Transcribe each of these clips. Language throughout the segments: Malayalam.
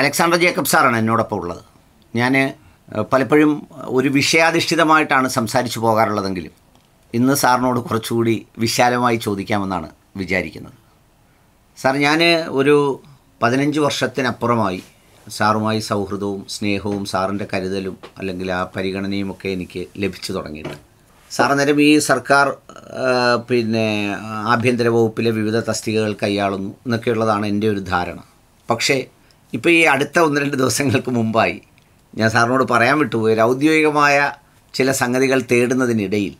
അലക്സാണ്ടർ ജേക്കബ് സാറാണ് എന്നോടൊപ്പം ഉള്ളത് ഞാൻ പലപ്പോഴും ഒരു വിഷയാധിഷ്ഠിതമായിട്ടാണ് സംസാരിച്ചു പോകാറുള്ളതെങ്കിലും ഇന്ന് സാറിനോട് കുറച്ചുകൂടി വിശാലമായി ചോദിക്കാമെന്നാണ് വിചാരിക്കുന്നത് സാർ ഞാൻ ഒരു പതിനഞ്ച് വർഷത്തിനപ്പുറമായി സാറുമായി സൗഹൃദവും സ്നേഹവും സാറിൻ്റെ കരുതലും അല്ലെങ്കിൽ ആ പരിഗണനയും ഒക്കെ എനിക്ക് ലഭിച്ചു തുടങ്ങിയിട്ടുണ്ട് സാർ അന്നേരം ഈ സർക്കാർ പിന്നെ ആഭ്യന്തര വകുപ്പിലെ വിവിധ തസ്തികകൾ കൈയാളുന്നു എന്നൊക്കെയുള്ളതാണ് എൻ്റെ ഒരു ധാരണ പക്ഷേ ഇപ്പോൾ ഈ അടുത്ത ഒന്ന് രണ്ട് ദിവസങ്ങൾക്ക് മുമ്പായി ഞാൻ സാറിനോട് പറയാൻ വിട്ടുപോയി ഔദ്യോഗികമായ ചില സംഗതികൾ തേടുന്നതിനിടയിൽ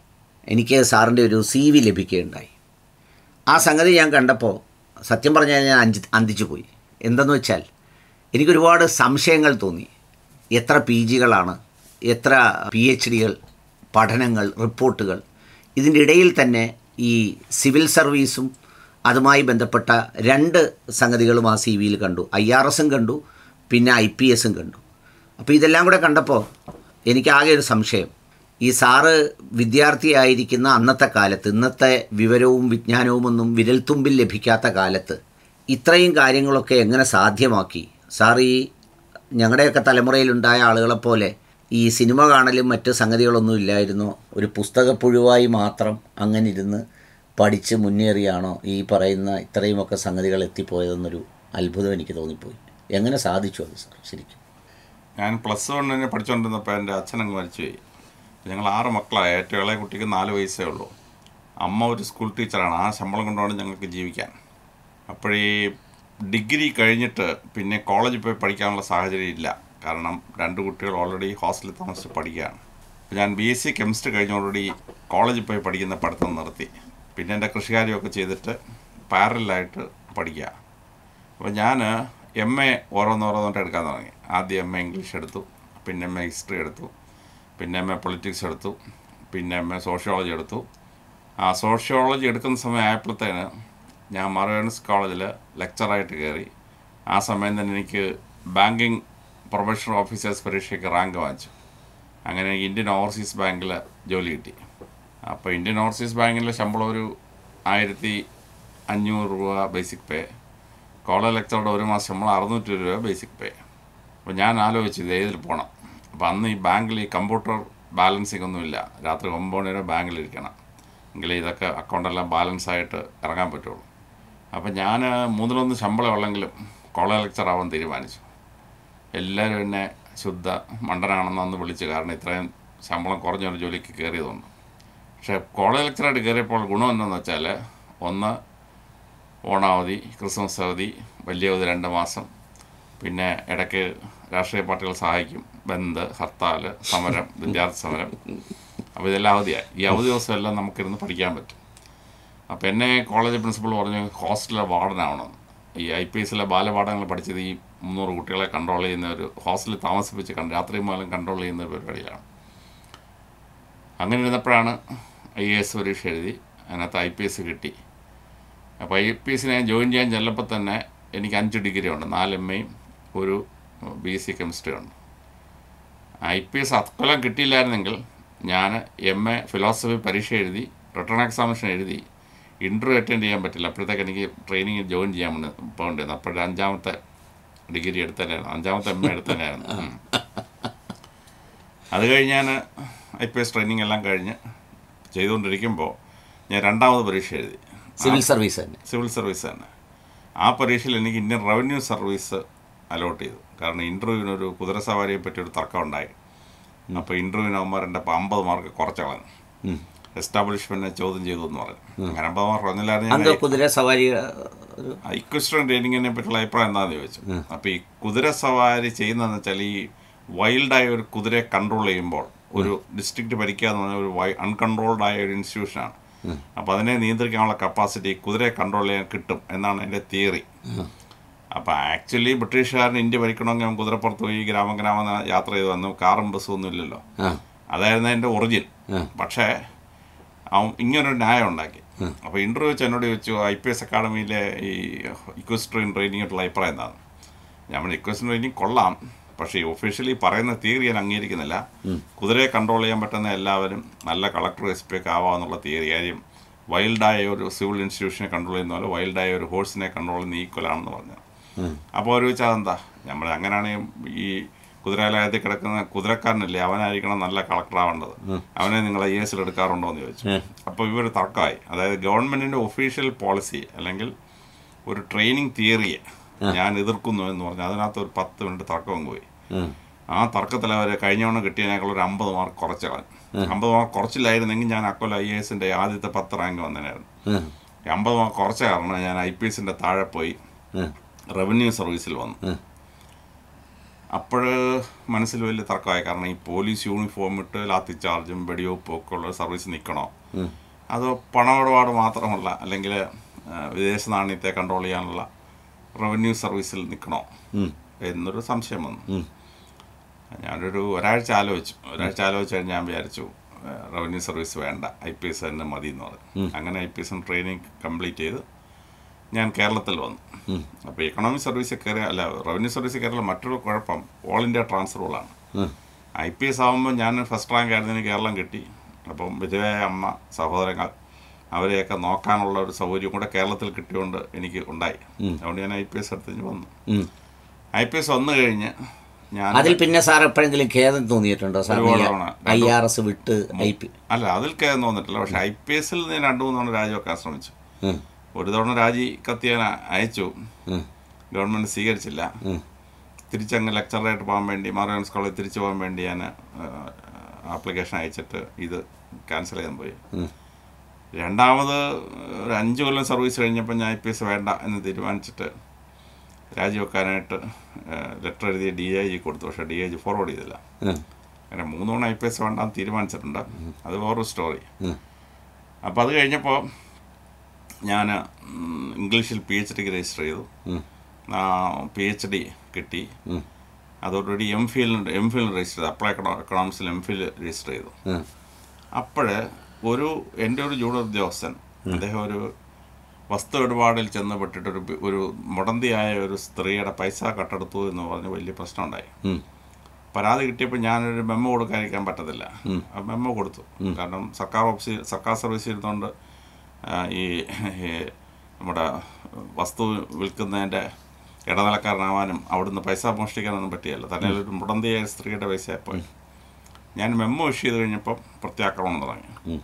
എനിക്ക് സാറിൻ്റെ ഒരു സി വി ലഭിക്കുകയുണ്ടായി ആ സംഗതി ഞാൻ കണ്ടപ്പോൾ സത്യം പറഞ്ഞാൽ ഞാൻ അഞ്ച് അന്തിച്ചു പോയി എന്തെന്ന് വെച്ചാൽ എനിക്കൊരുപാട് സംശയങ്ങൾ തോന്നി എത്ര പി ജികളാണ് എത്ര പി എച്ച് ഡികൾ പഠനങ്ങൾ റിപ്പോർട്ടുകൾ ഇതിൻ്റെ ഇടയിൽ തന്നെ ഈ സിവിൽ സർവീസും അതുമായി ബന്ധപ്പെട്ട രണ്ട് സംഗതികളും ആ സി വിയിൽ കണ്ടു ഐ ആർ എസും കണ്ടു പിന്നെ ഐ പി എസും കണ്ടു അപ്പോൾ ഇതെല്ലാം കൂടെ കണ്ടപ്പോൾ എനിക്കാകെ ഒരു സംശയം ഈ സാറ് വിദ്യാർത്ഥിയായിരിക്കുന്ന അന്നത്തെ കാലത്ത് ഇന്നത്തെ വിവരവും വിജ്ഞാനവും ഒന്നും വിരൽത്തുമ്പിൽ ലഭിക്കാത്ത കാലത്ത് ഇത്രയും കാര്യങ്ങളൊക്കെ എങ്ങനെ സാധ്യമാക്കി സാർ ഈ ഞങ്ങളുടെയൊക്കെ തലമുറയിലുണ്ടായ ആളുകളെപ്പോലെ ഈ സിനിമ കാണലും മറ്റ് സംഗതികളൊന്നും ഇല്ലായിരുന്നു ഒരു പുസ്തകപ്പുഴുവായി മാത്രം അങ്ങനെ ഇരുന്ന് പഠിച്ച് മുന്നേറിയാണോ ഈ പറയുന്ന ഇത്രയുമൊക്കെ സംഗതികൾ എത്തിപ്പോയതെന്നൊരു അത്ഭുതം എനിക്ക് തോന്നിപ്പോയി എങ്ങനെ സാധിച്ചു അത് സാർ ശരിക്കും ഞാൻ പ്ലസ് വണ്ണിനെ പഠിച്ചുകൊണ്ടിരുന്നപ്പോൾ എൻ്റെ അച്ഛനങ്ങ് മരിച്ചുപോയി ഞങ്ങൾ ആറ് മക്കളാണ് ഏറ്റവും ഇളയ കുട്ടിക്ക് നാല് വയസ്സേ ഉള്ളൂ അമ്മ ഒരു സ്കൂൾ ടീച്ചറാണ് ആ ശമ്പളം കൊണ്ടാണ് ഞങ്ങൾക്ക് ജീവിക്കാൻ അപ്പോഴീ ഡിഗ്രി കഴിഞ്ഞിട്ട് പിന്നെ കോളേജിൽ പോയി പഠിക്കാനുള്ള സാഹചര്യം ഇല്ല കാരണം രണ്ട് കുട്ടികൾ ഓൾറെഡി ഹോസ്റ്റലിൽ താമസിച്ച് പഠിക്കുകയാണ് ഞാൻ ബി എസ് സി കെമിസ്ട്രി കഴിഞ്ഞ ഓൾറെഡി കോളേജിൽ പോയി പഠിക്കുന്ന പഠിത്തം നിർത്തി പിന്നെ എൻ്റെ കൃഷികാര്യമൊക്കെ ചെയ്തിട്ട് പാരലായിട്ട് പഠിക്കുക അപ്പോൾ ഞാൻ എം എ ഓരോന്നോരോന്നോട്ട് എടുക്കാൻ തുടങ്ങി ആദ്യം എം എ ഇംഗ്ലീഷ് എടുത്തു പിന്നെ എം എ ഹിസ്റ്ററി എടുത്തു പിന്നെ എം എ പൊളിറ്റിക്സ് എടുത്തു പിന്നെ എം എ സോഷ്യോളജി എടുത്തു ആ സോഷ്യോളജി എടുക്കുന്ന സമയം ആയപ്പോഴത്തേന് ഞാൻ മറവേൺസ് കോളേജിൽ ലെക്ചറായിട്ട് കയറി ആ സമയം തന്നെ എനിക്ക് ബാങ്കിങ് പ്രൊഫഷണൽ ഓഫീസേഴ്സ് പരീക്ഷയ്ക്ക് റാങ്ക് വാങ്ങിച്ചു അങ്ങനെ ഇന്ത്യൻ ഓവർസീസ് ബാങ്കിൽ ജോലി കിട്ടി അപ്പോൾ ഇന്ത്യൻ ഓവർസീസ് ബാങ്കിലെ ശമ്പളം ഒരു ആയിരത്തി അഞ്ഞൂറ് രൂപ ബേസിക് പേ കോളേജ് ലെക്ചറുടെ ഒരു മാസം ശമ്പളം അറുന്നൂറ്റി രൂപ ബേസിക് പേ അപ്പോൾ ഞാൻ ആലോചിച്ചത് ഏതിൽ പോകണം അപ്പോൾ അന്ന് ഈ ബാങ്കിൽ ഈ കമ്പ്യൂട്ടർ ബാലൻസിങ് ഒന്നുമില്ല രാത്രി ഒമ്പത് മണി വരെ ഇരിക്കണം എങ്കിലേ ഇതൊക്കെ അക്കൗണ്ടെല്ലാം ബാലൻസ് ആയിട്ട് ഇറങ്ങാൻ പറ്റുള്ളൂ അപ്പോൾ ഞാൻ മൂന്നിലൊന്ന് ശമ്പളം ഉള്ളെങ്കിലും കോളേജ് ലെക്ചർ ആവാൻ തീരുമാനിച്ചു എല്ലാവരും എന്നെ ശുദ്ധ മണ്ടനാണെന്ന് അന്ന് വിളിച്ചു കാരണം ഇത്രയും ശമ്പളം കുറഞ്ഞൊരു ജോലിക്ക് കയറിയതുകൊണ്ട് പക്ഷേ കോളേജ് ലെക്ചറായിട്ട് കയറിയപ്പോൾ ഗുണം എന്താണെന്ന് വെച്ചാൽ ഒന്ന് ഓണാവധി ക്രിസ്മസ് അവധി വലിയ അവധി രണ്ട് മാസം പിന്നെ ഇടയ്ക്ക് രാഷ്ട്രീയ പാർട്ടികൾ സഹായിക്കും ബന്ദ് ഹർത്താൽ സമരം വിദ്യാർത്ഥി സമരം അപ്പോൾ ഇതെല്ലാം അവധിയായി ഈ അവധി ദിവസമെല്ലാം നമുക്കിരുന്ന് പഠിക്കാൻ പറ്റും അപ്പോൾ എന്നെ കോളേജ് പ്രിൻസിപ്പൾ പറഞ്ഞു ഹോസ്റ്റലിലെ വാർഡനാവണം ഈ ഐ പി എസിലെ ബാലപാഠങ്ങൾ പഠിച്ചത് ഈ മുന്നൂറ് കുട്ടികളെ കൺട്രോൾ ചെയ്യുന്ന ഒരു ഹോസ്റ്റലിൽ താമസിപ്പിച്ച് രാത്രി മുതലും കൺട്രോൾ ചെയ്യുന്ന ഒരു പരിപാടിയിലാണ് അങ്ങനെ ഇരുന്നപ്പോഴാണ് ഐ എ എസ് പരീക്ഷ എഴുതി അതിനകത്ത് ഐ പി എസ് കിട്ടി അപ്പോൾ ഐ പി എസിന് ഞാൻ ജോയിൻ ചെയ്യാൻ ചെല്ലപ്പോൾ തന്നെ എനിക്ക് അഞ്ച് ഡിഗ്രി ഉണ്ട് നാല് എം എയും ഒരു ബി എസ് സി കെമിസ്ട്രി ഉണ്ട് ഐ പി എസ് അത്കൊല്ലം കിട്ടിയില്ലായിരുന്നെങ്കിൽ ഞാൻ എം എ ഫിലോസഫി പരീക്ഷ എഴുതി റിട്ടേൺ എക്സാമിനേഷൻ എഴുതി ഇൻ്റർവ്യൂ അറ്റൻഡ് ചെയ്യാൻ പറ്റില്ല അപ്പോഴത്തേക്ക് എനിക്ക് ട്രെയിനിങ് ജോയിൻ ചെയ്യാൻ പോകേണ്ടിയിരുന്നു അപ്പോൾ അഞ്ചാമത്തെ ഡിഗ്രി എടുത്തനായിരുന്നു അഞ്ചാമത്തെ എം എ എടുത്തനായിരുന്നു അത് കഴിഞ്ഞാൽ ഐ പി എസ് ട്രെയിനിങ് എല്ലാം കഴിഞ്ഞ് ചെയ്തുകൊണ്ടിരിക്കുമ്പോൾ ഞാൻ രണ്ടാമത് പരീക്ഷ എഴുതി സിവിൽ സർവീസ് തന്നെ സിവിൽ സർവീസ് തന്നെ ആ പരീക്ഷയിൽ എനിക്ക് ഇന്ത്യൻ റവന്യൂ സർവീസ് അലോട്ട് ചെയ്തു കാരണം ഇൻ്റർവ്യൂവിനൊരു കുതിരസവാരിയെ പറ്റി ഒരു തർക്കം ഉണ്ടായി അപ്പോൾ ഇൻ്റർവ്യൂവിനാകുമ്പോൾ അവന്മാർ അമ്പത് മാർക്ക് കുറച്ചളഞ്ഞു കളഞ്ഞു ചോദ്യം ചെയ്തു എന്ന് പറഞ്ഞു അങ്ങനെ അമ്പത് മാർക്ക് കുറഞ്ഞില്ലായിരുന്നു കുതിര ട്രെയിനിങ്ങിനെ പറ്റിയുള്ള അഭിപ്രായം എന്താണെന്ന് ചോദിച്ചു അപ്പോൾ ഈ കുതിരസവാരി ചെയ്യുന്നതെന്ന് വെച്ചാൽ ഈ വൈൽഡായ ഒരു കുതിരയെ കൺട്രോൾ ചെയ്യുമ്പോൾ ഒരു ഡിസ്ട്രിക്ട് ഭരിക്കുക എന്ന് പറഞ്ഞാൽ ഒരു അൺകൺട്രോൾഡ് ആയ ഒരു ഇൻസ്റ്റിറ്റ്യൂഷനാണ് അപ്പോൾ അതിനെ നിയന്ത്രിക്കാനുള്ള കപ്പാസിറ്റി കുതിരയെ കൺട്രോൾ ചെയ്യാൻ കിട്ടും എന്നാണ് എൻ്റെ തിയറി അപ്പോൾ ആക്ച്വലി ബ്രിട്ടീഷുകാരൻ ഇന്ത്യ ഭരിക്കണമെങ്കിൽ നമുക്ക് കുതിരപ്പുറത്ത് പോയി ഗ്രാമം ഗ്രാമം യാത്ര ചെയ്ത് വന്നു കാറും ബസ്സും ഒന്നും ഇല്ലല്ലോ അതായിരുന്നു എൻ്റെ ഒറിജിൻ പക്ഷേ അവൻ ഇങ്ങനൊരു ന്യായം ഉണ്ടാക്കി അപ്പോൾ ഇൻ്റർവ്യൂ വെച്ച് എന്നോട് ചോദിച്ചു ഐ പി എസ് അക്കാഡമിയിലെ ഈ ഇക്വസ്ട്രീൻ ട്രെയിനിങ്ങിട്ടുള്ള അഭിപ്രായം എന്താണ് ഞാൻ ഇക്വസ്ട്രീൻ ട്രെയിനിങ് കൊള്ളാം പക്ഷേ ഒഫീഷ്യലി പറയുന്ന തിയറി ഞാൻ അംഗീകരിക്കുന്നില്ല കുതിരയെ കൺട്രോൾ ചെയ്യാൻ പറ്റുന്ന എല്ലാവരും നല്ല കളക്ടർ എസ് പി ഒക്കെ ആവാമെന്നുള്ള തിയറി കാര്യം വൈൽഡായ ഒരു സിവിൽ ഇൻസ്റ്റിറ്റ്യൂഷനെ കൺട്രോൾ ചെയ്യുന്ന പോലെ വൈൽഡായ ഒരു ഹോഴ്സിനെ കൺട്രോൾ ചെയ്യുന്ന ഈക്വൽ ആണെന്ന് പറഞ്ഞു അപ്പോൾ ഒരു വെച്ചാൽ അതെന്താ നമ്മൾ അങ്ങനെയാണ് ഈ കുതിരാലയത്തിൽ കിടക്കുന്ന കുതിരക്കാരനല്ലേ അവനായിരിക്കണം നല്ല കളക്ടറാവേണ്ടത് അവനെ നിങ്ങൾ ഐ എസ് എടുക്കാറുണ്ടോ എന്ന് ചോദിച്ചു അപ്പോൾ ഇവർ തർക്കമായി അതായത് ഗവൺമെൻറ്റിൻ്റെ ഒഫീഷ്യൽ പോളിസി അല്ലെങ്കിൽ ഒരു ട്രെയിനിങ് തിയറിയെ ഞാൻ എതിർക്കുന്നു എന്ന് പറഞ്ഞു അതിനകത്ത് ഒരു പത്ത് മിനിറ്റ് തർക്കം പോയി ആ തർക്കത്തിൽ അവർ കഴിഞ്ഞവണ്ണം കിട്ടിയതിനേക്കാൾ ഒരു അമ്പത് മാർക്ക് കുറച്ചാണ് അമ്പത് മാർക്ക് കുറച്ചില്ലായിരുന്നെങ്കിൽ ഞാൻ അക്കോല ഐ എസിന്റെ ആദ്യത്തെ പത്ത് റാങ്ക് വന്നതിനായിരുന്നു അമ്പത് മാർക്ക് കുറച്ച കാരണം ഞാൻ ഐ പി എസിന്റെ താഴെ പോയി റവന്യൂ സർവീസിൽ വന്നു അപ്പോൾ മനസ്സിൽ വലിയ തർക്കമായി കാരണം ഈ പോലീസ് യൂണിഫോം ഇട്ട് ലാത്തി ചാർജും വെടിവെപ്പും ഒക്കെ ഉള്ള സർവീസ് നിൽക്കണോ അതോ പണമിടപാട് മാത്രമുള്ള അല്ലെങ്കിൽ വിദേശ നാണയത്തെ കൺട്രോൾ ചെയ്യാനുള്ള റവന്യൂ സർവീസിൽ നിൽക്കണോ എന്നൊരു സംശയം വന്നു ഞാനൊരു ഒരാഴ്ച ആലോചിച്ചു ഒരാഴ്ച ആലോചിച്ച് കഴിഞ്ഞ് ഞാൻ വിചാരിച്ചു റവന്യൂ സർവീസ് വേണ്ട ഐ പി എസ് തന്നെ മതി എന്ന് പറഞ്ഞു അങ്ങനെ I P S training complete ചെയ്ത് ഞാൻ കേരളത്തിൽ വന്നു അപ്പോൾ എക്കണോമിക് സർവീസ് കയറിയ അല്ല റവന്യൂ സർവീസ് കയറിയ മറ്റൊരു കുഴപ്പം ഓൾ ഇന്ത്യ റൂളാണ് ഐ പി എസ് ആകുമ്പോൾ ഞാൻ ഫസ്റ്റ് റാങ്ക് ആയിരുന്നു കേരളം കിട്ടി അപ്പം വിധവയായ അമ്മ സഹോദരങ്ങൾ അവരെയൊക്കെ നോക്കാനുള്ള ഒരു സൗകര്യം കൂടെ കേരളത്തിൽ കിട്ടിയോണ്ട് എനിക്ക് ഉണ്ടായി അതുകൊണ്ട് ഞാൻ ഐ പി എസ് അടുത്ത് വന്നു ഐ പി എസ് വന്നു കഴിഞ്ഞ് ഞാൻ അതിൽ പിന്നെ സാർ എപ്പോഴെങ്കിലും ഖേദം തോന്നിയിട്ടുണ്ടോ സാർ ഐ ആർ എസ് വിട്ട് ഐ പി അല്ല അതിൽ ഖേദം തോന്നിട്ടില്ല പക്ഷെ ഐ പി എസിൽ ഞാൻ രണ്ടു മൂന്ന് തവണ രാജി വെക്കാൻ ശ്രമിച്ചു ഒരു തവണ രാജി കത്തി ഞാൻ അയച്ചു ഗവൺമെന്റ് സ്വീകരിച്ചില്ല തിരിച്ചങ്ങ് ലെക്ചറായിട്ട് പോകാൻ വേണ്ടി മാറിയോൺസ് കോളേജ് തിരിച്ചു പോകാൻ വേണ്ടി ഞാൻ ആപ്ലിക്കേഷൻ അയച്ചിട്ട് ഇത് ക്യാൻസൽ ചെയ്യാൻ പോയി രണ്ടാമത് ഒരു അഞ്ച് കൊല്ലം സർവീസ് കഴിഞ്ഞപ്പോൾ ഞാൻ ഐ പി എസ് വേണ്ട എന്ന് തീരുമാനിച്ചിട്ട് രാജിവെക്കാനായിട്ട് ലെറ്റർ എഴുതിയ ഡി ഐ ജി കൊടുത്തു പക്ഷേ ഡി ഐ ജി ഫോർവേഡ് ചെയ്തില്ല അങ്ങനെ മൂന്നോണം ഐ പി എസ് വേണ്ടാന്ന് തീരുമാനിച്ചിട്ടുണ്ട് അത് വേറൊരു സ്റ്റോറി അപ്പോൾ അത് കഴിഞ്ഞപ്പോൾ ഞാൻ ഇംഗ്ലീഷിൽ പി എച്ച് ഡിക്ക് രജിസ്റ്റർ ചെയ്തു പി എച്ച് ഡി കിട്ടി അതോടുകൂടി എം ഫിലിന് എം ഫിലിന് രജിസ്റ്റർ ചെയ്തു അപ്ലൈ എക്കണോമിക്സിൽ എം ഫിൽ രജിസ്റ്റർ ചെയ്തു അപ്പോൾ ഒരു എൻ്റെ ഒരു ജൂഡ ഉദ്യോഗസ്ഥൻ അദ്ദേഹം ഒരു വസ്തു ഇടപാടിൽ ചെന്ന് ഒരു മുടന്തിയായ ഒരു സ്ത്രീയുടെ പൈസ കട്ടെടുത്തു എന്ന് പറഞ്ഞ് വലിയ പ്രശ്നമുണ്ടായി പരാതി കിട്ടിയപ്പോൾ ഞാനൊരു മെമ്മോ കൊടുക്കാതിരിക്കാൻ പറ്റത്തില്ല മെമ്മോ കൊടുത്തു കാരണം സർക്കാർ ഓഫീസിൽ സർക്കാർ സർവീസ് ഇരുന്നുകൊണ്ട് ഈ നമ്മുടെ വസ്തു വിൽക്കുന്നതിൻ്റെ ഇടനിലക്കാരനാവാനും അവിടുന്ന് പൈസ മോഷ്ടിക്കാനൊന്നും പറ്റിയല്ല തന്നെ ഒരു മുടന്തിയായ സ്ത്രീയുടെ പൈസ പോയി ഞാൻ മെമ്മോ ഇഷ്യൂ ചെയ്ത് കഴിഞ്ഞപ്പോൾ പ്രത്യാക്രമണം തുടങ്ങി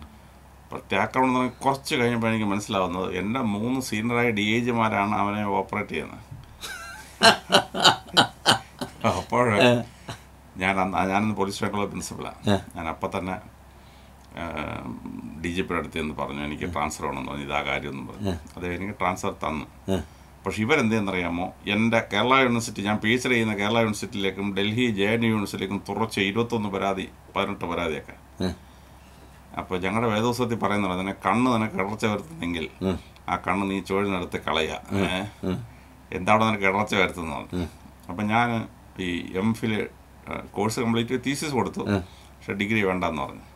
പ്രത്യാക്രമണം തുടങ്ങി കുറച്ച് കഴിഞ്ഞപ്പോൾ എനിക്ക് മനസ്സിലാവുന്നത് എൻ്റെ മൂന്ന് സീനിയറായ ഡി ജിമാരാണ് അവനെ ഓപ്പറേറ്റ് ചെയ്യുന്നത് അപ്പോൾ ഞാൻ ഞാനന്ന് പോലീസ് സ്റ്റേഷനിലെ പ്രിൻസിപ്പലാണ് ഞാൻ അപ്പം തന്നെ ഡി ജി പിയുടെ അടുത്ത് എന്ന് പറഞ്ഞു എനിക്ക് ട്രാൻസ്ഫർ വേണമെന്ന് പറഞ്ഞു ഇതാ കാര്യമെന്ന് പറഞ്ഞു അദ്ദേഹം എനിക്ക് ട്രാൻസ്ഫർ തന്നു പക്ഷേ ഇവരെന്തെന്നറിയാമോ എൻ്റെ കേരള യൂണിവേഴ്സിറ്റി ഞാൻ പി എച്ച് ഡി ചെയ്യുന്ന കേരള യൂണിവേഴ്സിറ്റിയിലേക്കും ഡൽഹി ജെ എൻ യൂണിവേഴ്സിറ്റിയിലേക്കും തുറച്ച് ഇരുപത്തൊന്ന് പരാതി പതിനെട്ട് പരാതിയൊക്കെ അപ്പോൾ ഞങ്ങളുടെ വേദോത്സവത്തിൽ പറയുന്നുണ്ട് അതിനെ കണ്ണ് തന്നെ കിടർച്ച വരുത്തുന്നെങ്കിൽ ആ കണ്ണ് നീ ചോഴിനെടുത്ത് കളയുക എന്താണ് നിനക്ക് കിടർച്ച വരുത്തുന്നത് അപ്പം ഞാൻ ഈ M phil course complete thesis കൊടുത്തു പക്ഷെ ഡിഗ്രി വേണ്ടെന്ന് പറഞ്ഞു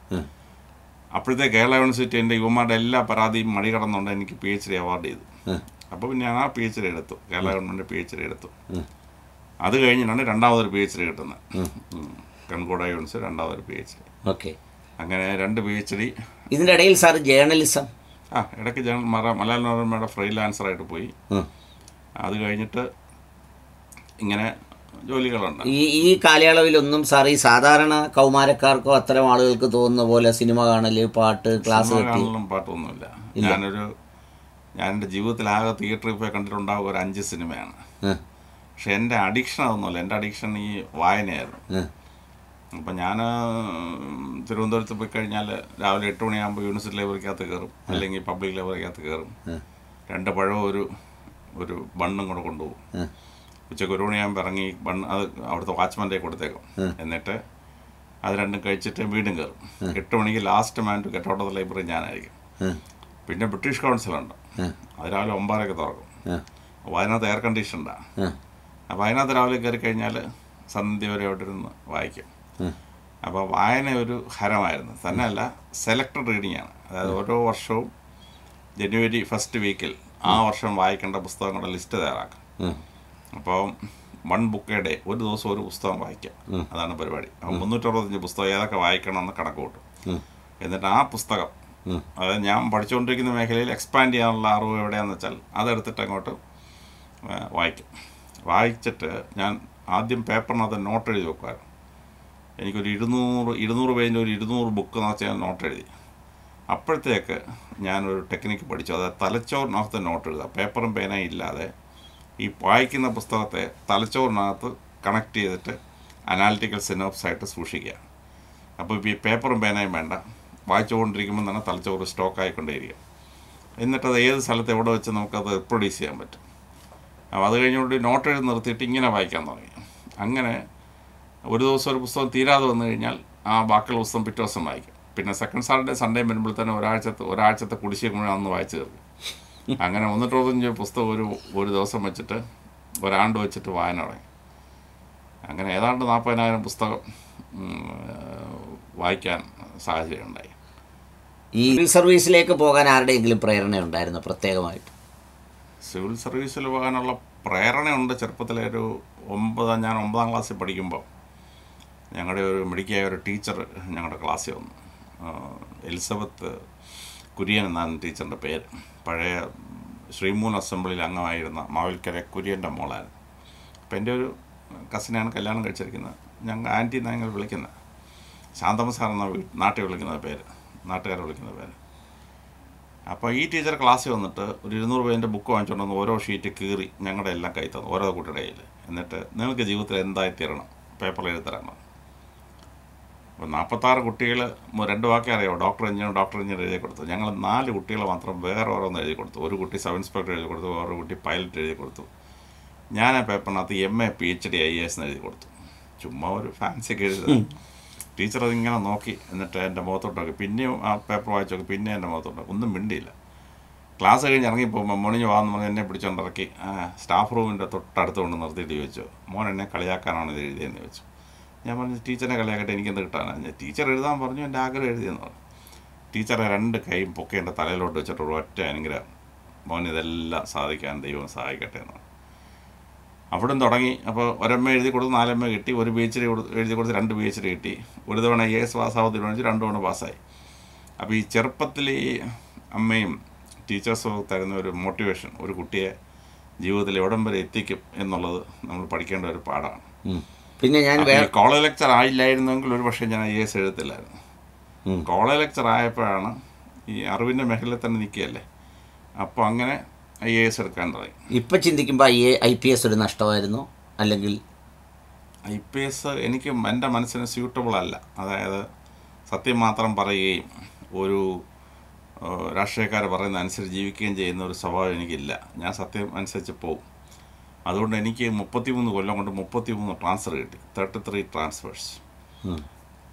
അപ്പോഴത്തെ കേരള യൂണിവേഴ്സിറ്റി എൻ്റെ യുവമാരുടെ എല്ലാ പരാതിയും മടികടന്നുകൊണ്ട് എനിക്ക് പി എച്ച് ഡി അവാർഡ് ചെയ്തു അപ്പോൾ പിന്നെ ഞാൻ ആ പി എച്ച് ഡി എടുത്തു Kerala government P H D എടുത്തു അത് കഴിഞ്ഞിട്ടാണ് രണ്ടാമതൊരു പി എച്ച് ഡി കിട്ടുന്നത് കൺകോഡ് യൂണിസ് രണ്ടാമതൊരു പി എച്ച് ഡി ഓക്കെ അങ്ങനെ രണ്ട് പി എച്ച് ഡി ഇതിൻ്റെ ഇടയിൽ സാർ ജേർണലിസം ആ ഇടയ്ക്ക് ജേണൽ മലയാള മനോരമയുടെ ഫ്രീലാൻസറായിട്ട് പോയി അത് കഴിഞ്ഞിട്ട് ഇങ്ങനെ ജോലികളുണ്ട് ഈ ഈ കാലയളവിലൊന്നും സാർ ഈ സാധാരണ കൗമാരക്കാർക്കോ അത്തരം ആളുകൾക്ക് തോന്നുന്ന പോലെ സിനിമ കാണല് പാട്ട് ക്ലാസ് പാട്ടൊന്നുമില്ല ഞാനൊരു ഞാൻ എൻ്റെ ജീവിതത്തിൽ ആകെ തിയേറ്ററിൽ പോയി കണ്ടിട്ടുണ്ടാവുക ഒരു അഞ്ച് സിനിമയാണ് പക്ഷെ എൻ്റെ അഡിക്ഷൻ അതൊന്നുമല്ല എൻ്റെ അഡിക്ഷൻ ഈ വായനയായിരുന്നു അപ്പം ഞാൻ തിരുവനന്തപുരത്ത് പോയി കഴിഞ്ഞാൽ രാവിലെ എട്ട് മണിയാകുമ്പോൾ യൂണിവേഴ്സിറ്റി ലൈബ്രറിക്കകത്ത് കയറും അല്ലെങ്കിൽ പബ്ലിക് ലൈബ്രറിക്കകത്ത് കയറും രണ്ട് പഴവും ഒരു ഒരു ബണ്ണും കൂടെ കൊണ്ടുപോകും ഉച്ചയ്ക്ക് ഒരു മണിയാകുമ്പോൾ ഇറങ്ങി ബണ്ണ് അത് അവിടുത്തെ വാച്ച്മാൻ്റെ കൊടുത്തേക്കും എന്നിട്ട് അത് രണ്ടും കഴിച്ചിട്ട് വീടും കയറും എട്ട് മണിക്ക് last man to get out the library ഞാനായിരിക്കും പിന്നെ ബ്രിട്ടീഷ് കൗൺസിലുണ്ട് രാവിലെ ഒമ്പതരക്ക് തുറക്കും അപ്പോൾ അതിനകത്ത് എയർ കണ്ടീഷൻഡാ അപ്പോൾ അതിനകത്ത് രാവിലെ കയറി കഴിഞ്ഞാൽ സന്ധ്യ വരെ അവിടെ ഇരുന്ന് വായിക്കും അപ്പോൾ വായന ഒരു ഹരമായിരുന്നു തന്നെയല്ല സെലക്ടഡ് റീഡിംഗ് ആണ് അതായത് ഓരോ വർഷവും ജനുവരി ഫസ്റ്റ് വീക്കിൽ ആ വർഷം വായിക്കേണ്ട പുസ്തകങ്ങളുടെ ലിസ്റ്റ് തയ്യാറാക്കും അപ്പോൾ വൺ ബുക്ക് ഡേ ഒരു ദിവസം ഒരു പുസ്തകം വായിക്കാം അതാണ് പരിപാടി അപ്പം മുന്നൂറ്ററുപത്തഞ്ച് പുസ്തകം ഏതൊക്കെ വായിക്കണം എന്ന് കണക്ക് കൂട്ടും എന്നിട്ട് ആ പുസ്തകം അതായത് ഞാൻ പഠിച്ചുകൊണ്ടിരിക്കുന്ന മേഖലയിൽ എക്സ്പാൻഡ് ചെയ്യാനുള്ള അറിവ് എവിടെയാണെന്ന് വെച്ചാൽ അതെടുത്തിട്ട് അങ്ങോട്ട് വായിക്കും വായിച്ചിട്ട് ഞാൻ ആദ്യം പേപ്പറിനകത്ത് നോട്ട് എഴുതി വെക്കുമായിരുന്നു എനിക്കൊരു ഇരുന്നൂറ് ഇരുന്നൂറ് പേജിൻ്റെ ഒരു ഇരുന്നൂറ് ബുക്ക് എന്ന് വെച്ചാൽ ഞാൻ നോട്ട് എഴുതി അപ്പോഴത്തേക്ക് ഞാനൊരു ടെക്നിക്ക് പഠിച്ചു അതായത് തലച്ചോറിനകത്ത് നോട്ട് എഴുതുക പേപ്പറും പേനയും ഇല്ലാതെ ഈ വായിക്കുന്ന പുസ്തകത്തെ തലച്ചോറിനകത്ത് കണക്ട് ചെയ്തിട്ട് അനാലിറ്റിക്കൽ ആയിട്ട് സൂക്ഷിക്കുക അപ്പോൾ ഈ പേപ്പറും പേനയും വേണ്ട വായിച്ചുകൊണ്ടിരിക്കുമ്പോൾ തന്നെ തലച്ചോറ് സ്റ്റോക്ക് ആയിക്കൊണ്ടേയിരിക്കും എന്നിട്ടത് ഏത് സ്ഥലത്ത് എവിടെ വെച്ച് നമുക്കത് പ്രൊഡ്യൂസ് ചെയ്യാൻ പറ്റും അപ്പോൾ അത് കഴിഞ്ഞുകൊണ്ട് നോട്ട് എഴുതി നിർത്തിയിട്ട് ഇങ്ങനെ വായിക്കാൻ തുടങ്ങി അങ്ങനെ ഒരു ദിവസം ഒരു പുസ്തകം തീരാതെ വന്നു കഴിഞ്ഞാൽ ആ ബാക്കിയുള്ള പുസ്തകം പിറ്റേ ദിവസം വായിക്കും പിന്നെ സെക്കൻഡ് സാറ്റർഡേ സൺഡേ വരുമ്പോൾ തന്നെ ഒരാഴ്ചത്തെ ഒരാഴ്ചത്തെ കുടിശ്ശിക മുഴുവൻ അന്ന് വായിച്ചു തീർക്കും അങ്ങനെ മുന്നൂറ്ററുപത്തഞ്ച് പുസ്തകം ഒരു ഒരു ദിവസം വെച്ചിട്ട് ഒരാണ്ട് വെച്ചിട്ട് വായന തുടങ്ങി അങ്ങനെ ഏതാണ്ട് നാൽപ്പതിനായിരം പുസ്തകം വായിക്കാൻ സാഹചര്യം ഉണ്ടായി ഈ സിവിൽ സർവീസിലേക്ക് പോകാൻ ആരുടെയെങ്കിലും പ്രേരണ ഉണ്ടായിരുന്നു പ്രത്യേകമായിട്ട് സിവിൽ സർവീസിൽ പോകാനുള്ള പ്രേരണയുണ്ട് ചെറുപ്പത്തിലെ ഒരു ഒമ്പതാം ഞാൻ ഒമ്പതാം ക്ലാസ്സിൽ പഠിക്കുമ്പോൾ ഞങ്ങളുടെ ഒരു മെഡിക്കായ ഒരു ടീച്ചർ ഞങ്ങളുടെ ക്ലാസ്സിൽ വന്നു എലിസബത്ത് കുര്യൻ എന്നാണ് ടീച്ചറിൻ്റെ പേര് പഴയ ശ്രീമൂൻ അസംബ്ലിയിൽ അംഗമായിരുന്ന മാവിൽക്കര കുര്യൻ്റെ മോളായിരുന്നു അപ്പോൾ എൻ്റെ ഒരു കസിനാണ് കല്യാണം കഴിച്ചിരിക്കുന്നത് ഞങ്ങൾ ആൻറ്റി എന്നാണ് ഞങ്ങൾ വിളിക്കുന്നത് ശാന്തമ സാർ എന്ന നാട്ടിൽ വിളിക്കുന്ന പേര് നാട്ടുകാരെ വിളിക്കുന്ന പേര് അപ്പോൾ ഈ ടീച്ചർ ക്ലാസ്സിൽ വന്നിട്ട് ഒരു ഇരുന്നൂറ് പേരിൻ്റെ ബുക്ക് വാങ്ങിച്ചുകൊണ്ടുവന്ന് ഓരോ ഷീറ്റ് കീറി ഞങ്ങളുടെ എല്ലാം കൈ തന്നു ഓരോ കുട്ടിയുടെ കയ്യിൽ എന്നിട്ട് നിങ്ങൾക്ക് ജീവിതത്തിൽ എന്തായി തീരണം പേപ്പറിൽ തരണം അപ്പോൾ നാൽപ്പത്താറ് കുട്ടികൾ രണ്ട് വാക്കേ അറിയാമോ ഡോക്ടർ എഞ്ചിനീയർ ഡോക്ടർ എഞ്ചിനീയർ എഴുതി കൊടുത്തു ഞങ്ങൾ നാല് കുട്ടികളെ മാത്രം വേറെ ഓരോന്ന് എഴുതി കൊടുത്തു ഒരു കുട്ടി സബ് ഇൻസ്പെക്ടർ എഴുതി കൊടുത്തു വേറൊരു കുട്ടി പൈലറ്റ് എഴുതി കൊടുത്തു ഞാൻ ആ പേപ്പറിനകത്ത് M A P H D I S എഴുതി കൊടുത്തു ചുമ്മാ ഒരു ഫാൻസി എഴുതി ടീച്ചർ അതിങ്ങനെ നോക്കി എന്നിട്ട് എൻ്റെ മുഖത്തോട്ടൊക്കെ പിന്നെയും ആ പേപ്പർ വായിച്ചൊക്കെ പിന്നെ എൻ്റെ മുഖത്തോട്ടൊക്കെ ഒന്നും മിണ്ടിയില്ല ക്ലാസ് കഴിഞ്ഞ് ഇറങ്ങിപ്പോകുമ്പോൾ മോണിഞ്ഞ് വാന്ന് പറഞ്ഞ് എന്നെ പിടിച്ചോണ്ടിറക്കി സ്റ്റാഫ് റൂമിൻ്റെ തൊട്ടടുത്ത് കൊണ്ട് നിർത്തിയിട്ട് ചോദിച്ചു മോൻ എന്നെ കളിയാക്കാനാണ് ഇത് എഴുതിയെന്ന് ചോദിച്ചു ഞാൻ പറഞ്ഞു ടീച്ചറിനെ കളിയാക്കട്ടെ എനിക്കെന്ത് കിട്ടാനാണ് ഞാൻ ടീച്ചർ എഴുതാൻ പറഞ്ഞു എൻ്റെ ആഗ്രഹം എഴുതിയെന്ന് പറഞ്ഞു ടീച്ചറെ രണ്ട് കൈയും പൊക്കി എൻ്റെ തലയിലോട്ട് വെച്ചിട്ട് ഒരു ഒറ്റ അനുഗ്രഹം മോൻ ഇതെല്ലാം സാധിക്കാൻ ദൈവം സഹായിക്കട്ടെ എന്നാണ് അവിടെ തുടങ്ങി അപ്പോൾ ഒരമ്മ എഴുതി കൊടുത്ത് നാലമ്മ കിട്ടി ഒരു പി എച്ച് ഡി കൊടുത്ത് എഴുതി കൊടുത്ത് രണ്ട് പി എച്ച് ഡി കിട്ടി ഒരു തവണ എ എസ് പാസ്സാവാൻ തീരുമാനിച്ചു രണ്ട് തവണ പാസ്സായി അപ്പോൾ ഈ ചെറുപ്പത്തിൽ ഈ അമ്മയും ടീച്ചേഴ്സും തരുന്ന ഒരു മോട്ടിവേഷൻ ഒരു കുട്ടിയെ ജീവിതത്തിൽ എവിടം വരെ എത്തിക്കും എന്നുള്ളത് നമ്മൾ പഠിക്കേണ്ട ഒരു പാഠമാണ് പിന്നെ ഞാൻ കോളേജ് ലെക്ചർ ആയില്ലായിരുന്നെങ്കിൽ ഒരു പക്ഷേ ഞാൻ ഐ എസ് എഴുതത്തില്ലായിരുന്നു കോളേജ് ലെക്ചർ ആയപ്പോഴാണ് ഈ അറിവിൻ്റെ മേഖലയിൽ തന്നെ നിൽക്കുകയല്ലേ അപ്പോൾ അങ്ങനെ ഐ എ എസ് എടുക്കാൻ ഇപ്പം ചിന്തിക്കുമ്പോൾ I A I P S ഒരു നഷ്ടമായിരുന്നു അല്ലെങ്കിൽ ഐ പി എസ് എനിക്ക് എൻ്റെ മനസ്സിന് സ്യൂട്ടബിൾ അല്ല അതായത് സത്യം മാത്രം പറയുകയും ഒരു രാഷ്ട്രീയക്കാർ പറയുന്ന അനുസരിച്ച് ജീവിക്കുകയും ചെയ്യുന്ന ഒരു സ്വഭാവം എനിക്കില്ല ഞാൻ സത്യം അനുസരിച്ച് പോകും അതുകൊണ്ട് എനിക്ക് മുപ്പത്തിമൂന്ന് കൊല്ലം കൊണ്ട് മുപ്പത്തിമൂന്ന് ട്രാൻസ്ഫർ കിട്ടി തേർട്ടി ത്രീ ട്രാൻസ്ഫേഴ്സ്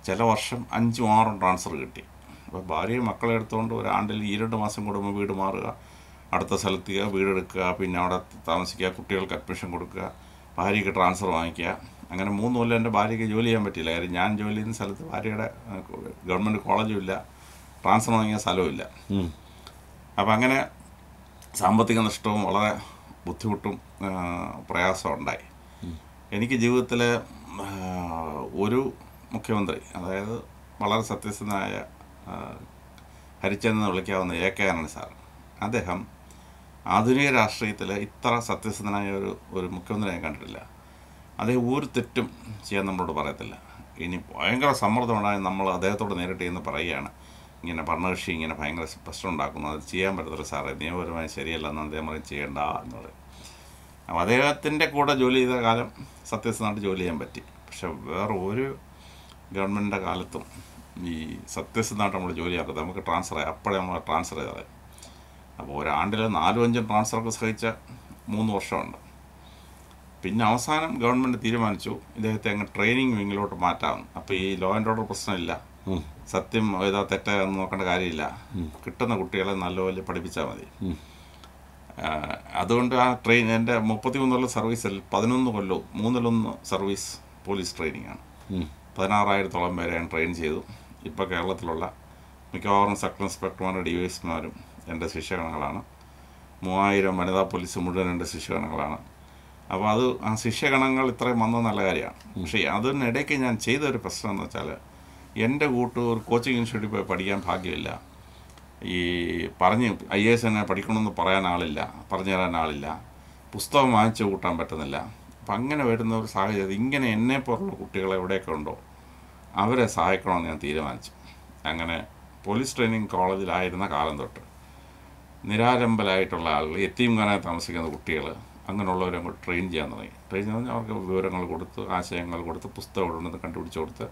ചില വർഷം അഞ്ചും ആറും ട്രാൻസ്ഫർ കിട്ടി അപ്പോൾ ഭാര്യയും മക്കളെ എടുത്തുകൊണ്ട് ഒരാണ്ടിൽ ഈ രണ്ട് മാസം കൂടുമ്പോൾ വീട് മാറുക അടുത്ത സ്ഥലത്തുക വീടെടുക്കുക പിന്നെ അവിടെ താമസിക്കുക കുട്ടികൾക്ക് അഡ്മിഷൻ കൊടുക്കുക ഭാര്യയ്ക്ക് ട്രാൻസ്ഫർ വാങ്ങിക്കുക അങ്ങനെ മൂന്ന് കൊല്ലം എൻ്റെ ഭാര്യയ്ക്ക് ജോലി ചെയ്യാൻ പറ്റിയില്ല കാര്യം ഞാൻ ജോലി ചെയ്യുന്ന സ്ഥലത്ത് ഭാര്യയുടെ ഗവൺമെൻറ് കോളേജും ഇല്ല ട്രാൻസ്ഫർ വാങ്ങിയ സ്ഥലവും ഇല്ല അപ്പം അങ്ങനെ സാമ്പത്തിക നഷ്ടവും വളരെ ബുദ്ധിമുട്ടും പ്രയാസം ഉണ്ടായി എനിക്ക് ജീവിതത്തിൽ ഒരു മുഖ്യമന്ത്രി അതായത് വളരെ സത്യസന്ധനായ ഹരിചന്ദ്രൻ വിളിക്കാവുന്ന എ കെ ആനന്ദ് സാർ അദ്ദേഹം ആധുനിക രാഷ്ട്രീയത്തിൽ ഇത്ര സത്യസന്ധനായ ഒരു ഒരു മുഖ്യമന്ത്രി ഞാൻ കണ്ടിട്ടില്ല അദ്ദേഹം ഒരു തെറ്റും ചെയ്യാൻ നമ്മളോട് പറയത്തില്ല ഇനി ഭയങ്കര സമ്മർദ്ദം ഉണ്ടായാൽ നമ്മൾ അദ്ദേഹത്തോട് നേരിട്ട് ചെയ്യുന്ന പറയുകയാണ് ഇങ്ങനെ ഭരണകക്ഷി ഇങ്ങനെ ഭയങ്കര പ്രശ്നം ഉണ്ടാക്കുന്നു അത് ചെയ്യാൻ പറ്റത്തില്ല സാറേ നിയമപരമായി ശരിയല്ല എന്ന് അദ്ദേഹം പറയും ചെയ്യേണ്ട എന്ന് പറയും അപ്പോൾ അദ്ദേഹത്തിൻ്റെ കൂടെ ജോലി ചെയ്ത കാലം സത്യസന്ധമായിട്ട് ജോലി ചെയ്യാൻ പറ്റി പക്ഷെ വേറെ ഒരു ഗവൺമെൻറ്റിൻ്റെ കാലത്തും ഈ സത്യസന്ധമായിട്ട് നമ്മൾ ജോലിയാക്കുന്നത് നമുക്ക് ട്രാൻസ്ഫർ ആയി അപ്പോഴേ നമ്മൾ ട്രാൻസ്ഫർ ചെയ്തത് അപ്പോൾ ഒരാണ്ടിൽ നാലും അഞ്ചും ട്രാൻസ്ഫറൊക്കെ സഹിച്ച മൂന്ന് വർഷമുണ്ട് പിന്നെ അവസാനം ഗവൺമെൻറ് തീരുമാനിച്ചു ഇദ്ദേഹത്തെ അങ്ങ് ട്രെയിനിങ് വിങ്ങിലോട്ട് മാറ്റാം അപ്പോൾ ഈ ലോ ആൻഡ് ഓർഡർ പ്രശ്നമില്ല സത്യം ഏതാ തെറ്റ എന്ന് നോക്കേണ്ട കാര്യമില്ല കിട്ടുന്ന കുട്ടികളെ നല്ലപോലെ പഠിപ്പിച്ചാൽ മതി അതുകൊണ്ട് ആ ട്രെയിൻ എൻ്റെ മുപ്പത്തി മൂന്നുള്ള സർവീസിൽ പതിനൊന്ന് കൊല്ലവും മൂന്നിലൊന്ന് സർവീസ് പോലീസ് ട്രെയിനിങ് ആണ് പതിനാറായിരത്തോളം പേരെ ഞാൻ ട്രെയിൻ ചെയ്തു ഇപ്പോൾ കേരളത്തിലുള്ള മിക്കവാറും സബ് ഇൻസ്പെക്ടർമാരും ഡി വൈ എസ്മാരും എൻ്റെ ശിഷ്യഗണങ്ങളാണ് മൂവായിരം വനിതാ പോലീസ് മുഴുവൻ എൻ്റെ ശിഷ്യഗണങ്ങളാണ് അപ്പോൾ അത് ആ ശിഷ്യഗണങ്ങൾ ഇത്രയും വന്നത് നല്ല കാര്യമാണ് പക്ഷേ അതിനിടയ്ക്ക് ഞാൻ ചെയ്തൊരു പ്രശ്നം എന്ന് വെച്ചാൽ എൻ്റെ കൂട്ട് ഒരു കോച്ചിങ് ഇൻസ്റ്റിറ്റ്യൂട്ടിൽ പോയി പഠിക്കാൻ ഭാഗ്യമില്ല ഈ പറഞ്ഞ് ഐ എസ് എന്നെ പഠിക്കണമെന്ന് പറയാൻ ആളില്ല പറഞ്ഞു തരാൻ ആളില്ല പുസ്തകം വാങ്ങിച്ചു കൂട്ടാൻ പറ്റുന്നില്ല അപ്പം അങ്ങനെ വരുന്ന ഒരു സാഹചര്യം ഇങ്ങനെ എന്നെ പോലുള്ള കുട്ടികൾ എവിടെയൊക്കെ ഉണ്ടോ അവരെ സഹായിക്കണമെന്ന് ഞാൻ തീരുമാനിച്ചു അങ്ങനെ പോലീസ് ട്രെയിനിങ് കോളേജിലായിരുന്ന കാലം തൊട്ട് നിരാലംബരായിട്ടുള്ള ആളുകൾ കാണാൻ താമസിക്കുന്ന കുട്ടികൾ അങ്ങനെയുള്ളവരെ അങ്ങോട്ട് ട്രെയിൻ ചെയ്യാൻ തുടങ്ങി ട്രെയിൻ ചെയ്യാൻ പറഞ്ഞാൽ അവർക്ക് വിവരങ്ങൾ കൊടുത്ത് ആശയങ്ങൾ കൊടുത്ത് പുസ്തകം ഉണ്ടെന്ന് കണ്ടുപിടിച്ച് കൊടുത്ത്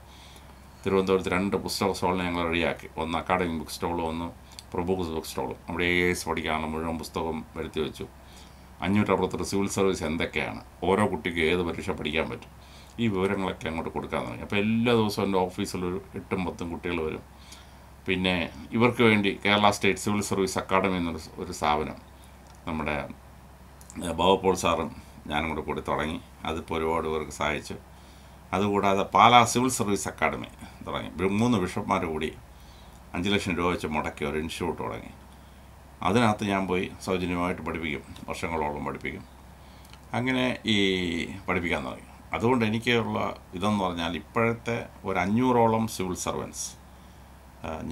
തിരുവനന്തപുരത്ത് രണ്ട് പുസ്തക സ്റ്റോളിനെ ഞങ്ങൾ റെഡിയാക്കി ഒന്ന് അക്കാഡമിക് ബുക്ക് സ്റ്റോളും ഒന്ന് പ്രൊബൂക്സ് ബുക്ക് സ്റ്റോളും അവിടെ എ എസ് പഠിക്കാനുള്ള മുഴുവൻ പുസ്തകം വരുത്തി വെച്ചു അഞ്ഞൂറ്റപ്പുറത്ത് സിവിൽ സർവീസ് എന്തൊക്കെയാണ് ഓരോ കുട്ടിക്കും ഏത് പരീക്ഷ പഠിക്കാൻ പറ്റും ഈ വിവരങ്ങളൊക്കെ അങ്ങോട്ട് കൊടുക്കാൻ തുടങ്ങി അപ്പോൾ എല്ലാ ദിവസവും എൻ്റെ ഓഫീസിലൊരു ഒരു എട്ടും പത്തും കുട്ടികൾ വരും പിന്നെ ഇവർക്ക് വേണ്ടി Kerala state civil service academy എന്നൊരു ഒരു സ്ഥാപനം നമ്മുടെ ബാബുപോൾ സാറും ഞാനും കൂടെ കൂടി തുടങ്ങി അതിപ്പോൾ ഒരുപാട് പേർക്ക് സഹായിച്ചു അതുകൂടാതെ പാലാ സിവിൽ സർവീസ് അക്കാഡമി തുടങ്ങി മൂന്ന് ബിഷപ്പ്മാർ കൂടി അഞ്ച് ലക്ഷം രൂപ വെച്ച് മുടക്കി ഒരു ഇൻസ്റ്റിറ്റ്യൂട്ട് തുടങ്ങി അതിനകത്ത് ഞാൻ പോയി സൗജന്യമായിട്ട് പഠിപ്പിക്കും വർഷങ്ങളോളം പഠിപ്പിക്കും അങ്ങനെ ഈ പഠിപ്പിക്കാൻ തുടങ്ങി അതുകൊണ്ട് എനിക്കുള്ള ഇതെന്ന് പറഞ്ഞാൽ ഇപ്പോഴത്തെ ഒരു അഞ്ഞൂറോളം സിവിൽ സർവൻസ്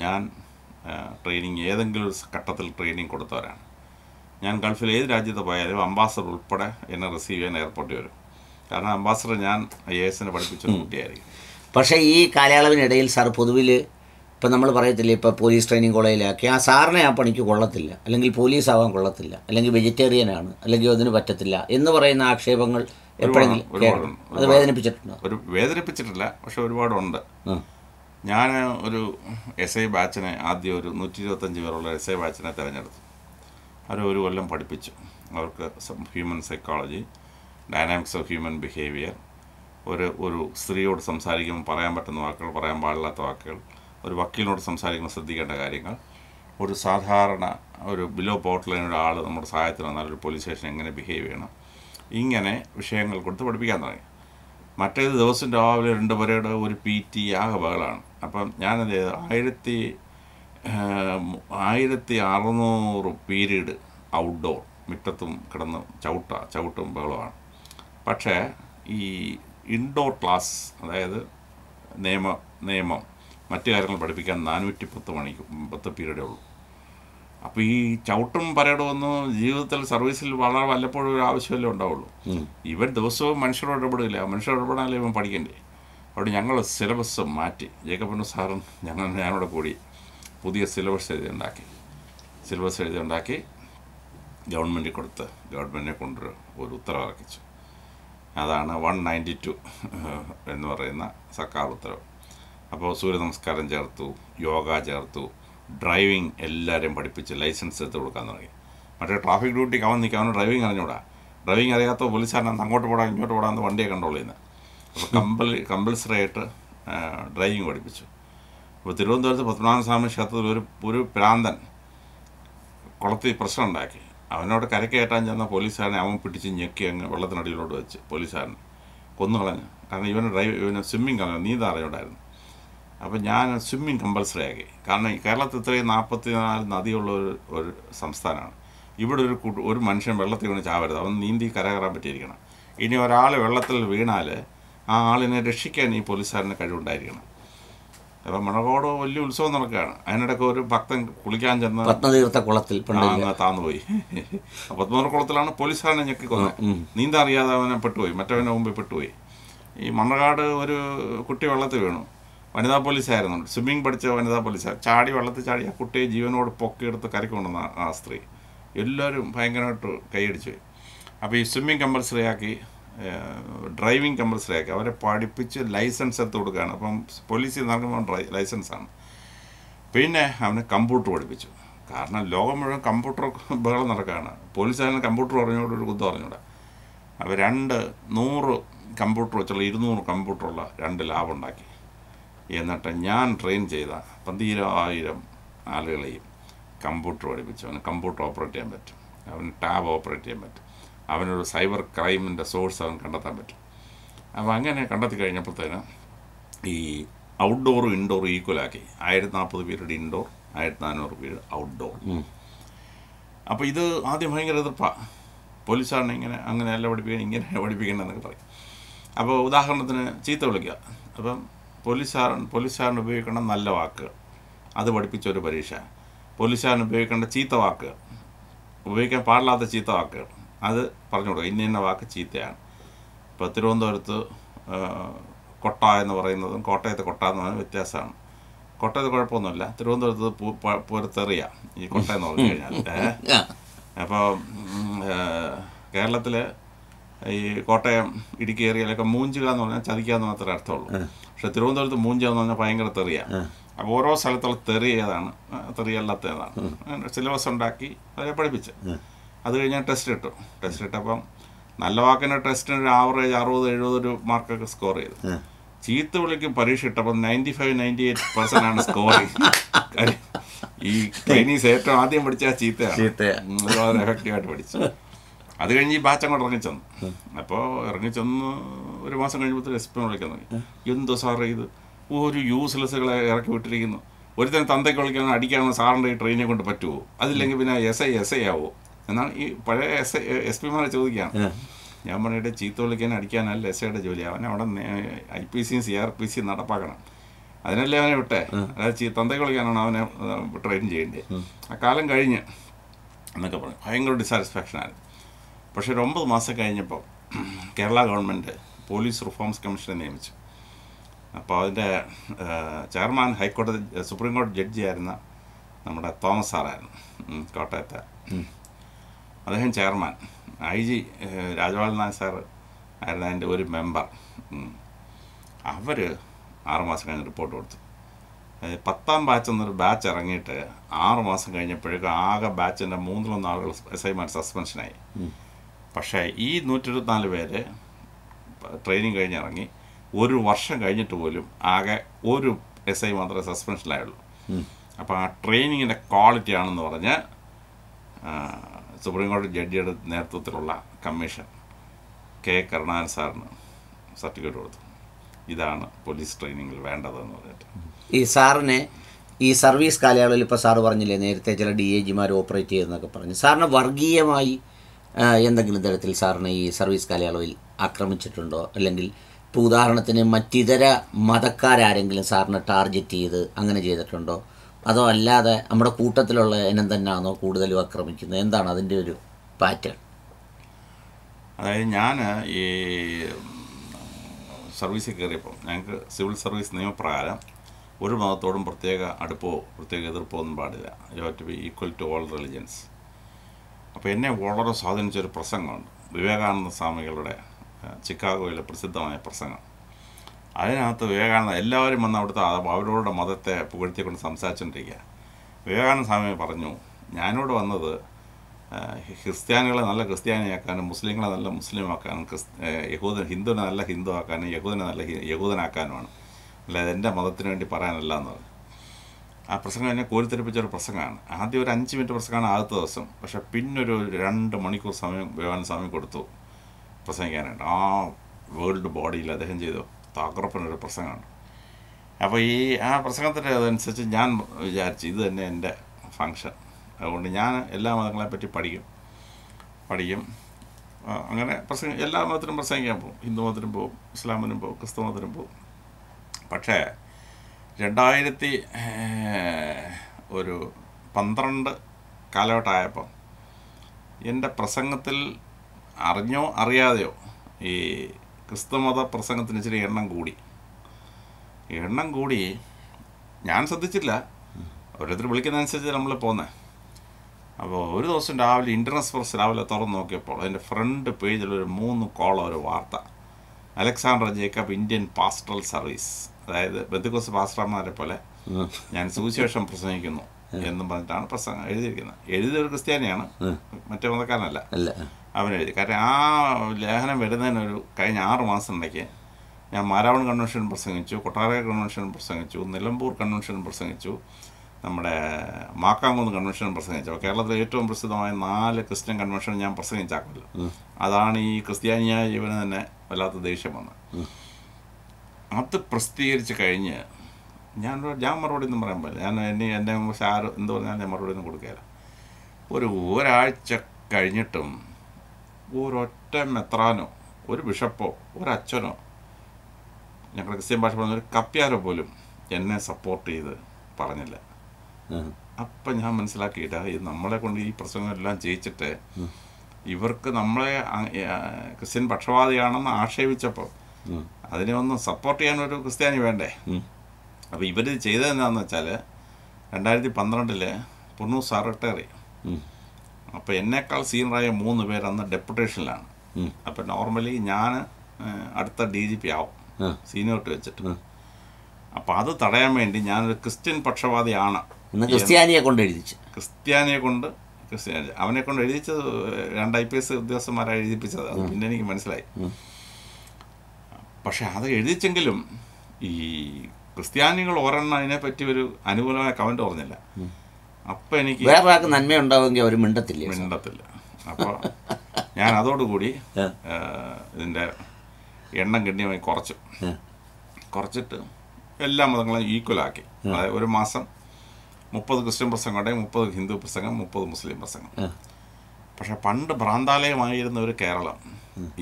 ഞാൻ ട്രെയിനിങ് ഏതെങ്കിലും ഒരു ഘട്ടത്തിൽ ട്രെയിനിങ് കൊടുത്തവരാണ് ഞാൻ ഗൾഫിൽ ഏത് രാജ്യത്ത് പോയാലും അംബാസഡർ ഉൾപ്പെടെ എന്നെ റിസീവ് ചെയ്യാൻ എയർപോർട്ടിൽ വരും കാരണം അംബാസഡർ ഞാൻ ഐ എ എസിനെ പഠിപ്പിച്ച കുട്ടിയായിരിക്കും പക്ഷേ ഈ കാലയളവിനിടയിൽ സാർ പൊതുവിൽ ഇപ്പം നമ്മൾ പറയത്തില്ല ഇപ്പോൾ പോലീസ് ട്രെയിനിങ് കോളേജിലാക്കി ആ സാറിനെ ആ പണിക്ക് കൊള്ളത്തില്ല അല്ലെങ്കിൽ പോലീസ് ആവാൻ കൊള്ളത്തില്ല അല്ലെങ്കിൽ വെജിറ്റേറിയൻ ആണ് അല്ലെങ്കിൽ അതിന് പറ്റത്തില്ല എന്ന് പറയുന്ന ആക്ഷേപങ്ങൾ എപ്പോഴെങ്കിലും അത് വേദനിപ്പിച്ചിട്ടുണ്ടോ ഒരു വേദനിപ്പിച്ചിട്ടില്ല പക്ഷെ ഒരുപാടുണ്ട് ഞാൻ ഒരു എസ് ഐ ബാച്ചിനെ ആദ്യം ഒരു നൂറ്റി ഇരുപത്തഞ്ച് പേരുള്ള എസ് ഐ ബാച്ചിനെ തിരഞ്ഞെടുത്തു അവർ ഒരു കൊല്ലം പഠിപ്പിച്ചു അവർക്ക് human psychology dynamics of human behaviour ഒരു ഒരു സ്ത്രീയോട് സംസാരിക്കുമ്പോൾ പറയാൻ പറ്റുന്ന വാക്കുകൾ പറയാൻ പാടില്ലാത്ത വാക്കുകൾ ഒരു വക്കീലിനോട് സംസാരിക്കുമ്പോൾ ശ്രദ്ധിക്കേണ്ട കാര്യങ്ങൾ ഒരു സാധാരണ ഒരു ബിലോ പോർട്ട് ലൈനുള്ള ആൾ നമ്മുടെ സഹായത്തിന് വന്നാൽ ഒരു പോലീസ് സ്റ്റേഷൻ എങ്ങനെ ബിഹേവ് ചെയ്യണം ഇങ്ങനെ വിഷയങ്ങൾ കൊടുത്ത് പഠിപ്പിക്കാൻ തുടങ്ങി മറ്റേത് ദിവസം രാവിലെ രണ്ട് പേരുടെ ഒരു പി ടി ആകെ ബഹളമാണ് അപ്പം ഞാനെന്ത് ചെയ്തു ആയിരത്തി ആയിരത്തി അറുന്നൂറ് പീരീഡ് ഔട്ട്ഡോർ മുറ്റത്തും കിടന്ന് ചവിട്ട ചവിട്ടും ബഹളമാണ് പക്ഷേ ഈ ഇൻഡോർ ക്ലാസ് അതായത് നിയമ നിയമം മറ്റു കാര്യങ്ങൾ പഠിപ്പിക്കാൻ നാനൂറ്റി പത്ത് മണിക്ക് പത്ത് പീരീഡേ ഉള്ളൂ അപ്പോൾ ഈ ചവിട്ടും ഒന്നും ജീവിതത്തിൽ സർവീസിൽ വളരെ വല്ലപ്പോഴും ഒരു ആവശ്യമല്ലേ ഉണ്ടാവുള്ളൂ ഇവൻ ദിവസവും മനുഷ്യരോട് ഇടപെടില്ല മനുഷ്യർ ഇടപെടാനല്ലേ ഇവൻ പഠിക്കണ്ടേ അവിടെ ഞങ്ങൾ സിലബസ് മാറ്റി ജേക്കബിന് സാറും ഞങ്ങൾ ഞാനോട് കൂടി പുതിയ സിലബസ് എഴുതി ഉണ്ടാക്കി സിലബസ് എഴുതി ഉണ്ടാക്കി ഗവൺമെൻറ്റിൽ കൊടുത്ത് ഗവൺമെൻറ്റിനെ കൊണ്ടൊരു ഒരു ഉത്തരവിറക്കിച്ചു അതാണ് വൺ നയൻറ്റി ടു എന്ന് പറയുന്ന സർക്കാർ ഉത്തരവ് അപ്പോൾ സൂര്യ നമസ്കാരം ചേർത്തു യോഗ ചേർത്തു ഡ്രൈവിംഗ് എല്ലാവരെയും പഠിപ്പിച്ച് ലൈസൻസ് എടുത്ത് കൊടുക്കാൻ തുടങ്ങി മറ്റേ ട്രാഫിക് ഡ്യൂട്ടിക്ക് അവൻ നിൽക്കാൻ ഡ്രൈവിംഗ് അറിഞ്ഞുകൂടാ ഡ്രൈവിംഗ് അറിയാത്ത ആണ് അങ്ങോട്ട് പോടാ ഇങ്ങോട്ട് പോടാന്ന് വണ്ടിയെ കണ്ട്രോൾ ചെയ്യുന്നത് അപ്പോൾ കമ്പൽ കമ്പൽസറി ആയിട്ട് ഡ്രൈവിംഗ് പഠിപ്പിച്ചു അപ്പോൾ തിരുവനന്തപുരത്ത് പത്മനാഭ സ്വാമി ക്ഷേത്രത്തിൽ ഒരു ഒരു പ്രാന്തൻ കുളത്തിൽ പ്രശ്നം ഉണ്ടാക്കി അവനോട് കരക്കേറ്റാൻ ചെന്ന പോലീസുകാരനെ അവൻ പിടിച്ച് ഞെക്കി അങ്ങ് വെള്ളത്തിനടിയിലോട്ട് വെച്ച് പോലീസുകാരൻ കൊന്നു കളഞ്ഞു കാരണം ഇവന് ഡ്രൈവ് ഇവന് സ്വിമ്മിങ് കളഞ്ഞു നീന്താൻ അറിയുണ്ടായിരുന്നു അപ്പോൾ ഞാൻ സ്വിമ്മിങ് കമ്പൽസറി ആക്കി കാരണം കേരളത്തിൽ ഇത്രയും നാൽപ്പത്തി നാല് നദിയുള്ള ഒരു ഒരു സംസ്ഥാനമാണ് ഇവിടെ ഒരു ഒരു മനുഷ്യൻ വെള്ളത്തിൽ വീണ് ചാവരുത് അവൻ നീന്തി കരകയറാൻ പറ്റിയിരിക്കണം ഇനി ഒരാൾ വെള്ളത്തിൽ വീണാൽ ആ ആളിനെ രക്ഷിക്കാൻ ഈ പോലീസുകാരന് കഴിവുണ്ടായിരിക്കണം അപ്പം മണകോട് വലിയ ഉത്സവം നടക്കുകയാണ് അതിനിടയ്ക്ക് ഒരു ഭക്തൻ കുളിക്കാൻ ചെന്ന പത്മതീർത്ഥ കുളത്തിൽ താന്നുപോയി പത്മതീർത്ഥ കുളത്തിലാണ് പോലീസുകാരനെ ഞെക്കി കൊന്നത് നീന്താൻ അറിയാതെ അവനെ പെട്ടുപോയി മറ്റവനെ മുമ്പിൽ പെട്ടുപോയി ഈ മണ്ണകാട് ഒരു കുട്ടി വെള്ളത്തിൽ വീണു വനിതാ പോലീസായിരുന്നു സ്വിമ്മിങ് പഠിച്ച വനിതാ പോലീസാണ് ചാടി വെള്ളത്തിൽ ചാടി ആ കുട്ടിയെ ജീവനോട് പൊക്കിയെടുത്ത് കരയ്ക്ക് കൊണ്ടുവന്ന ആ സ്ത്രീ എല്ലാവരും ഭയങ്കരമായിട്ട് കൈയടിച്ചു അപ്പോൾ ഈ സ്വിമ്മിങ് കമ്പൽസറി ആക്കി ഡ്രൈവിംഗ് കമ്പൽസറിയാക്കി അവരെ പഠിപ്പിച്ച് ലൈസൻസ് എടുത്ത് കൊടുക്കുകയാണ് അപ്പം പോലീസിൽ നൽകുമ്പോൾ ഡ്രൈ ലൈസൻസാണ് പിന്നെ അവനെ കമ്പ്യൂട്ടർ പഠിപ്പിച്ചു കാരണം ലോകം മുഴുവൻ കമ്പ്യൂട്ടർ ബഹളം നടക്കുകയാണ് പോലീസുകാരന് കമ്പ്യൂട്ടർ അറിഞ്ഞുകൂടെ ഒരു കുത്തം പറഞ്ഞുകൂടെ അവർ രണ്ട് നൂറ് കമ്പ്യൂട്ടർ വെച്ചുള്ള ഇരുന്നൂറ് കമ്പ്യൂട്ടറുള്ള രണ്ട് ലാബ് ഉണ്ടാക്കി എന്നിട്ട് ഞാൻ ട്രെയിൻ ചെയ്ത പതിനായിരം ആളുകളെയും കമ്പ്യൂട്ടർ പഠിപ്പിച്ചു അവന് കമ്പ്യൂട്ടർ ഓപ്പറേറ്റ് ചെയ്യാൻ പറ്റും അവന് ടാബ് ഓപ്പറേറ്റ് ചെയ്യാൻ പറ്റും അവനൊരു സൈബർ ക്രൈമിൻ്റെ സോഴ്സ് അവൻ കണ്ടെത്താൻ പറ്റും അപ്പോൾ അങ്ങനെ കണ്ടെത്തി കഴിഞ്ഞപ്പോഴത്തേന് ഈ ഔട്ട്ഡോറും ഇൻഡോറും ഈക്വലാക്കി ആയിരത്തി നാൽപ്പത് പേരുടെ ഇൻഡോർ ആയിരത്തി നാനൂറ് പേര് ഔട്ട്ഡോർ അപ്പോൾ ഇത് ആദ്യം ഭയങ്കര എതിർപ്പാണ് പോലീസാണ് ഇങ്ങനെ അല്ല പഠിപ്പിക്കണം ഇങ്ങനെ പഠിപ്പിക്കണം എന്നൊക്കെ പറയും അപ്പോൾ ഉദാഹരണത്തിന് ചീത്ത വിളിക്കുക അപ്പം പോലീസുകാരൻ പോലീസുകാരൻ ഉപയോഗിക്കേണ്ട നല്ല വാക്കുകൾ അത് പഠിപ്പിച്ച ഒരു പരീക്ഷ പോലീസുകാരൻ ഉപയോഗിക്കേണ്ട ചീത്ത വാക്കുകൾ ഉപയോഗിക്കാൻ പാടില്ലാത്ത ചീത്ത വാക്കുകൾ അത് പറഞ്ഞു കൊടുക്കുക ഇന്ന ഇന്ന വാക്ക് ചീത്തയാണ് ഇപ്പോൾ തിരുവനന്തപുരത്ത് കൊട്ട എന്ന് പറയുന്നതും കോട്ടയത്ത് കൊട്ട എന്ന് പറയുന്നത് വ്യത്യാസമാണ് കോട്ടയത്ത് കുഴപ്പമൊന്നുമില്ല തിരുവനന്തപുരത്ത് പൊരുത്തെറിയ ഈ കൊട്ട എന്ന് പറഞ്ഞു കഴിഞ്ഞാൽ അപ്പോൾ കേരളത്തിലെ ഈ കോട്ടയം ഇടുക്കി ഏരിയയിലൊക്കെ മൂഞ്ചുക എന്ന് പറഞ്ഞാൽ ചതിക്കുക എന്ന് മാത്രമേ അർത്ഥമുള്ളൂ പക്ഷെ തിരുവനന്തപുരത്ത് മൂഞ്ച എന്ന് പറഞ്ഞാൽ ഭയങ്കര തെറിയ അപ്പോൾ ഓരോ സ്ഥലത്തുള്ള തെറിയതാണ് തെറിയല്ലാത്തതാണ് സിലബസ് ഉണ്ടാക്കി അവരെ പഠിപ്പിച്ചു അത് കഴിഞ്ഞാൽ ടെസ്റ്റ് ഇട്ടു ടെസ്റ്റ് ഇട്ടപ്പം നല്ല വാക്കിൻ്റെ ടെസ്റ്റിന് ഒരു ആവറേജ് അറുപത് എഴുപത് ഒരു മാർക്കൊക്കെ സ്കോർ ചെയ്തു ചീത്ത വിളിക്കും പരീക്ഷ ഇട്ടപ്പോൾ ninety five ninety eight percent ആണ് സ്കോർ ചെയ്തത് ഈ ചൈനീസ് ഏറ്റവും ആദ്യം പഠിച്ച ചീത്തയാണ് വളരെ എഫക്റ്റീവായിട്ട് പഠിച്ചു അത് കഴിഞ്ഞ് ഈ ബാച്ച് അങ്ങോട്ട് ഇറങ്ങിച്ചെന്നു അപ്പോൾ ഇറങ്ങിച്ചെന്ന് ഒരു മാസം കഴിഞ്ഞപ്പോൾ എസ് പി തുടങ്ങി എന്തോ സാർ ഇത് ഒരു യൂസ്ലെസ്സുകളെ ഇറക്കി വിട്ടിരിക്കുന്നു ഒരുത്തൻ തന്തയ്ക്ക് വിളിക്കാൻ അടിക്കാവുന്ന സാറിൻ്റെ ഈ ട്രെയിനെ കൊണ്ട് പറ്റുമോ അതില്ലെങ്കിൽ പിന്നെ എസ് ഐ എസ് ഐ ആവുമോ എന്നാണ് ഈ പഴയ എസ് എസ് പിമാരെ ചോദിക്കുകയാണ് ഞാൻ പറഞ്ഞിട്ട് ചീത്ത വിളിക്കാൻ അടിക്കാനല്ല എസ് ഐയുടെ ജോലി അവൻ അവിടെ ഐ പി സിയും സി ആർ പി സിയും നടപ്പാക്കണം അതിനല്ലേ അവനെ വിട്ടെ അതായത് ചീ തന്തയ്ക്ക് വിളിക്കാനാണ് അവനെ ട്രെയിൻ ചെയ്യേണ്ടത് ആ കാലം കഴിഞ്ഞ് എന്നൊക്കെ പറഞ്ഞു ഭയങ്കര ഡിസാറ്റിസ്ഫാക്ഷനായിരുന്നു പക്ഷേ ഒരു ഒമ്പത് മാസം കഴിഞ്ഞപ്പോൾ കേരള ഗവൺമെൻറ് പോലീസ് റിഫോംസ് കമ്മീഷനെ നിയമിച്ചു അപ്പോൾ അതിൻ്റെ ചെയർമാൻ ഹൈക്കോടതി സുപ്രീം കോടതി ജഡ്ജിയായിരുന്ന നമ്മുടെ തോമസ് സാറായിരുന്നു കോട്ടയത്തെ അദ്ദേഹം chairman I G Rajapal Nair sir ആയിരുന്നു അതിൻ്റെ ഒരു മെമ്പർ അവർ ആറുമാസം കഴിഞ്ഞ് റിപ്പോർട്ട് കൊടുത്തു പത്താം ബാച്ച് എന്നൊരു ബാച്ച് ഇറങ്ങിയിട്ട് ആറ് മാസം കഴിഞ്ഞപ്പോഴേക്കും ആകെ ബാച്ചിൻ്റെ മൂന്നിലും നാളുകൾ എസ് മാർ സസ്പെൻഷനായി പക്ഷേ ഈ നൂറ്റി ഇരുപത്തിനാല് പേര് ട്രെയിനിങ് കഴിഞ്ഞ് ഇറങ്ങി ഒരു വർഷം കഴിഞ്ഞിട്ട് പോലും ആകെ ഒരു എസ് ഐ മാത്രമേ സസ്പെൻഷനിലായുള്ളൂ അപ്പോൾ ആ ട്രെയിനിങ്ങിൻ്റെ ക്വാളിറ്റി ആണെന്ന് പറഞ്ഞ് സുപ്രീം കോടതി ജഡ്ജിയുടെ നേതൃത്വത്തിലുള്ള കമ്മീഷൻ കെ കരുണാകരൻ സാറിന് സർട്ടിഫിക്കറ്റ് കൊടുത്തു ഇതാണ് പോലീസ് ട്രെയിനിങ്ങിൽ വേണ്ടതെന്ന് പറഞ്ഞിട്ട് ഈ സാറിന് ഈ സർവീസ് കാലയളവിൽ ഇപ്പോൾ സാറ് പറഞ്ഞില്ലേ നേരത്തെ ചില ഡി എ ജിമാർ ഓപ്പറേറ്റ് ചെയ്തെന്നൊക്കെ പറഞ്ഞു സാറിന് വർഗീയമായി എന്തെങ്കിലും തരത്തിൽ സാറിന് ഈ സർവീസ് കാലയളവിൽ ആക്രമിച്ചിട്ടുണ്ടോ അല്ലെങ്കിൽ ഇപ്പോൾ ഉദാഹരണത്തിന് മറ്റിതര മതക്കാരാരെങ്കിലും സാറിന് ടാർഗറ്റ് ചെയ്ത് അങ്ങനെ ചെയ്തിട്ടുണ്ടോ അതോ അല്ലാതെ നമ്മുടെ കൂട്ടത്തിലുള്ള ഇനം തന്നെയാണോ കൂടുതലും ആക്രമിക്കുന്നത് എന്താണ് അതിൻ്റെ ഒരു പാറ്റേൺ അതായത് ഞാൻ ഈ സർവീസിൽ കയറിയപ്പം ഞങ്ങൾക്ക് സിവിൽ സർവീസ് നിയമപ്രകാരം ഒരു മതത്തോടും പ്രത്യേക അടുപ്പോ പ്രത്യേക എതിർപ്പോ ഒന്നും പാടില്ല you have to be equal to all religions അപ്പോൾ എന്നെ വളരെ സ്വാധീനിച്ചൊരു പ്രസംഗമുണ്ട് വിവേകാനന്ദ സ്വാമികളുടെ ചിക്കാഗോയിലെ പ്രസിദ്ധമായ പ്രസംഗം അതിനകത്ത് വിവേകാനന്ദ എല്ലാവരും വന്ന് അവിടുത്തെ അവരവരുടെ മതത്തെ പുകഴ്ത്തിക്കൊണ്ട് സംസാരിച്ചുകൊണ്ടിരിക്കുക വിവേകാനന്ദ സ്വാമി പറഞ്ഞു ഞാനിവിടെ വന്നത് ക്രിസ്ത്യാനികളെ നല്ല ക്രിസ്ത്യാനിയാക്കാനും മുസ്ലിങ്ങളെ നല്ല മുസ്ലിമാക്കാനും ക്രിസ് യഹൂദൻ ഹിന്ദുവിനെ നല്ല ഹിന്ദു ആക്കാനും യഹൂദനെ നല്ല യഹൂദനാക്കാനുമാണ് അല്ലാതെ എൻ്റെ മതത്തിന് വേണ്ടി പറയാനല്ല എന്ന് പറഞ്ഞു ആ പ്രസംഗം എന്നെ കോരിത്തെപ്പിച്ച ഒരു പ്രസംഗമാണ് ആദ്യം ഒരു അഞ്ച് മിനിറ്റ് പ്രസംഗമാണ് ആദ്യത്തെ ദിവസം പക്ഷേ പിന്നൊരു രണ്ട് മണിക്കൂർ സമയം വിവേകാനന്ദ സ്വാമി കൊടുത്തു പ്രസംഗിക്കാനായിട്ട് ആ വേൾഡ് ബോഡിയിൽ അദ്ദേഹം ചെയ്തു താക്കറപ്പനൊരു പ്രസംഗമാണ് അപ്പോൾ ഈ ആ പ്രസംഗത്തിൻ്റെ അതനുസരിച്ച് ഞാൻ വിചാരിച്ചു ഇത് തന്നെ എൻ്റെ ഫങ്ഷൻ അതുകൊണ്ട് ഞാൻ എല്ലാ മതങ്ങളെ പറ്റി പഠിക്കും പഠിക്കും അങ്ങനെ പ്രസംഗം എല്ലാ മതത്തിനും പ്രസംഗിക്കാൻ പോകും ഹിന്ദു മതത്തിനും പോകും ഇസ്ലാം മതത്തിനും പോകും ക്രിസ്തു മതത്തിനും പോകും പക്ഷേ രണ്ടായിരത്തി ഒരു പന്ത്രണ്ട് കാലഘട്ടമായപ്പം എൻ്റെ പ്രസംഗത്തിൽ അറിഞ്ഞോ അറിയാതെയോ ഈ ക്രിസ്തുമത പ്രസംഗത്തിന് ഇച്ചിരി എണ്ണം കൂടി എണ്ണം കൂടി ഞാൻ ശ്രദ്ധിച്ചില്ല ഓരോരുത്തർ വിളിക്കുന്നതനുസരിച്ച് നമ്മൾ പോകുന്നത് അപ്പോൾ ഒരു ദിവസം രാവിലെ ഇൻ്റർനെസ് പ്രസ് രാവിലെ തുറന്ന് നോക്കിയപ്പോൾ അതിൻ്റെ ഫ്രണ്ട് പേജിൽ ഒരു മൂന്ന് കോള ഒരു വാർത്ത Alexander Jacob Indian pastoral service അതായത് ബന്ധുക്കോസ് പാസ്റ്റർമാരെ പോലെ ഞാൻ സുവിശേഷം പ്രസംഗിക്കുന്നു എന്നും പറഞ്ഞിട്ടാണ് പ്രസംഗം എഴുതിയിരിക്കുന്നത് എഴുതിയൊരു ക്രിസ്ത്യാനിയാണ് മറ്റേ മതക്കാരനല്ല അവൻ എഴുതി കാരണം ആ ലേഖനം ഒരു കഴിഞ്ഞ ആറ് മാസത്തിനിടയ്ക്ക് ഞാൻ മാരാവൺ കൺവെൻഷൻ പ്രസംഗിച്ചു കൊട്ടാര കൺവെൻഷൻ പ്രസംഗിച്ചു നിലമ്പൂർ കൺവെൻഷൻ പ്രസംഗിച്ചു നമ്മുടെ മാക്കാങ്കുന്ന് കൺവെൻഷൻ പ്രസംഗിച്ചു കേരളത്തിലെ ഏറ്റവും പ്രസിദ്ധമായ നാല് ക്രിസ്ത്യൻ കൺവെൻഷൻ ഞാൻ പ്രസംഗിച്ചാക്കില്ല അതാണ് ഈ ക്രിസ്ത്യാനിയായ ജീവന് തന്നെ വല്ലാത്ത ദേഷ്യം വന്നത് അത് പ്രസിദ്ധീകരിച്ച് കഴിഞ്ഞ് ഞാൻ ഞാൻ മറുപടി ഒന്നും പറയാൻ പറ്റില്ല ഞാൻ എന്നെ എൻ്റെ ആരും എന്ത് പറഞ്ഞാലും ഞാൻ മറുപടി ഒന്നും കൊടുക്കുകയില്ല ഒരു ഒരാഴ്ച കഴിഞ്ഞിട്ടും ഒരൊറ്റ മെത്രാനോ ഒരു ബിഷപ്പോ ഒരച്ഛനോ ഞങ്ങൾ ക്രിസ്ത്യൻ ഭാഷ പറഞ്ഞ ഒരു കപ്പ്യാരോ പോലും എന്നെ സപ്പോർട്ട് ചെയ്ത് പറഞ്ഞില്ല അപ്പൊ ഞാൻ മനസ്സിലാക്കിയിട്ട് ഈ നമ്മളെ കൊണ്ട് ഈ പ്രസംഗമെല്ലാം ജയിച്ചിട്ട് ഇവർക്ക് നമ്മളെ ക്രിസ്ത്യൻ പക്ഷപാതിയാണെന്ന് ആക്ഷേപിച്ചപ്പോൾ അതിനെ ഒന്ന് സപ്പോർട്ട് ചെയ്യാൻ ഒരു ക്രിസ്ത്യാനി വേണ്ടേ അപ്പോൾ ഇവര് ചെയ്തതെന്താന്ന് വെച്ചാല് വെച്ചാൽ രണ്ടായിരത്തി പന്ത്രണ്ടില് പൊണ്ണൂർ സാർ റിട്ടയർ ചെയ്യും അപ്പോൾ എന്നേക്കാൾ സീനിയറായ മൂന്ന് പേര് അന്ന് ഡെപ്യൂട്ടേഷനിലാണ് അപ്പോൾ നോർമലി ഞാൻ അടുത്ത ഡി ജി പി ആവും സീനിയോട്ട് വെച്ചിട്ട് അപ്പോൾ അത് തടയാൻ വേണ്ടി ഞാനൊരു ക്രിസ്ത്യൻ പക്ഷപാതിയാണ് ക്രിസ്ത്യാനിയെ കൊണ്ട് എഴുതിച്ചു ക്രിസ്ത്യാനിയെ കൊണ്ട് ക്രിസ്ത്യാനി അവനെ കൊണ്ട് എഴുതിച്ചത് രണ്ട് ഐ പി എസ് ഉദ്യോഗസ്ഥന്മാരെ എഴുതിപ്പിച്ചത് അത് പിന്നെ എനിക്ക് മനസ്സിലായി പക്ഷെ അത് എഴുതിച്ചെങ്കിലും ഈ ക്രിസ്ത്യാനികൾ ഒരെണ്ണം അതിനെപ്പറ്റി ഒരു അനുകൂലമായ കമൻറ്റ് പറഞ്ഞില്ല അപ്പൊ എനിക്ക് വേറെ നന്മ ഉണ്ടാവുമെങ്കിൽ അവർ മിണ്ടത്തില്ല മിണ്ടത്തില്ല അപ്പോൾ ഞാൻ അതോടുകൂടി ഇതിന്റെ എണ്ണം ഗണ്യമായി കുറച്ചു കുറച്ചിട്ട് എല്ലാ മതങ്ങളും ഈക്വലാക്കി അതായത് ഒരു മാസം മുപ്പത് ക്രിസ്ത്യൻ പ്രസംഗം ഉണ്ടെങ്കിൽ മുപ്പത് ഹിന്ദു പ്രസംഗം മുപ്പത് മുസ്ലിം പ്രസംഗം പക്ഷെ പണ്ട് ഭ്രാന്താലയമായിരുന്ന ഒരു കേരളം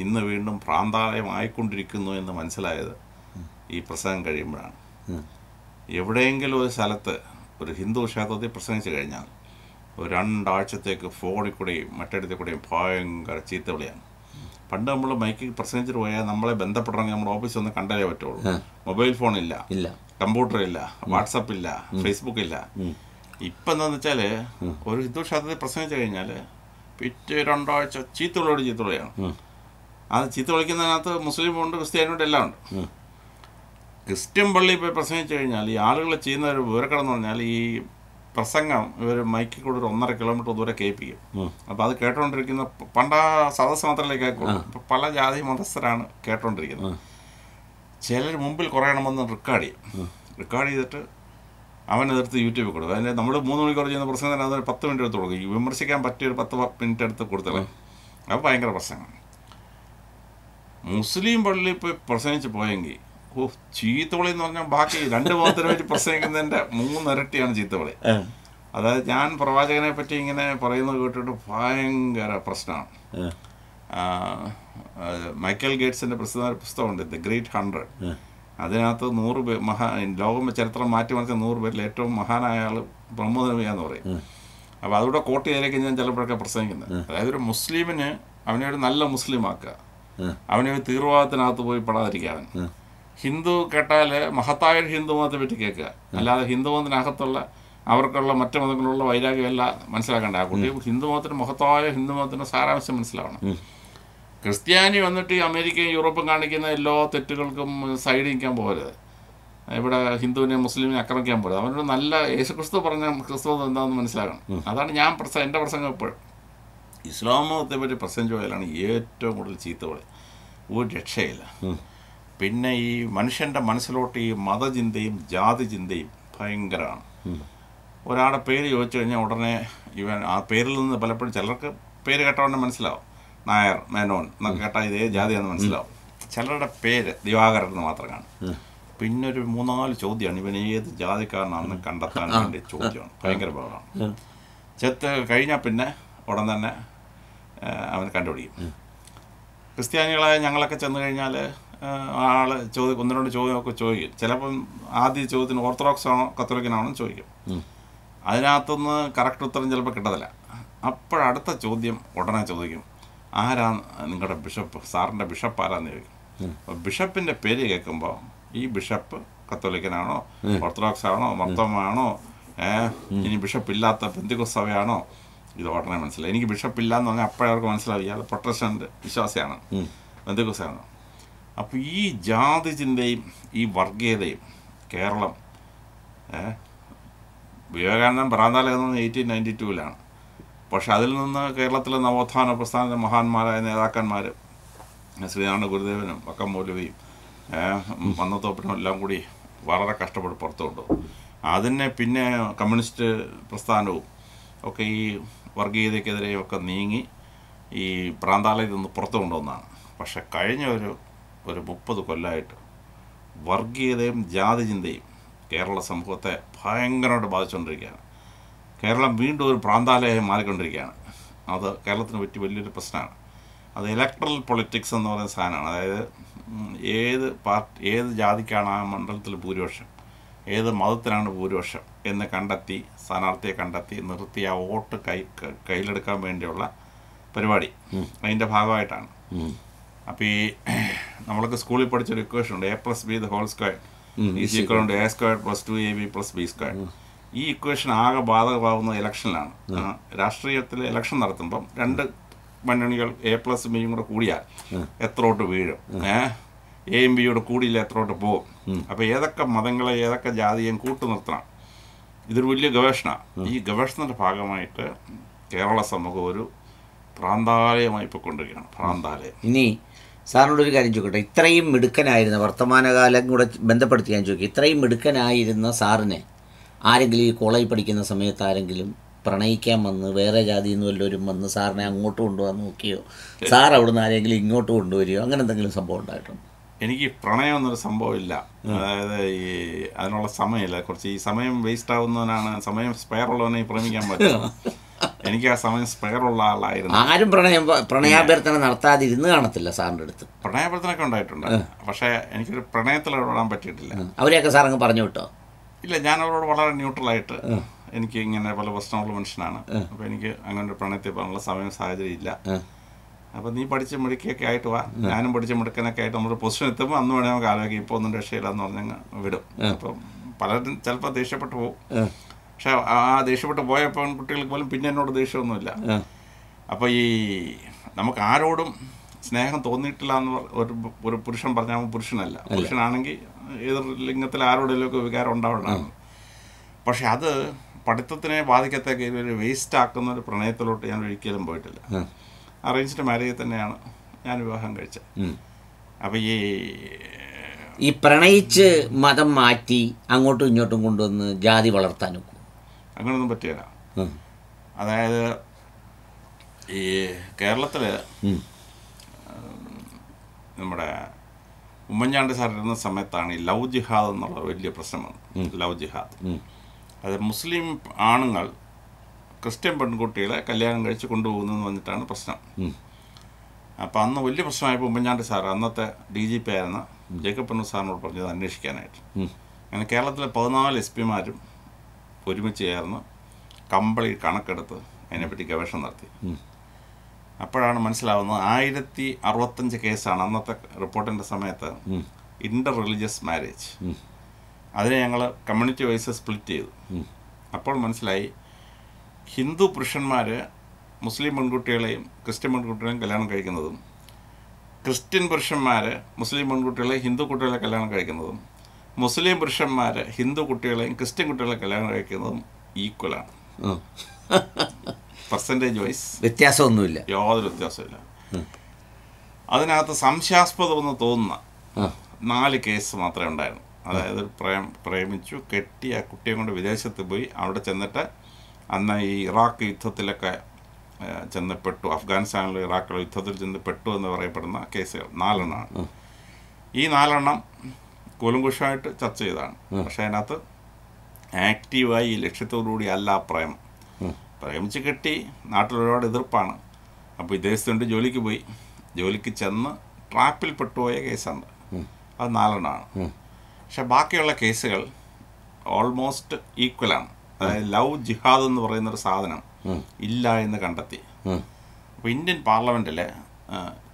ഇന്ന് വീണ്ടും ഭ്രാന്താലയമായിക്കൊണ്ടിരിക്കുന്നു എന്ന് മനസ്സിലായത് ഈ പ്രസംഗം കഴിയുമ്പോഴാണ് എവിടെയെങ്കിലും ഒരു സ്ഥലത്ത് ഒരു ഹിന്ദു ക്ഷേത്രത്തിൽ പ്രസംഗിച്ചു കഴിഞ്ഞാൽ ഒരു രണ്ടാഴ്ചത്തേക്ക് ഫോണിൽ കൂടെയും മറ്റേടത്തിൽ കൂടെയും ഭയങ്കര ചീത്ത വിളിയാണ് പണ്ട് നമ്മൾ മൈക്ക് പ്രസംഗിച്ചിട്ട് പോയാൽ നമ്മളെ ബന്ധപ്പെടണമെങ്കിൽ നമ്മുടെ ഓഫീസിൽ ഒന്ന് കണ്ടാലേ പറ്റുള്ളൂ മൊബൈൽ ഫോൺ ഇല്ല ഇല്ല കമ്പ്യൂട്ടർ ഇല്ല വാട്സപ്പ് ഇല്ല ഫേസ്ബുക്ക് ഇല്ല ഇപ്പം എന്താണെന്ന് വെച്ചാൽ ഒരു ഹിന്ദു ക്ഷേത്രത്തിൽ പ്രസംഗിച്ചു കഴിഞ്ഞാൽ പിറ്റേ രണ്ടാഴ്ച ചീത്തവിളിയോട് ചീത്തവിളിയാണ് അത് ചീത്ത വിളിക്കുന്നതിനകത്ത് മുസ്ലിമുണ്ട് ക്രിസ്ത്യാനിയുണ്ട് എല്ലാം ഉണ്ട് ക്രിസ്ത്യൻ പള്ളിയിൽ പോയി പ്രസംഗിച്ചു കഴിഞ്ഞാൽ ഈ ആളുകൾ ചെയ്യുന്ന ഒരു വിവരക്കടെന്ന് പറഞ്ഞാൽ ഈ പ്രസംഗം ഇവർ മൈക്കിൽ കൂടെ ഒരു ഒന്നര കിലോമീറ്റർ ദൂരെ കേൾപ്പിക്കും അപ്പോൾ അത് കേട്ടോണ്ടിരിക്കുന്ന പണ്ട സദസ് മാത്രമല്ലേ കേൾക്കും പല ജാതി മതസ്ഥരാണ് കേട്ടോണ്ടിരിക്കുന്നത് ചിലർ മുമ്പിൽ കുറയണമെന്ന് റെക്കോർഡ് ചെയ്യും റെക്കോർഡ് ചെയ്തിട്ട് അവൻ എതിർത്ത് യൂട്യൂബിൽ കൊടുക്കും അതിൻ്റെ നമ്മൾ മൂന്ന് മണിക്കൂർ ചെയ്യുന്ന പ്രസംഗം തന്നെ അതൊരു പത്ത് മിനിറ്റ് എടുത്ത് കൊടുക്കും വിമർശിക്കാൻ പറ്റിയ ഒരു പത്ത് മിനിറ്റ് എടുത്ത് കൊടുത്തത് അപ്പോൾ ഭയങ്കര പ്രസംഗം മുസ്ലിം പള്ളിയിൽ പോയി പ്രസംഗിച്ച് പോയെങ്കിൽ ഓ ചീത്തോളി എന്ന് പറഞ്ഞാൽ ബാക്കി രണ്ട് ഗോത്രമായിട്ട് പ്രസംഗിക്കുന്നതിൻ്റെ മൂന്നിരട്ടിയാണ് ചീത്തോളി അതായത് ഞാൻ പ്രവാചകനെ പറ്റി ഇങ്ങനെ പറയുന്നത് കേട്ടിട്ട് ഭയങ്കര പ്രശ്നമാണ് മൈക്കൽ ഗേറ്റ്സിൻ്റെ പ്രസിദ്ധ പുസ്തകമുണ്ട് ദ ഗ്രേറ്റ് ഹൺഡ്രഡ് അതിനകത്ത് നൂറ് പേർ മഹാ ലോകം ചരിത്രം മാറ്റി മറിച്ച നൂറ് പേരിൽ ഏറ്റവും മഹാനായ ആൾ പ്രമോദനമിയ എന്ന് പറയും അപ്പോൾ അതുകൂടെ കോട്ട് ചെയ്തേക്ക് ഞാൻ ചിലപ്പോഴൊക്കെ പ്രസംഗിക്കുന്നത് അതായത് ഒരു മുസ്ലിമിന് അവനെ ഒരു നല്ല മുസ്ലിം ആക്കുക അവനെ ഒരു തീവ്രവാദത്തിനകത്ത് പോയി പെടാതിരിക്കുക അവൻ ഹിന്ദു കേട്ടാൽ മഹത്തായ ഹിന്ദു മതത്തെ പറ്റി കേൾക്കുക അല്ലാതെ ഹിന്ദു മതത്തിനകത്തുള്ള അവർക്കുള്ള മറ്റു മതങ്ങളുള്ള വൈരാഗ്യമല്ല മനസ്സിലാക്കേണ്ട ആ കുട്ടി ഹിന്ദു മതത്തിന് മഹത്തായ ഹിന്ദു മതത്തിൻ്റെ സാരാംശം മനസ്സിലാവണം ക്രിസ്ത്യാനി വന്നിട്ട് അമേരിക്കയും യൂറോപ്പും കാണിക്കുന്ന എല്ലാ തെറ്റുകൾക്കും സൈഡ് നിൽക്കാൻ പോകരുത് ഇവിടെ ഹിന്ദുവിനെ മുസ്ലിമിനെ ആക്രമിക്കാൻ പോകരുത് അവനോട് നല്ല യേശുക്രിസ്തു പറഞ്ഞ ക്രിസ്തു എന്താണെന്ന് മനസ്സിലാക്കണം അതാണ് ഞാൻ പ്രസംഗം എൻ്റെ പ്രസംഗം എപ്പോഴും ഇസ്ലാം മതത്തെ പറ്റി പ്രസംഗം ചോദിയാലാണ് ഏറ്റവും കൂടുതൽ ചീത്ത ഒരു രക്ഷയില്ല പിന്നെ ഈ മനുഷ്യന്റെ മനസ്സിലോട്ട് ഈ മതചിന്തയും ജാതി ചിന്തയും ഭയങ്കരമാണ് ഒരാളുടെ പേര് ചോദിച്ചു കഴിഞ്ഞാൽ ഉടനെ ഇവൻ ആ പേരിൽ നിന്ന് പലപ്പോഴും ചിലർക്ക് പേര് കേട്ടവണ്ണം മനസ്സിലാവും നായർ മേനോൻ എന്നൊക്കെ കേട്ടാൽ ഇതേ ജാതിയാണെന്ന് മനസ്സിലാവും ചിലരുടെ പേര് ദിവാകരൻ എന്ന് മാത്രം കാണും പിന്നെ ഒരു മൂന്നാല് ചോദ്യമാണ് ഇവൻ ഏത് ജാതിക്കാരനാണെന്ന് കണ്ടെത്താൻ വേണ്ടി ചോദ്യമാണ് ഭയങ്കര ഭാഗമാണ് ചെത്ത് കഴിഞ്ഞാൽ പിന്നെ ഉടൻ തന്നെ അവൻ കണ്ടുപിടിക്കും ക്രിസ്ത്യാനികളായ ഞങ്ങളൊക്കെ ചെന്ന് കഴിഞ്ഞാൽ ആൾ ചോദ്യം ഒന്ന് രണ്ട് ചോദ്യമൊക്കെ ചോദിക്കും ചിലപ്പം ആദ്യ ചോദ്യത്തിന് ഓർത്തഡോക്സ് ആണോ കത്തോലിക്കനാണോ ചോദിക്കും അതിനകത്തുനിന്ന് കറക്റ്റ് ഉത്തരം ചിലപ്പോൾ കിട്ടത്തില്ല അപ്പോഴടുത്ത ചോദ്യം ഉടനെ ചോദിക്കും ആരാ നിങ്ങളുടെ ബിഷപ്പ് സാറിൻ്റെ ബിഷപ്പ് ആരാന്ന് ചോദിക്കും അപ്പോൾ ബിഷപ്പിൻ്റെ പേര് കേൾക്കുമ്പോൾ ഈ ബിഷപ്പ് കത്തോലിക്കനാണോ ഓർത്തഡോക്സ് ആണോ ഏഹ് ഇനി ബിഷപ്പ് ഇല്ലാത്ത ബന്ധുക്കുസഭയാണോ ഇത് ഉടനെ മനസ്സിലായി എനിക്ക് ബിഷപ്പ് ഇല്ല എന്ന് പറഞ്ഞാൽ അപ്പോഴവർക്ക് മനസ്സിലായി ഇയാൾ പ്രൊട്ടസ്റ്റൻ്റ് വിശ്വാസിയാണ് ബന്ധുക്കുസയാണ് അപ്പോൾ ഈ ജാതി ചിന്തയും ഈ വർഗീയതയും കേരളം വിവേകാനന്ദൻ പ്രാന്താലകുന്നത് എയ്റ്റീൻ നയൻറ്റി ടൂവിലാണ് പക്ഷെ അതിൽ നിന്ന് കേരളത്തിലെ നവോത്ഥാന പ്രസ്ഥാനത്തെ മഹാന്മാരായ നേതാക്കന്മാർ ശ്രീനാരായണ ഗുരുദേവനും വക്കം മൗലവിയും മന്നത്തോപ്പനും എല്ലാം കൂടി വളരെ കഷ്ടപ്പെട്ട് പുറത്തുകൊണ്ടു അതിനെ പിന്നെ കമ്മ്യൂണിസ്റ്റ് പ്രസ്ഥാനവും ഒക്കെ ഈ വർഗീയതയ്ക്കെതിരെയൊക്കെ നീങ്ങി ഈ പ്രാന്താലയത്തിൽ നിന്ന് പുറത്തു കൊണ്ടുവന്നാണ് പക്ഷെ കഴിഞ്ഞ ഒരു ഒരു മുപ്പത് കൊല്ലമായിട്ട് വർഗീയതയും ജാതി ചിന്തയും കേരള സമൂഹത്തെ ഭയങ്കരമായിട്ട് ബാധിച്ചുകൊണ്ടിരിക്കുകയാണ് കേരളം വീണ്ടും ഒരു പ്രാന്താലയമായി മാറിക്കൊണ്ടിരിക്കുകയാണ് അത് കേരളത്തിന് പറ്റി വലിയൊരു പ്രശ്നമാണ് അത് ഇലക്ട്രൽ പൊളിറ്റിക്സ് എന്ന് പറയുന്ന സാധനമാണ് അതായത് ഏത് പാർട്ടി ഏത് ജാതിക്കാണ് ആ മണ്ഡലത്തിൽ ഭൂരിപക്ഷം ഏത് മതത്തിനാണ് ഭൂരിപക്ഷം എന്ന് കണ്ടെത്തി സ്ഥാനാർത്ഥിയെ കണ്ടെത്തി നിർത്തി ആ വോട്ട് കൈ കയ്യിലെടുക്കാൻ വേണ്ടിയുള്ള പരിപാടി അതിൻ്റെ ഭാഗമായിട്ടാണ് അപ്പോൾ ഈ നമ്മളൊക്കെ സ്കൂളിൽ പഠിച്ചൊരു ഇക്വേഷൻ ഉണ്ട് A plus B the whole square equal ഉണ്ട് A square plus two A B plus B square ഈ ഇക്വേഷൻ ആകെ ബാധകമാകുന്ന ഇലക്ഷനിലാണ് രാഷ്ട്രീയത്തിൽ ഇലക്ഷൻ നടത്തുമ്പം രണ്ട് മുന്നണികൾ എ പ്ലസ് ബിയും കൂടെ കൂടിയാൽ എത്രോട്ട് വീഴും എം ബിയോട് കൂടിയില്ല എത്രോട്ട് പോകും അപ്പോൾ ഏതൊക്കെ മതങ്ങളെ ഏതൊക്കെ ജാതിയെയും കൂട്ടു നിർത്തണം ഇതൊരു വലിയ ഗവേഷണ ഈ ഗവേഷണത്തിൻ്റെ ഭാഗമായിട്ട് കേരള സമൂഹം ഒരു പ്രാന്താലയമായി ഇപ്പോൾ കൊണ്ടുവരികയാണ് പ്രാന്താലയം ഇനി സാറിനോടൊരു കാര്യം ചോദിക്കട്ടെ ഇത്രയും മിടുക്കനായിരുന്ന വർത്തമാനകാലം കൂടെ ബന്ധപ്പെടുത്തി ഞാൻ ചോദിക്കും ഇത്രയും മിടുക്കനായിരുന്ന സാറിനെ ആരെങ്കിലും ഈ കോളേജ് പഠിക്കുന്ന സമയത്ത് ആരെങ്കിലും പ്രണയിക്കാൻ വന്ന് വേറെ ജാതിയിൽ നിന്ന് വല്ലവരും വന്ന് സാറിനെ അങ്ങോട്ട് കൊണ്ടുപോകാൻ നോക്കിയോ സാർ അവിടുന്ന് ആരെങ്കിലും ഇങ്ങോട്ട് കൊണ്ടുവരികയോ അങ്ങനെ എന്തെങ്കിലും സംഭവം ഉണ്ടായിട്ടുണ്ട് എനിക്ക് പ്രണയം എന്നൊരു സംഭവമില്ല അതായത് ഈ അതിനുള്ള സമയമില്ല കുറച്ച് ഈ സമയം വേസ്റ്റ് ആവുന്നതിനാണ് സമയം സ്പെയർ ഉള്ളവനെ പ്രേമിക്കാൻ പറ്റുന്നത് എനിക്ക് ആ സമയം സ്പെയർ ഉള്ള ആളായിരുന്നു ആരും പ്രണയം പ്രണയാഭ്യർത്ഥന നടത്താതിരുന്ന് കാണത്തില്ല സാറിൻ്റെ അടുത്ത് പ്രണയാഭ്യർത്ഥനൊക്കെ ഉണ്ടായിട്ടുണ്ട് പക്ഷേ എനിക്കൊരു പ്രണയത്തിൽ ഇടപെടാൻ പറ്റിയിട്ടില്ല അവരെയൊക്കെ സാർ അങ്ങ് പറഞ്ഞു വിട്ടോ ഇല്ല ഞാൻ അവരോട് വളരെ ന്യൂട്രലായിട്ട് എനിക്ക് ഇങ്ങനെ പല പ്രശ്നമുള്ള മനുഷ്യനാണ് അപ്പോൾ എനിക്ക് അങ്ങനെ ഒരു പ്രണയത്തിൽ പോകാനുള്ള സമയം സാഹചര്യം ഇല്ല അപ്പോൾ നീ പഠിച്ച് മിടുക്കിയൊക്കെ ആയിട്ട് വാ ഞാനും പഠിച്ച് മിടുക്കനൊക്കെ ആയിട്ട് നമ്മുടെ പൊസിഷൻ എത്തുമ്പോൾ അന്ന് വേണേ നമുക്ക് ആലോചിക്കാം ഇപ്പോൾ ഒന്നും രക്ഷയില്ല എന്ന് പറഞ്ഞങ്ങ് വിടും അപ്പം പലരും ചിലപ്പോൾ ദേഷ്യപ്പെട്ടു പോകും പക്ഷെ ആ ദേഷ്യപ്പെട്ട് പോയ പെൺകുട്ടികൾക്ക് പോലും പിന്നെ എന്നോട് ദേഷ്യമൊന്നുമില്ല അപ്പോൾ ഈ നമുക്ക് ആരോടും സ്നേഹം തോന്നിയിട്ടില്ല എന്ന് ഒരു ഒരു പുരുഷൻ പറഞ്ഞാൽ പുരുഷനല്ല പുരുഷനാണെങ്കിൽ ഏതൊരു ലിംഗത്തിൽ ആരോടെങ്കിലുമൊക്കെ വികാരം ഉണ്ടാവണം പക്ഷെ അത് പഠിത്തത്തിനെ ബാധിക്കത്തേക്ക് ഒരു വേസ്റ്റ് ആക്കുന്ന ഒരു പ്രണയത്തിലോട്ട് ഞാൻ ഒരിക്കലും പോയിട്ടില്ല അറേഞ്ച്ഡ് മാരേജ് തന്നെയാണ് ഞാൻ വിവാഹം കഴിച്ചത് അപ്പം ഈ ഈ പ്രണയിച്ച് മതം മാറ്റി അങ്ങോട്ടും ഇങ്ങോട്ടും കൊണ്ടുവന്ന് ജാതി വളർത്താനും അങ്ങനൊന്നും പറ്റിയല്ല അതായത് ഈ കേരളത്തിൽ നമ്മുടെ ഉമ്മൻചാണ്ടി സാറിരുന്ന സമയത്താണ് ഈ ലവ് ജിഹാദ് എന്നുള്ള വലിയ പ്രശ്നമാണ് ലവ് ജിഹാദ് അത് മുസ്ലിം ആണുങ്ങൾ ക്രിസ്ത്യൻ പെൺകുട്ടികളെ കല്യാണം കഴിച്ച് കൊണ്ടുപോകുന്നതെന്ന് പറഞ്ഞിട്ടാണ് പ്രശ്നം അപ്പം അന്ന് വലിയ പ്രശ്നമായപ്പോൾ ഉമ്മൻചാണ്ടി സാർ അന്നത്തെ ഡി ജി പി ആയിരുന്ന ജേക്കബ് പന്നു സാറിനോട് പറഞ്ഞത് അന്വേഷിക്കാനായിട്ട് അങ്ങനെ കേരളത്തിലെ പതിനാല് എസ് പിമാരും ഒരുമിച്ച് ചേർന്ന് കംപ്ലീറ്റ് കണക്കെടുത്ത് അതിനെപ്പറ്റി ഗവേഷണം നടത്തി അപ്പോഴാണ് മനസ്സിലാവുന്നത് ആയിരത്തി അറുപത്തഞ്ച് കേസാണ് അന്നത്തെ റിപ്പോർട്ടിൻ്റെ സമയത്ത് ഇൻ്റർ റിലീജിയസ് മാരേജ് അതിനെ ഞങ്ങൾ കമ്മ്യൂണിറ്റി വൈസ് സ്പ്ലിറ്റ് ചെയ്തു അപ്പോൾ മനസ്സിലായി ഹിന്ദു പുരുഷന്മാർ മുസ്ലിം പെൺകുട്ടികളെയും ക്രിസ്ത്യൻ പെൺകുട്ടികളെയും കല്യാണം കഴിക്കുന്നതും ക്രിസ്ത്യൻ പുരുഷന്മാർ മുസ്ലിം പെൺകുട്ടികളെ ഹിന്ദു കുട്ടികളെ കല്യാണം കഴിക്കുന്നതും മുസ്ലിം പുരുഷന്മാരെ ഹിന്ദു കുട്ടികളെയും ക്രിസ്ത്യൻ കുട്ടികളെ കല്യാണം കഴിക്കുന്നതും ഈക്വലാണ് പെർസെൻറ്റേജ് വൈസ് വ്യത്യാസമൊന്നുമില്ല യാതൊരു വ്യത്യാസമില്ല അതിനകത്ത് സംശയാസ്പദമെന്ന് തോന്നുന്ന നാല് കേസ് മാത്രമേ ഉണ്ടായിരുന്നു അതായത് പ്രേം പ്രേമിച്ചു കെട്ടി ആ കുട്ടിയെ കൊണ്ട് വിദേശത്ത് പോയി അവിടെ ചെന്നിട്ട് അന്ന് ഈ ഇറാഖ് യുദ്ധത്തിലൊക്കെ ചെന്നപ്പെട്ടു അഫ്ഗാനിസ്ഥാനിലെ ഇറാഖിലെ യുദ്ധത്തിൽ ചെന്ന് പെട്ടു എന്ന് പറയപ്പെടുന്ന കേസുകൾ നാലെണ്ണമാണ് ഈ നാലെണ്ണം കൂലങ്കുഷമായിട്ട് ചർച്ച ചെയ്തതാണ് പക്ഷേ അതിനകത്ത് ആക്റ്റീവായി ഈ ലക്ഷ്യത്തോടുകൂടി അല്ല പ്രേമം പ്രേമിച്ച് കെട്ടി നാട്ടിൽ ഒരുപാട് എതിർപ്പാണ് അപ്പോൾ ഇദ്ദേഹത്തിൻ്റെ ജോലിക്ക് പോയി ജോലിക്ക് ചെന്ന് ട്രാപ്പിൽ പെട്ടുപോയ കേസാണ് അത് നാലെണ്ണമാണ് പക്ഷെ ബാക്കിയുള്ള കേസുകൾ ഓൾമോസ്റ്റ് ഈക്വലാണ് അതായത് ലവ് ജിഹാദ് എന്ന് പറയുന്ന ഒരു സാധനം ഇല്ല എന്ന് കണ്ടെത്തി അപ്പോൾ ഇന്ത്യൻ പാർലമെൻറ്റിൽ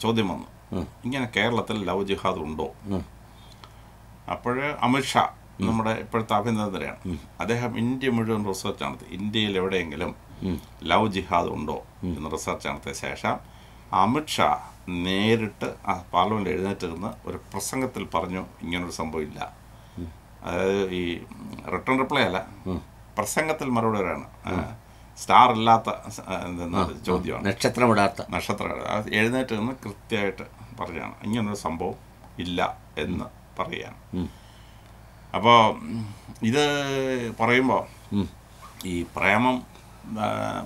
ചോദ്യം വന്നു ഇങ്ങനെ കേരളത്തിൽ ലവ് ജിഹാദ് ഉണ്ടോ അപ്പോൾ അമിത്ഷാ നമ്മുടെ ഇപ്പോഴത്തെ ആഭ്യന്തരമന്ത്രിയാണ് അദ്ദേഹം ഇന്ത്യ മുഴുവൻ റിസർച്ച് നടത്തി ഇന്ത്യയിൽ എവിടെയെങ്കിലും ലവ് ജിഹാദ് ഉണ്ടോ എന്ന് റിസർച്ച് നടത്തിയ ശേഷം അമിത്ഷാ നേരിട്ട് ആ എഴുന്നേറ്റ് എഴുന്നേറ്റിരുന്ന് ഒരു പ്രസംഗത്തിൽ പറഞ്ഞു ഇങ്ങനൊരു സംഭവമില്ല അതായത് ഈ റിട്ടേൺ റിപ്ലൈ അല്ല പ്രസംഗത്തിൽ മറുപടി വരാണ് സ്റ്റാർ ഇല്ലാത്ത ചോദ്യമാണ് നക്ഷത്രമിടാത്ത നക്ഷത്രം എഴുന്നേറ്റ് നിന്ന് കൃത്യമായിട്ട് പറഞ്ഞാണ് ഇങ്ങനൊരു സംഭവം ഇല്ല എന്ന് പറയുകയാണ് അപ്പോൾ ഇത് പറയുമ്പോൾ ഈ പ്രേമം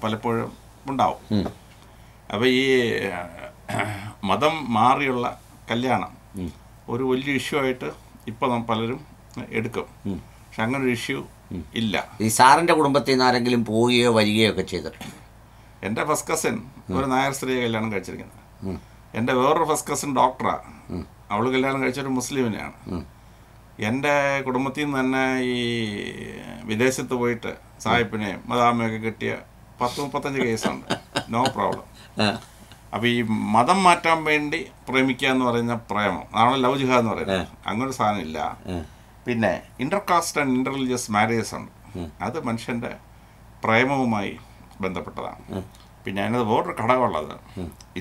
പലപ്പോഴും ഉണ്ടാവും അപ്പോൾ ഈ മതം മാറിയുള്ള കല്യാണം ഒരു വലിയ ഇഷ്യൂ ആയിട്ട് ഇപ്പോൾ നാം പലരും എടുക്കും പക്ഷെ അങ്ങനൊരു ഇഷ്യൂ ഇല്ല ഈ സാറിൻ്റെ കുടുംബത്തിൽ നിന്ന് ആരെങ്കിലും പോവുകയോ വരികയോ ഒക്കെ ചെയ്തിട്ട് എൻ്റെ ഫസ്റ്റ് കസിൻ ഒരു നായർ സ്ത്രീയെ കല്യാണം കഴിച്ചിരിക്കുന്നത് എൻ്റെ വേറൊരു ഫസ്റ്റ് കസിൻ ഡോക്ടറാണ് അവൾ കല്യാണം കഴിച്ചൊരു മുസ്ലിമിനെയാണ് എൻ്റെ കുടുംബത്തിൽ നിന്ന് തന്നെ ഈ വിദേശത്ത് പോയിട്ട് സാഹിപ്പിനെയും മദാമയൊക്കെ കിട്ടിയ പത്ത് മുപ്പത്തഞ്ച് കേസുണ്ട് നോ പ്രോബ്ലം അപ്പോൾ ഈ മതം മാറ്റാൻ വേണ്ടി പ്രേമിക്കുക എന്ന് പറയുന്ന പ്രേമം അതാണ് ലവ് ജിഹ എന്ന് പറയുന്നത് അങ്ങനെ ഒരു സാധനം ഇല്ല പിന്നെ intercaste and inter religious marriages ഉണ്ട് അത് മനുഷ്യൻ്റെ പ്രേമവുമായി ബന്ധപ്പെട്ടതാണ് പിന്നെ അതിനത് വേറൊരു ഘടകമുള്ളത്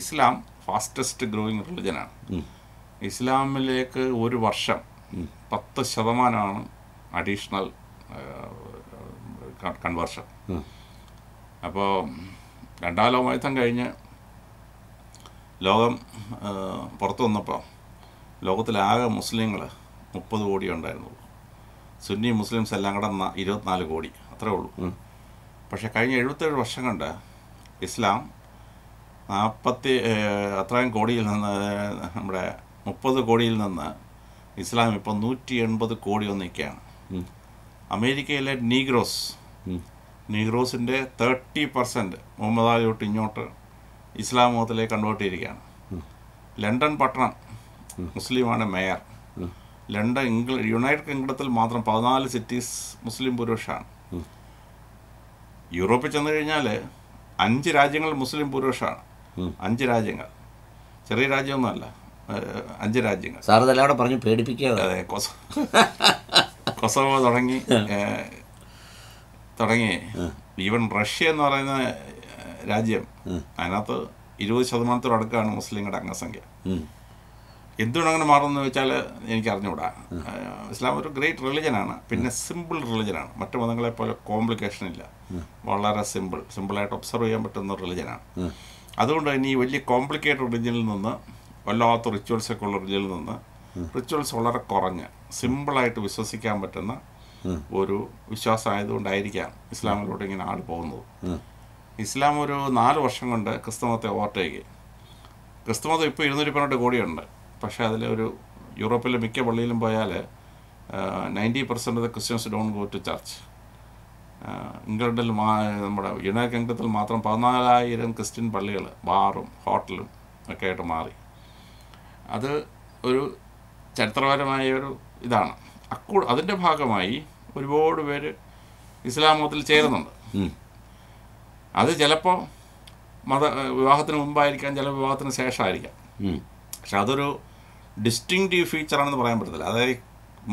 ഇസ്ലാം ഫാസ്റ്റസ്റ്റ് ഗ്രോയിങ് റിലിജനാണ് ഇസ്ലാമിലേക്ക് ഒരു വർഷം പത്ത് ശതമാനമാണ് അഡീഷണൽ കൺവേർഷൻ അപ്പോൾ രണ്ടാം ലോകയുദ്ധം കഴിഞ്ഞ് ലോകം പുറത്തു വന്നപ്പോൾ ലോകത്തിലാകെ മുസ്ലിങ്ങൾ മുപ്പത് കോടി ഉണ്ടായിരുന്നുള്ളൂ സുന്നി മുസ്ലിംസ് എല്ലാം കൂടെ ഇരുപത്തിനാല് കോടി അത്രേ ഉള്ളൂ പക്ഷേ കഴിഞ്ഞ എഴുപത്തേഴ് വർഷം കണ്ട് ഇസ്ലാം നാൽപ്പത്തി അത്രയും കോടിയിൽ നിന്ന് നമ്മുടെ മുപ്പത് കോടിയിൽ നിന്ന് ഇസ്ലാം ഇപ്പം നൂറ്റി എൺപത് കോടി ഒന്നിക്കുകയാണ് അമേരിക്കയിലെ നീഗ്രോസ് നീഗ്രോസിൻ്റെ തേർട്ടി പെർസെൻറ്റ് മുഹമ്മദ് അലി തൊട്ട് ഇങ്ങോട്ട് ഇസ്ലാം മതത്തിലേക്ക് കൺവേർട്ട് ചെയ്തിരിക്കുകയാണ് ലണ്ടൻ പട്ടണം മുസ്ലിമാണ് മേയർ ലണ്ടൻ ഇംഗ്ലണ്ട് യുണൈറ്റഡ് കിങ്ഡത്തിൽ മാത്രം പതിനാല് സിറ്റീസ് മുസ്ലിം പുരുഷാണ് യൂറോപ്പിൽ ചെന്ന് കഴിഞ്ഞാൽ അഞ്ച് രാജ്യങ്ങൾ മുസ്ലിം പുരുഷാണ് അഞ്ച് രാജ്യങ്ങൾ ചെറിയ രാജ്യമൊന്നുമല്ല അഞ്ച് രാജ്യങ്ങൾ സാർ ഇതെല്ലാം പറഞ്ഞു പറഞ്ഞ് പേടിപ്പിക്കുക അതെ കൊസോ കൊസോവോ തുടങ്ങി തുടങ്ങി ഈവൻ റഷ്യ എന്ന് പറയുന്ന രാജ്യം അതിനകത്ത് ഇരുപത് ശതമാനത്തോടടുക്കാണ് മുസ്ലിങ്ങളുടെ അംഗസംഖ്യ എന്തുകൊണ്ട് അങ്ങനെ മാറുമെന്ന് വെച്ചാൽ എനിക്ക് അറിഞ്ഞുകൂടാ ഇസ്ലാം ഒരു ഗ്രേറ്റ് റിലിജനാണ് പിന്നെ സിമ്പിൾ റിലിജനാണ് മറ്റു മതങ്ങളെ പോലെ കോംപ്ലിക്കേഷൻ ഇല്ല വളരെ സിമ്പിൾ സിമ്പിളായിട്ട് ഒബ്സർവ് ചെയ്യാൻ പറ്റുന്ന റിലിജനാണ് അതുകൊണ്ട് തന്നെ ഈ വലിയ കോംപ്ലിക്കേറ്റഡ് റിലിജനിൽ നിന്ന് വല്ലാത്ത റിച്വൽസൊക്കെ ഉള്ള ഇതിൽ നിന്ന് റിച്വൽസ് വളരെ കുറഞ്ഞ് സിമ്പിളായിട്ട് വിശ്വസിക്കാൻ പറ്റുന്ന ഒരു ആയതുകൊണ്ടായിരിക്കാം ഇസ്ലാമിലോട്ട് ഇങ്ങനെ ആൾ പോകുന്നത് ഇസ്ലാം ഒരു നാല് വർഷം കൊണ്ട് ക്രിസ്തുമതത്തെ ഓവർടേക്ക് ക്രിസ്തുമതം ഇപ്പോൾ ഇരുന്നൂറ്റി പന്ത്രണ്ട് കോടിയുണ്ട് പക്ഷേ അതിൽ ഒരു യൂറോപ്പിലെ മിക്ക പള്ളിയിലും പോയാൽ ninety percent of the Christians don't go to church ഇംഗ്ലണ്ടിൽ മാ നമ്മുടെ യുണൈറ്റഡ് കിങ്ഡത്തിൽ മാത്രം പതിനാലായിരം ക്രിസ്ത്യൻ പള്ളികൾ ബാറും ഹോട്ടലും ഒക്കെ ആയിട്ട് മാറി അത് ഒരു ചരിത്രപരമായ ഒരു ഇതാണ് അക്കൂ അതിൻ്റെ ഭാഗമായി ഒരുപാട് പേര് ഇസ്ലാം മതത്തിൽ ചേരുന്നുണ്ട് അത് ചിലപ്പോൾ മത വിവാഹത്തിന് മുമ്പായിരിക്കാം ചില വിവാഹത്തിന് ശേഷമായിരിക്കാം പക്ഷെ അതൊരു ഡിസ്റ്റിങ്റ്റീവ് ഫീച്ചറാണെന്ന് പറയാൻ പറ്റത്തില്ല അതായത്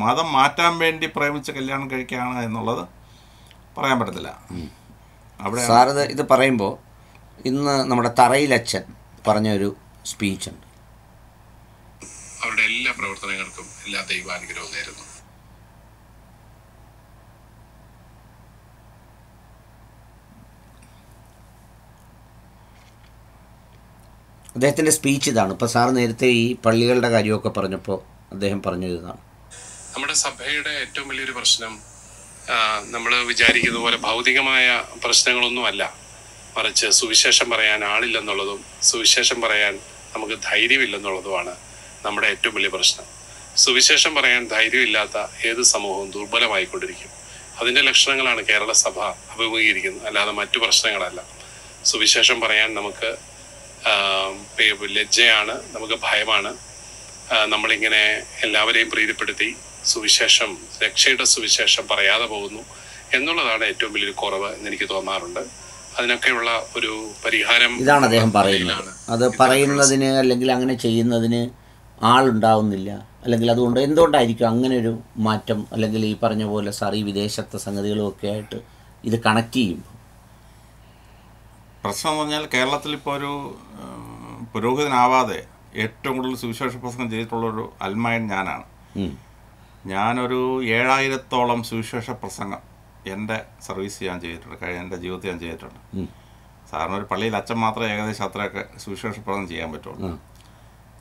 മതം മാറ്റാൻ വേണ്ടി പ്രേമിച്ച കല്യാണം കഴിക്കുകയാണ് എന്നുള്ളത് പറയാൻ പറ്റത്തില്ല അവിടെ സാറത് ഇത് പറയുമ്പോൾ ഇന്ന് നമ്മുടെ തറയിലച്ഛൻ പറഞ്ഞൊരു സ്പീച്ചുണ്ട് പ്രവർത്തനങ്ങൾക്കും എല്ലാ ദൈവാനുഗ്രഹവും നേരുന്നു അദ്ദേഹത്തിന്റെ സ്പീച്ച് ഇതാണ് ഇപ്പൊ സാർ നേരത്തെ ഈ പള്ളികളുടെ കാര്യമൊക്കെ പറഞ്ഞപ്പോ അദ്ദേഹം പറഞ്ഞു ഇതാണ് നമ്മുടെ സഭയുടെ ഏറ്റവും വലിയൊരു പ്രശ്നം നമ്മൾ വിചാരിക്കുന്ന പോലെ ഭൗതികമായ പ്രശ്നങ്ങളൊന്നുമല്ല മറിച്ച് സുവിശേഷം പറയാൻ ആളില്ലെന്നുള്ളതും സുവിശേഷം പറയാൻ നമുക്ക് ധൈര്യമില്ലെന്നുള്ളതുമാണ് നമ്മുടെ ഏറ്റവും വലിയ പ്രശ്നം സുവിശേഷം പറയാൻ ധൈര്യമില്ലാത്ത ഏത് സമൂഹവും ദുർബലമായിക്കൊണ്ടിരിക്കും അതിൻ്റെ ലക്ഷണങ്ങളാണ് കേരള സഭ അഭിമുഖീകരിക്കുന്നത് അല്ലാതെ മറ്റു പ്രശ്നങ്ങളല്ല സുവിശേഷം പറയാൻ നമുക്ക് ലജ്ജയാണ് നമുക്ക് ഭയമാണ് നമ്മളിങ്ങനെ എല്ലാവരെയും പ്രീതിപ്പെടുത്തി സുവിശേഷം രക്ഷയുടെ സുവിശേഷം പറയാതെ പോകുന്നു എന്നുള്ളതാണ് ഏറ്റവും വലിയൊരു കുറവ് എനിക്ക് തോന്നാറുണ്ട് അതിനൊക്കെയുള്ള ഒരു പരിഹാരം ഇതാണ് അദ്ദേഹം പറയുന്നത് അത് പറയുന്നതിന് അല്ലെങ്കിൽ അങ്ങനെ ചെയ്യുന്നതിന് ആളുണ്ടാവുന്നില്ല അല്ലെങ്കിൽ അതുകൊണ്ട് എന്തുകൊണ്ടായിരിക്കും അങ്ങനെ ഒരു മാറ്റം അല്ലെങ്കിൽ ഈ പറഞ്ഞ പോലെ സാർ ഈ വിദേശത്തെ സംഗതികളുമൊക്കെ ആയിട്ട് ഇത് കണക്ട് ചെയ്യുമ്പോൾ പ്രശ്നം എന്ന് പറഞ്ഞാൽ കേരളത്തിൽ ഇപ്പോൾ ഒരു പുരോഹിതനാവാതെ ഏറ്റവും കൂടുതൽ സുവിശേഷ പ്രസംഗം ചെയ്തിട്ടുള്ളൊരു അൽമായൻ ഞാനാണ് ഞാനൊരു ഏഴായിരത്തോളം സുവിശേഷ പ്രസംഗം എൻ്റെ സർവീസ് ഞാൻ ചെയ്തിട്ടുണ്ട് എൻ്റെ ജീവിതത്തിൽ ഞാൻ ചെയ്തിട്ടുണ്ട് സാറിന് ഒരു പള്ളിയിൽ അച്ഛൻ മാത്രമേ ഏകദേശം അത്രയൊക്കെ സുവിശേഷ പ്രസംഗം ചെയ്യാൻ പറ്റുള്ളൂ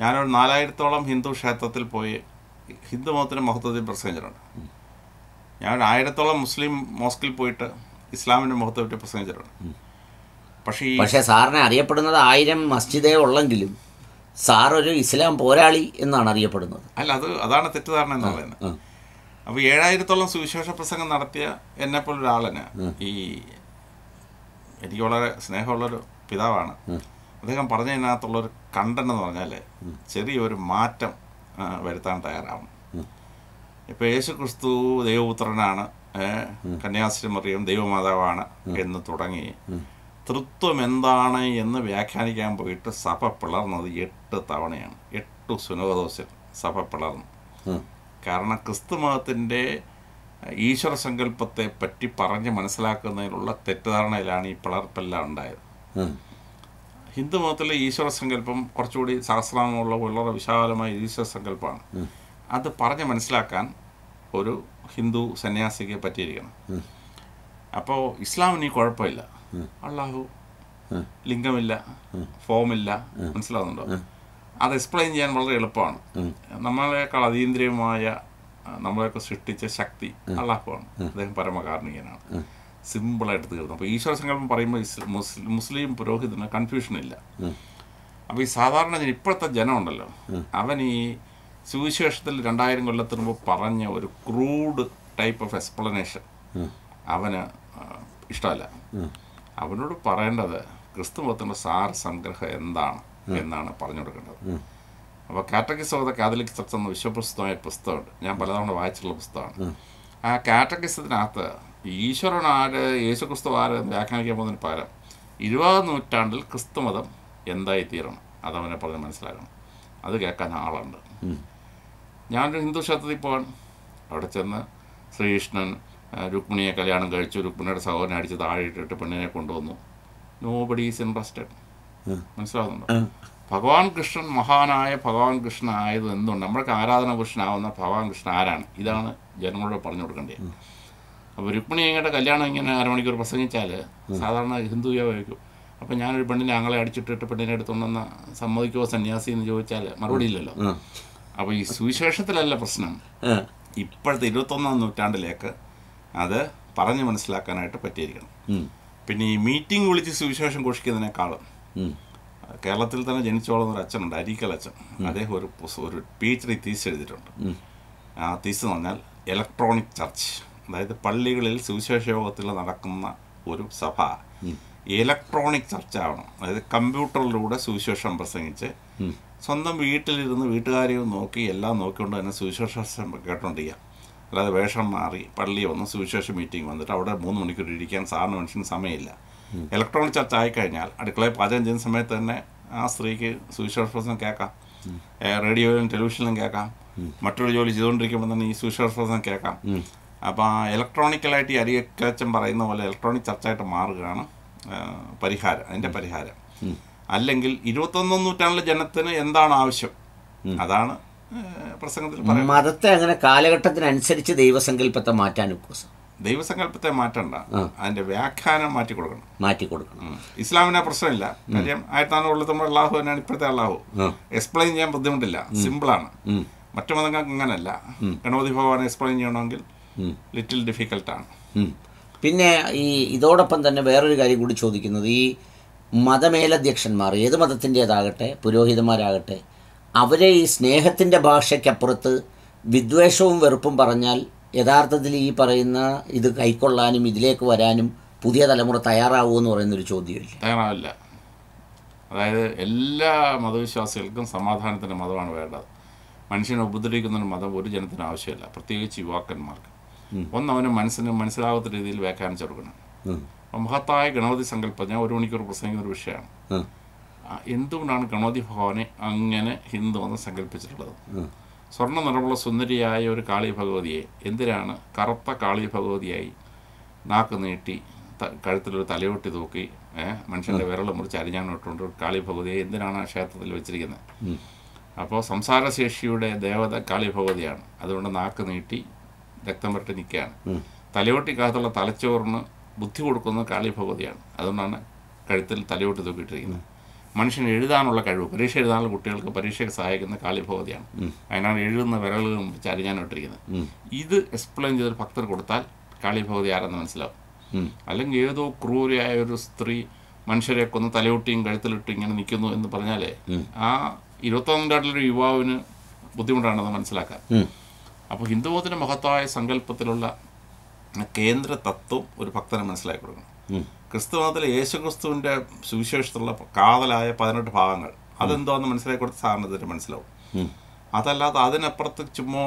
ഞാനൊരു നാലായിരത്തോളം ഹിന്ദു ക്ഷേത്രത്തിൽ പോയി ഹിന്ദു മതത്തിന് മഹത്വത്തിൽ പ്രസംഗിച്ചിട്ടുണ്ട് ഞാൻ ആയിരത്തോളം മുസ്ലിം മോസ്കിൽ പോയിട്ട് ഇസ്ലാമിൻ്റെ മുഖത്തെ പറ്റി പ്രസംഗിച്ചിട്ടുണ്ട് പക്ഷേ പക്ഷേ സാറിനെ അറിയപ്പെടുന്നത് ആയിരം മസ്ജിദേ ഉള്ളെങ്കിലും സാർ ഒരു ഇസ്ലാം പോരാളി എന്നാണ് അറിയപ്പെടുന്നത് അല്ല അത് അതാണ് തെറ്റിദ്ധാരണ എന്ന് പറയുന്നത് അപ്പോൾ ഏഴായിരത്തോളം സുവിശേഷ പ്രസംഗം നടത്തിയ എന്നെപ്പോലൊരാളിന് ഈ എനിക്ക് വളരെ സ്നേഹമുള്ളൊരു പിതാവാണ് അദ്ദേഹം പറഞ്ഞതിനകത്തുള്ളൊരു കണ്ടന്റ് എന്ന് പറഞ്ഞാൽ ചെറിയൊരു മാറ്റം വരുത്താൻ തയ്യാറാവണം ഇപ്പൊ യേശു ക്രിസ്തു ദൈവപുത്രനാണ് കന്യാസ്ത്രീ മറിയം ദൈവമാതാവാണ് എന്ന് തുടങ്ങി തൃത്വം എന്താണ് എന്ന് വ്യാഖ്യാനിക്കാൻ പോയിട്ട് സഭ പിളർന്നത് എട്ട് തവണയാണ് എട്ടു സുനോദോസിൽ സഭ പിളർന്നു കാരണം ക്രിസ്തു മതത്തിൻ്റെ ഈശ്വര സങ്കല്പത്തെ പറ്റി പറഞ്ഞ് മനസ്സിലാക്കുന്നതിനുള്ള തെറ്റിദ്ധാരണയിലാണ് ഈ പിളർപ്പെല്ലാം ഉണ്ടായത് ഹിന്ദു മതത്തിലെ ഈശ്വര സങ്കല്പം കുറച്ചുകൂടി സഹസ്രാമുള്ള വളരെ വിശാലമായ ഈശ്വര സങ്കല്പമാണ് അത് പറഞ്ഞ് മനസ്സിലാക്കാൻ ഒരു ഹിന്ദു സന്യാസിക്ക് പറ്റിയിരിക്കണം അപ്പോൾ ഇസ്ലാമിന് ഈ കുഴപ്പമില്ല അള്ളാഹു ലിംഗമില്ല ഫോമില്ല മനസ്സിലാവുന്നുണ്ടോ അത് എക്സ്പ്ലെയിൻ ചെയ്യാൻ വളരെ എളുപ്പമാണ് നമ്മളെക്കാൾ അതീന്ദ്രിയമായ നമ്മളെയൊക്കെ സൃഷ്ടിച്ച ശക്തി ആണ് അദ്ദേഹം പരമകാരുണികനാണ് സിമ്പിളായിട്ട് തീർന്നു അപ്പോൾ ഈശ്വര സങ്കല്പം പറയുമ്പോൾ മുസ്ലിം മുസ്ലിം പുരോഹിതന് കൺഫ്യൂഷനില്ല അപ്പോൾ ഈ സാധാരണ ഇപ്പോഴത്തെ ജനമുണ്ടല്ലോ അവൻ ഈ സുവിശേഷത്തിൽ രണ്ടായിരം കൊല്ലത്തിന് മുമ്പ് പറഞ്ഞ ഒരു ക്രൂഡ് ടൈപ്പ് ഓഫ് എക്സ്പ്ലനേഷൻ അവന് ഇഷ്ടമല്ല അവനോട് പറയേണ്ടത് ക്രിസ്തു മതത്തിൻ്റെ സാർ സംഗ്രഹം എന്താണ് എന്നാണ് പറഞ്ഞു കൊടുക്കേണ്ടത് അപ്പോൾ കാറ്റഗിസ് ഓഫ് ദ കാതലിക് ചർച്ച എന്ന വിശ്വപ്രസിദ്ധമായ പുസ്തകമുണ്ട് ഞാൻ പലതവണ വായിച്ചിട്ടുള്ള പുസ്തകമാണ് ആ കാറ്റഗിസത്തിനകത്ത് ഈശ്വരൻ ആര് യേശുക്രിസ്തു ആര് വ്യാഖ്യാനിക്കാൻ പോകുന്നതിന് പകരം ഇരുപതാം നൂറ്റാണ്ടിൽ ക്രിസ്തു മതം എന്തായി തീരണം അതവനെ പറഞ്ഞ് മനസ്സിലാക്കണം അത് കേൾക്കാൻ ആളുണ്ട് ഞാനൊരു ഹിന്ദു ക്ഷേത്രത്തിൽ പോവാൻ അവിടെ ചെന്ന് ശ്രീകൃഷ്ണൻ രുക്മിണിയെ കല്യാണം കഴിച്ചു രുക്മിണിയുടെ സഹോദരനെ അടിച്ച് താഴെ ഇട്ടിട്ട് പെണ്ണിനെ കൊണ്ടുവന്നു നോ ബഡി ഈസ് ഇൻട്രസ്റ്റഡ് മനസ്സിലാകുന്നുണ്ട് ഭഗവാൻ കൃഷ്ണൻ മഹാനായ ഭഗവാൻ കൃഷ്ണൻ ആയത് എന്തുകൊണ്ട് നമ്മൾക്ക് ആരാധന കൃഷ്ണനാവുന്ന ഭഗവാൻ കൃഷ്ണൻ ആരാണ് ഇതാണ് ജനങ്ങളോട് പറഞ്ഞു കൊടുക്കേണ്ടത് അപ്പോൾ രുക്മിണി എങ്ങോട്ട് കല്യാണം ഇങ്ങനെ അരമണിക്കൂർ പ്രസംഗിച്ചാൽ സാധാരണ ഹിന്ദു വയ്ക്കും അപ്പം ഞാനൊരു പെണ്ണിനെ അങ്ങളെ അടിച്ചിട്ടിട്ട് പെണ്ണിനെ എടുത്തുകൊണ്ടെന്ന് സമ്മതിക്കോ സന്യാസി എന്ന് ചോദിച്ചാൽ മറുപടി ഇല്ലല്ലോ അപ്പോൾ ഈ സുവിശേഷത്തിലല്ല പ്രശ്നം ഇപ്പോഴത്തെ ഇരുപത്തൊന്നാം നൂറ്റാണ്ടിലേക്ക് അത് പറഞ്ഞ് മനസ്സിലാക്കാനായിട്ട് പറ്റിയിരിക്കണം പിന്നെ ഈ മീറ്റിംഗ് വിളിച്ച് സുവിശേഷം ഘോഷിക്കുന്നതിനേക്കാളും കേരളത്തിൽ തന്നെ ജനിച്ചോളുന്ന ഒരു അച്ഛനുണ്ട് അരീക്കൽ അച്ഛൻ അദ്ദേഹം ഒരു ഒരു പി എച്ച് ഡി തീസ് എഴുതിയിട്ടുണ്ട് ആ തീസ് എന്ന് പറഞ്ഞാൽ ഇലക്ട്രോണിക് ചർച്ച് അതായത് പള്ളികളിൽ സുവിശേഷ യോഗത്തിൽ നടക്കുന്ന ഒരു സഭ ഇലക്ട്രോണിക് ആവണം അതായത് കമ്പ്യൂട്ടറിലൂടെ സുവിശേഷം പ്രസംഗിച്ച് സ്വന്തം വീട്ടിലിരുന്ന് വീട്ടുകാരെയും നോക്കി എല്ലാം നോക്കിക്കൊണ്ട് തന്നെ സുവിശേഷം കേട്ടോണ്ട് ചെയ്യാം അല്ലാതെ വേഷം മാറി പള്ളി വന്ന് സുവിശേഷ മീറ്റിംഗ് വന്നിട്ട് അവിടെ മൂന്ന് മണിക്കൂർ ഇരിക്കാൻ സാറിന് മനുഷ്യന് സമയമില്ല ഇലക്ട്രോണിക് ചർച്ച ആയിക്കഴിഞ്ഞാൽ അടുക്കളയിൽ പാചകം ചെയ്യുന്ന സമയത്ത് തന്നെ ആ സ്ത്രീക്ക് സുവിശേഷ പ്രസംഗം കേൾക്കാം റേഡിയോയിലും ടെലിവിഷനിലും കേൾക്കാം മറ്റൊരു ജോലി ചെയ്തുകൊണ്ടിരിക്കുമ്പോൾ തന്നെ ഈ സുവിശേഷ പ്രസംഗം കേൾക്കാം അപ്പോൾ ആ ഇലക്ട്രോണിക്കലായിട്ട് ഈ അരിയക്കച്ചൻ പറയുന്ന പോലെ ഇലക്ട്രോണിക് ചർച്ചയായിട്ട് മാറുകയാണ് പരിഹാരം അതിൻ്റെ പരിഹാരം അല്ലെങ്കിൽ ഇരുപത്തൊന്നാം നൂറ്റാണ്ടിലെ ജനത്തിന് എന്താണ് ആവശ്യം അതാണ് പ്രസംഗത്തിൽ മതത്തെ അങ്ങനെ കാലഘട്ടത്തിനനുസരിച്ച് ദൈവസങ്കല്പത്തെ മാറ്റാൻ ദൈവസങ്കല്പത്തെ മാറ്റണ്ട അതിന്റെ വ്യാഖ്യാനം മാറ്റി കൊടുക്കണം മാറ്റി കൊടുക്കണം ഇസ്ലാമിനെ പ്രശ്നമില്ല കാര്യം ആയിരത്തി നാനൂറ് അള്ളാഹു തന്നെയാണ് ഇപ്പോഴത്തെ അള്ളാഹു എക്സ്പ്ലെയിൻ ചെയ്യാൻ ബുദ്ധിമുട്ടില്ല സിമ്പിളാണ് മറ്റു മതങ്ങൾക്ക് അങ്ങനല്ല ഗണപതി ഭഗവാൻ എക്സ്പ്ലെയിൻ ചെയ്യണമെങ്കിൽ ലിറ്റിൽ ഡിഫിക്കൽട്ടാണ് പിന്നെ ഈ ഇതോടൊപ്പം തന്നെ വേറൊരു കാര്യം കൂടി ചോദിക്കുന്നത് ഈ മതമേലധ്യക്ഷന്മാർ ഏത് മതത്തിൻ്റെതാകട്ടെ പുരോഹിതന്മാരാകട്ടെ അവരെ ഈ സ്നേഹത്തിൻ്റെ ഭാഷയ്ക്കപ്പുറത്ത് വിദ്വേഷവും വെറുപ്പും പറഞ്ഞാൽ യഥാർത്ഥത്തിൽ ഈ പറയുന്ന ഇത് കൈക്കൊള്ളാനും ഇതിലേക്ക് വരാനും പുതിയ തലമുറ തയ്യാറാവുമെന്ന് പറയുന്നൊരു ചോദ്യമില്ല തയ്യാറാവില്ല അതായത് എല്ലാ മതവിശ്വാസികൾക്കും സമാധാനത്തിൻ്റെ മതമാണ് വേണ്ടത് മനുഷ്യനെ ഉപദ്രവിക്കുന്നൊരു മതം ഒരു ജനത്തിന് ആവശ്യമില്ല പ്രത്യേകിച്ച് യുവാക്കന്മാർക്ക് ഒന്ന് അവന് മനസ്സിന് മനസ്സിലാകാത്ത രീതിയിൽ വ്യാഖ്യാനിച്ചു കൊടുക്കണം അപ്പം മഹത്തായ ഗണപതി സങ്കല്പം ഞാൻ ഒരു മണിക്കൂർ പ്രസംഗിക്കുന്ന ഒരു വിഷയമാണ് എന്തുകൊണ്ടാണ് ഗണപതി ഭഗവാനെ അങ്ങനെ ഹിന്ദു എന്ന് സങ്കല്പിച്ചിട്ടുള്ളത് സ്വർണ്ണ നിറമുള്ള സുന്ദരിയായ ഒരു കാളി ഭഗവതിയെ എന്തിനാണ് കറുത്ത കാളി ഭഗവതിയായി നാക്ക് നീട്ടി കഴുത്തിലൊരു തലയൊട്ടി തൂക്കി മനുഷ്യൻ്റെ വിരൽ മുറിച്ച് അരിഞ്ഞാണ് കാളി ഭഗവതിയെ എന്തിനാണ് ആ ക്ഷേത്രത്തിൽ വെച്ചിരിക്കുന്നത് അപ്പോൾ സംസാരശേഷിയുടെ ദേവത കാളി ഭഗവതിയാണ് അതുകൊണ്ട് നാക്ക് നീട്ടി രക്തം വരട്ട് നിൽക്കുകയാണ് തലയോട്ടിക്കകത്തുള്ള തലച്ചോറിന് ബുദ്ധി കൊടുക്കുന്നത് കാളി ഭഗവതിയാണ് അതുകൊണ്ടാണ് കഴുത്തിൽ തലയോട്ടി തൂക്കിയിട്ടിരിക്കുന്നത് മനുഷ്യന് എഴുതാനുള്ള കഴിവ് പരീക്ഷ എഴുതാനുള്ള കുട്ടികൾക്ക് പരീക്ഷയ്ക്ക് സഹായിക്കുന്ന കാളിഭഗവതിയാണ് അതിനാണ് എഴുതുന്ന വിരലുകൾ ചരിഞ്ഞാനിട്ടിരിക്കുന്നത് ഇത് എക്സ്പ്ലെയിൻ ചെയ്തൊരു ഭക്തർ കൊടുത്താൽ കാളിഭഗവതി ആരെന്ന് മനസ്സിലാവും അല്ലെങ്കിൽ ഏതോ ക്രൂരയായ ഒരു സ്ത്രീ മനുഷ്യരെ കൊന്ന് തലയൊട്ടിയും കഴുത്തിലിട്ട് ഇങ്ങനെ നിൽക്കുന്നു എന്ന് പറഞ്ഞാലേ ആ ഇരുപത്തൊന്നാം നൂറ്റാണ്ടിലൊരു യുവാവിന് ബുദ്ധിമുട്ടാണെന്ന് മനസ്സിലാക്കാൻ അപ്പോൾ ഹിന്ദുമതത്തിൻ്റെ മഹത്തായ സങ്കല്പത്തിലുള്ള കേന്ദ്ര തത്വം ഒരു ഭക്തനെ മനസ്സിലാക്കി കൊടുക്കണം ക്രിസ്തുമതത്തിലെ യേശു ക്രിസ്തുവിൻ്റെ സുവിശേഷത്തിലുള്ള കാതലായ പതിനെട്ട് ഭാഗങ്ങൾ അതെന്തോന്ന് മനസ്സിലാക്കി കൊടുത്ത സാധനത്തിന് മനസ്സിലാവും അതല്ലാതെ അതിനപ്പുറത്ത് ചുമ്മാ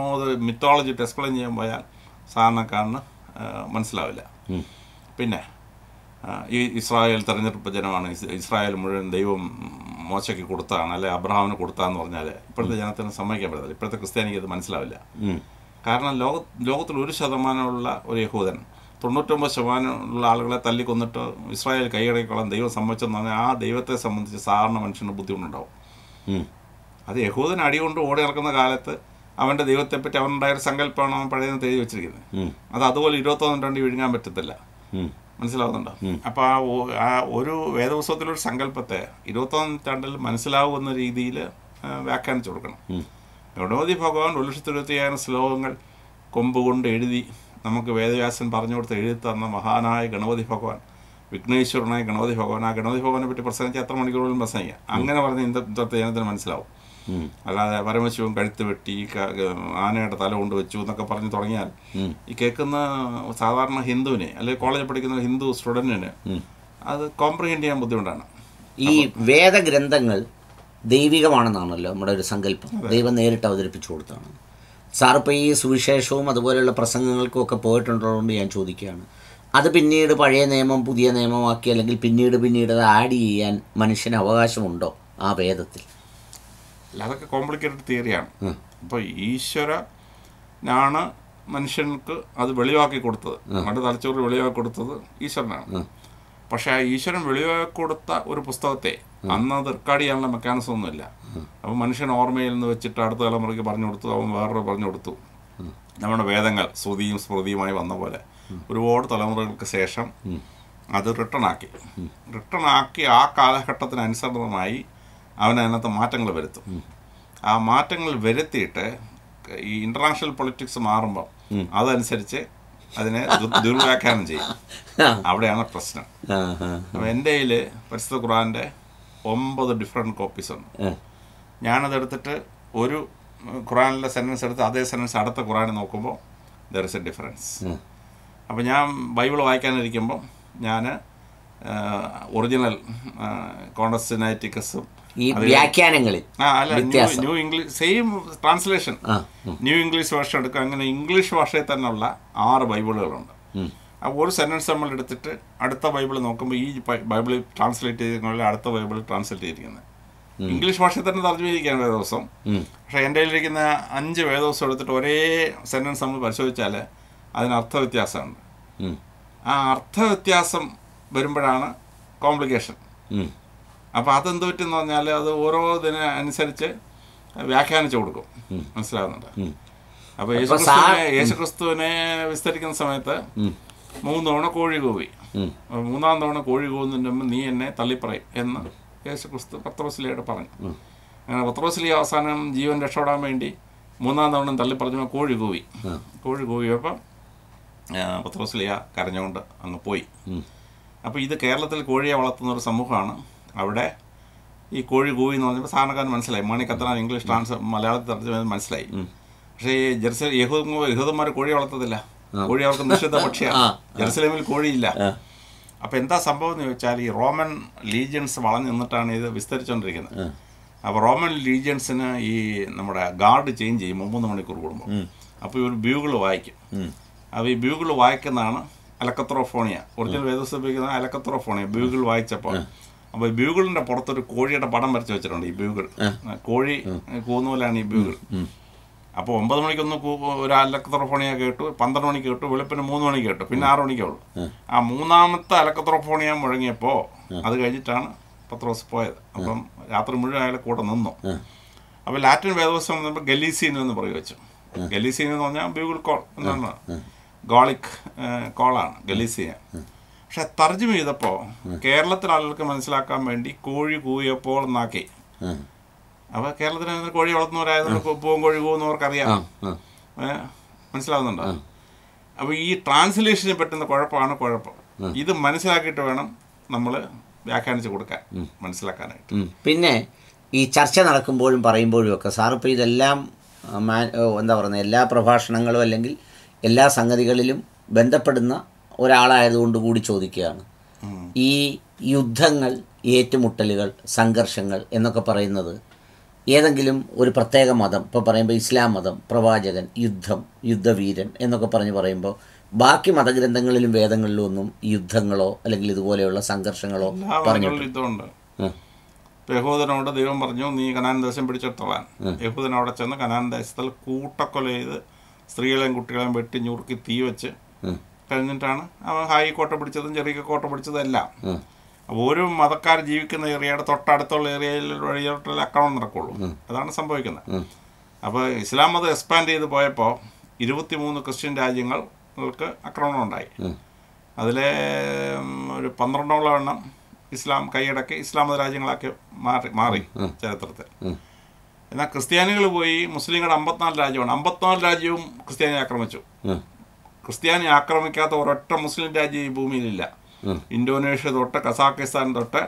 മിത്തോളജി എക്സ്പ്ലെയിൻ ചെയ്യാൻ പോയാൽ സാധാരണക്കാരന് മനസ്സിലാവില്ല പിന്നെ ഈ ഇസ്രായേൽ തെരഞ്ഞെടുപ്പ് ജനമാണ് ഇസ്രായേൽ മുഴുവൻ ദൈവം മോശയ്ക്ക് കൊടുത്താണ് അല്ലെ അബ്രഹാമിന് കൊടുത്താന്ന് പറഞ്ഞാൽ ഇപ്പോഴത്തെ ജനത്തിന് സമ്മതിക്കാൻ പറ്റത്തില്ല ഇപ്പോഴത്തെ ക്രിസ്ത്യാനിക്ക് അത് മനസ്സിലാവില്ല കാരണം ലോക ലോകത്തിൽ ഒരു ശതമാനമുള്ള ഒരു യഹൂദൻ തൊണ്ണൂറ്റൊമ്പത് ശതമാനമുള്ള ആളുകളെ തല്ലിക്കൊന്നിട്ട് ഇസ്രായേൽ കൈയടക്കിക്കോളം ദൈവം സമ്മതിച്ചെന്ന് പറഞ്ഞാൽ ആ ദൈവത്തെ സംബന്ധിച്ച് സാധാരണ മനുഷ്യന് ബുദ്ധിമുട്ടുണ്ടാവും അത് യഹൂദൻ അടികൊണ്ട് ഓടി നടക്കുന്ന കാലത്ത് അവൻ്റെ ദൈവത്തെപ്പറ്റി അവനുണ്ടായ ഒരു സങ്കല്പമാണ് അവൻ പഴയ തെളിയി വെച്ചിരിക്കുന്നത് അത് അതുപോലെ ഇരുപത്തൊന്നും രണ്ടി വിഴുങ്ങാൻ പറ്റത്തില്ല മനസ്സിലാവുന്നുണ്ട് അപ്പോൾ ആ ആ ഒരു വേദപുസ്തകത്തിലൊരു സങ്കല്പത്തെ ഇരുപത്തൊന്നാം നൂറ്റാണ്ടിൽ മനസ്സിലാവുന്ന രീതിയിൽ വ്യാഖ്യാനിച്ചു കൊടുക്കണം ഗണപതി ഭഗവാൻ ഒരു ലക്ഷത്തി ഇരുപത്തിയായിരം ശ്ലോകങ്ങൾ കൊമ്പുകൊണ്ട് എഴുതി നമുക്ക് വേദവ്യാസൻ പറഞ്ഞു കൊടുത്ത് എഴുതി തന്ന മഹാനായ ഗണപതി ഭഗവാൻ വിഘ്നേശ്വരനായ ഗണപതി ഭഗവാൻ ആ ഗണപതി ഭഗവാനെ പറ്റി പ്രസംഗിച്ച എത്ര മണിക്കൂറുകളും പ്രസംഗിക്കുക അങ്ങനെ പറഞ്ഞ് ഇന്നത്തെ ജനത്തിന് മനസ്സിലാവും അല്ലാതെ പരമശിവം കഴുത്ത് വെട്ടി ആനയുടെ തല കൊണ്ട് വെച്ചു എന്നൊക്കെ പറഞ്ഞു തുടങ്ങിയാൽ ഈ കേൾക്കുന്ന സാധാരണ ഹിന്ദുവിനെ അല്ലെങ്കിൽ കോളേജിൽ പഠിക്കുന്ന ഹിന്ദു സ്റ്റുഡൻറ്റിന് അത് കോംപ്രിഹെൻഡ് ചെയ്യാൻ ബുദ്ധിമുട്ടാണ് ഈ വേദഗ്രന്ഥങ്ങൾ ദൈവികമാണെന്നാണല്ലോ നമ്മുടെ ഒരു സങ്കല്പം ദൈവം നേരിട്ട് അവതരിപ്പിച്ചു കൊടുത്താണ് സാർ ഇപ്പോൾ ഈ സുവിശേഷവും അതുപോലെയുള്ള പ്രസംഗങ്ങൾക്കും ഒക്കെ പോയിട്ടുള്ളതുകൊണ്ട് ഞാൻ ചോദിക്കുകയാണ് അത് പിന്നീട് പഴയ നിയമം പുതിയ നിയമമാക്കി അല്ലെങ്കിൽ പിന്നീട് പിന്നീട് അത് ആഡ് ചെയ്യാൻ മനുഷ്യന് അവകാശമുണ്ടോ ആ വേദത്തിൽ അല്ല അതൊക്കെ കോംപ്ലിക്കേറ്റഡ് തിയറിയാണ് അപ്പോൾ ഈശ്വരനാണ് മനുഷ്യർക്ക് അത് വെളിവാക്കി കൊടുത്തത് നമ്മുടെ തലച്ചോറ് വെളിവാക്കി കൊടുത്തത് ഈശ്വരനാണ് പക്ഷേ ആ ഈശ്വരൻ വെളിവാക്കി കൊടുത്ത ഒരു പുസ്തകത്തെ അന്ന് അത് ചെയ്യാനുള്ള മെക്കാനിസം ഒന്നുമില്ല അപ്പം മനുഷ്യൻ ഓർമ്മയിൽ നിന്ന് വെച്ചിട്ട് അടുത്ത തലമുറയ്ക്ക് പറഞ്ഞു കൊടുത്തു അവൻ വേറൊരു പറഞ്ഞു കൊടുത്തു നമ്മുടെ വേദങ്ങൾ ശ്രുതിയും സ്മൃതിയുമായി വന്ന പോലെ ഒരുപാട് തലമുറകൾക്ക് ശേഷം അത് റിട്ടേൺ ആക്കി റിട്ടേൺ ആക്കി ആ കാലഘട്ടത്തിനനുസൃതമായി അവൻ അതിനകത്ത് മാറ്റങ്ങൾ വരുത്തും ആ മാറ്റങ്ങൾ വരുത്തിയിട്ട് ഈ ഇന്റർനാഷണൽ പൊളിറ്റിക്സ് മാറുമ്പോൾ അതനുസരിച്ച് അതിനെ ദുർവ്യാഖ്യാനം ചെയ്യും അവിടെയാണ് പ്രശ്നം അപ്പം എൻ്റെ കയ്യിൽ പരിശുദ്ധ ഖുറാൻ്റെ ഒമ്പത് ഡിഫറെൻറ്റ് കോപ്പീസ് ഉണ്ട് എടുത്തിട്ട് ഒരു ഖുറാനിലെ സെൻറ്റൻസ് എടുത്ത് അതേ സെൻറ്റൻസ് അടുത്ത ഖുറാനെ നോക്കുമ്പോൾ ദർ ഇസ് എ ഡിഫറൻസ് അപ്പോൾ ഞാൻ ബൈബിൾ വായിക്കാനിരിക്കുമ്പോൾ ഞാൻ ഒറിജിനൽ കോണ്ടസ്റ്റിനൈറ്റിക്കസും ഈ വ്യാഖ്യാനങ്ങളിൽ new English same translation new English ഭാഷ എടുക്കുക അങ്ങനെ ഇംഗ്ലീഷ് ഭാഷയിൽ തന്നെയുള്ള ആറ് ബൈബിളുകളുണ്ട് അപ്പോൾ ഒരു സെൻറ്റൻസ് നമ്മൾ എടുത്തിട്ട് അടുത്ത ബൈബിൾ നോക്കുമ്പോൾ ഈ ബൈബിളിൽ ട്രാൻസ്ലേറ്റ് ചെയ്തിരിക്കുന്ന അടുത്ത ബൈബിൾ ട്രാൻസ്ലേറ്റ് ചെയ്തിരിക്കുന്നത് ഇംഗ്ലീഷ് ഭാഷയിൽ തന്നെ തർജ്ജമിരിക്കുകയാണ് വേദോസം പക്ഷേ എൻ്റെ കയ്യിലിരിക്കുന്ന അഞ്ച് വേദോസം എടുത്തിട്ട് ഒരേ സെൻറ്റൻസ് നമ്മൾ പരിശോധിച്ചാൽ അതിന് അർത്ഥ വ്യത്യാസമുണ്ട് ആ അർത്ഥ വ്യത്യാസം വരുമ്പോഴാണ് കോംപ്ലിക്കേഷൻ അപ്പോൾ അതെന്ത് പറ്റെന്ന് പറഞ്ഞാൽ അത് ഓരോ ഇതിന് അനുസരിച്ച് വ്യാഖ്യാനിച്ചു കൊടുക്കും മനസ്സിലാകുന്നുണ്ട് അപ്പോൾ യേശുക്രിസ്തുവിനെ യേശുക്രിസ്തുവിനെ വിസ്തരിക്കുന്ന സമയത്ത് മൂന്ന് തവണ കോഴി കൂവി മൂന്നാം തവണ കോഴി കൂവുന്നതിന് മുമ്പ് നീ എന്നെ തള്ളിപ്പറയും എന്ന് യേശുക്രിസ്തു ക്രിസ്തു പറഞ്ഞു അങ്ങനെ പത്രോസിലി അവസാനം ജീവൻ രക്ഷപ്പെടാൻ വേണ്ടി മൂന്നാം തവണ തള്ളിപ്പറഞ്ഞ കോഴി കൂവി കോഴി കൂവിയപ്പം പത്രോസിലിയ കരഞ്ഞുകൊണ്ട് അങ്ങ് പോയി അപ്പോൾ ഇത് കേരളത്തിൽ കോഴിയെ വളർത്തുന്ന ഒരു സമൂഹമാണ് അവിടെ ഈ കോഴി കൂവി എന്ന് പറഞ്ഞപ്പോൾ സാധാരണക്കാരൻ മനസ്സിലായി മണി കത്തനാൻ ഇംഗ്ലീഷ് ട്രാൻസ് മലയാളത്തിൽ തർജ്ജമ മനസ്സിലായി പക്ഷേ ഈ ജെർസൽ യഹൂദ് യഹൂദന്മാർ കോഴി വളർത്തത്തില്ല കോഴി അവർക്ക് നിഷിദ്ധ പക്ഷിയാണ് ജെറുസലേമിൽ കോഴിയില്ല അപ്പോൾ എന്താ സംഭവം എന്ന് ചോദിച്ചാൽ ഈ റോമൻ ലീജിയൻസ് വളഞ്ഞു നിന്നിട്ടാണ് ഇത് വിസ്തരിച്ചുകൊണ്ടിരിക്കുന്നത് അപ്പോൾ റോമൻ ലീജിയൻസിന് ഈ നമ്മുടെ ഗാർഡ് ചേഞ്ച് ചെയ്യും മുമ്പൊന്ന് മണിക്കൂർ കൂടുമ്പോൾ അപ്പോൾ ഇവർ ബ്യൂഗിൾ വായിക്കും അപ്പോൾ ഈ ബ്യൂഗിൾ വായിക്കുന്നതാണ് അലക്കത്രോഫോണിയ ഒറിജിനൽ വേദസ്ഥ ഉപയോഗിക്കുന്ന അലക്കത്രോഫോണിയ ബ്യൂഗിൾ വായിച്ചപ്പോൾ അപ്പോൾ ഈ ബ്യൂഗിളിന്റെ പുറത്തൊരു കോഴിയുടെ പടം വരച്ച് വെച്ചിട്ടുണ്ട് ഈ ബ്യൂഗിൾ കോഴി കൂന്നുപോലാണ് ഈ ബ്യൂഗിൾ അപ്പോൾ ഒമ്പത് മണിക്കൊന്ന് ഒരു അലക്കത്രോഫോണിയ കേട്ടു പന്ത്രണ്ട് മണിക്ക് കേട്ടു വെളുപ്പിന് മൂന്ന് മണിക്ക് കേട്ടു പിന്നെ ആറു മണിക്കേ ഉള്ളൂ ആ മൂന്നാമത്തെ അലക്കത്രോഫോണിയ മുഴങ്ങിയപ്പോൾ അത് കഴിഞ്ഞിട്ടാണ് പത്രോസ് പോയത് അപ്പം രാത്രി മുഴുവൻ അയാളെ കൂടെ നിന്നു അപ്പോൾ ലാറ്റിൻ വേദവശം വന്നപ്പോൾ ഗലീസീൻ എന്ന് പറയും വെച്ചു ഗലീസീൻ എന്ന് പറഞ്ഞാൽ ബ്യൂഗിൾ കോൾ എന്നാണ് ഗോളിക് കോളാണ് ഗലീസീൻ പക്ഷെ തർജ്ജമ ചെയ്തപ്പോ കേരളത്തിലെ ആളുകൾക്ക് മനസ്സിലാക്കാൻ വേണ്ടി കോഴി കൂയപ്പോൾ എന്നാക്കി അപ്പൊ കേരളത്തിൽ കോഴി വളർത്തുന്നവരായതുകൊണ്ട് കൊപ്പവും കോഴി പോകുന്നവർക്കറിയാം മനസ്സിലാവുന്നുണ്ടോ അപ്പോൾ ഈ ട്രാൻസ്ലേഷന് പറ്റുന്ന കുഴപ്പമാണ് കുഴപ്പം ഇത് മനസ്സിലാക്കിയിട്ട് വേണം നമ്മൾ വ്യാഖ്യാനിച്ച് കൊടുക്കാൻ മനസ്സിലാക്കാനായിട്ട് പിന്നെ ഈ ചർച്ച നടക്കുമ്പോഴും പറയുമ്പോഴും ഒക്കെ സാർ ഇപ്പൊ ഇതെല്ലാം എന്താ പറയുന്നത് എല്ലാ പ്രഭാഷണങ്ങളും അല്ലെങ്കിൽ എല്ലാ സംഗതികളിലും ബന്ധപ്പെടുന്ന ഒരാളായതുകൊണ്ട് കൂടി ചോദിക്കുകയാണ് ഈ യുദ്ധങ്ങൾ ഏറ്റുമുട്ടലുകൾ സംഘർഷങ്ങൾ എന്നൊക്കെ പറയുന്നത് ഏതെങ്കിലും ഒരു പ്രത്യേക മതം ഇപ്പോൾ പറയുമ്പോൾ ഇസ്ലാം മതം പ്രവാചകൻ യുദ്ധം യുദ്ധവീരൻ എന്നൊക്കെ പറഞ്ഞ് പറയുമ്പോൾ ബാക്കി മതഗ്രന്ഥങ്ങളിലും വേദങ്ങളിലും ഒന്നും യുദ്ധങ്ങളോ അല്ലെങ്കിൽ ഇതുപോലെയുള്ള സംഘർഷങ്ങളോ പറഞ്ഞിട്ടുണ്ട് യഹൂദനോട് ദൈവം പറഞ്ഞു നീ കനാൻ ദേശം പിടിച്ചെടുത്തോളാൻ യഹൂദൻ അവിടെ ചെന്ന് കനാൻ ദേശത്തിൽ കൂട്ടക്കൊല ചെയ്ത് സ്ത്രീകളെയും കുട്ടികളെയും വെട്ടി ഞുറുക്കി തീ വെച്ച് കഴിഞ്ഞിട്ടാണ് ഹായി കോട്ട പിടിച്ചതും ചെറിയ കോട്ട പിടിച്ചതും എല്ലാം അപ്പോൾ ഒരു മതക്കാർ ജീവിക്കുന്ന ഏരിയയുടെ തൊട്ടടുത്തുള്ള ഏരിയയിൽ വഴിയോട്ടുള്ള അക്രമം നടക്കുള്ളൂ അതാണ് സംഭവിക്കുന്നത് അപ്പോൾ ഇസ്ലാം മതം എക്സ്പാൻഡ് ചെയ്ത് പോയപ്പോൾ മൂന്ന് ക്രിസ്ത്യൻ രാജ്യങ്ങൾക്ക് ആക്രമണം ഉണ്ടായി അതിലെ ഒരു പന്ത്രണ്ടോളം എണ്ണം ഇസ്ലാം കൈയടക്കി ഇസ്ലാം മത രാജ്യങ്ങളാക്കി മാറി മാറി ചരിത്രത്തിൽ എന്നാൽ ക്രിസ്ത്യാനികൾ പോയി മുസ്ലിങ്ങളുടെ അമ്പത്തിനാല് രാജ്യമാണ് അമ്പത്തിനാല് രാജ്യവും ക്രിസ്ത്യാനി ആക്രമിച്ചു ക്രിസ്ത്യാനി ആക്രമിക്കാത്ത ഒരൊറ്റ മുസ്ലിം രാജ്യം ഈ ഭൂമിയിലില്ല ഇന്തോനേഷ്യ തൊട്ട് കസാക്കിസ്ഥാൻ തൊട്ട്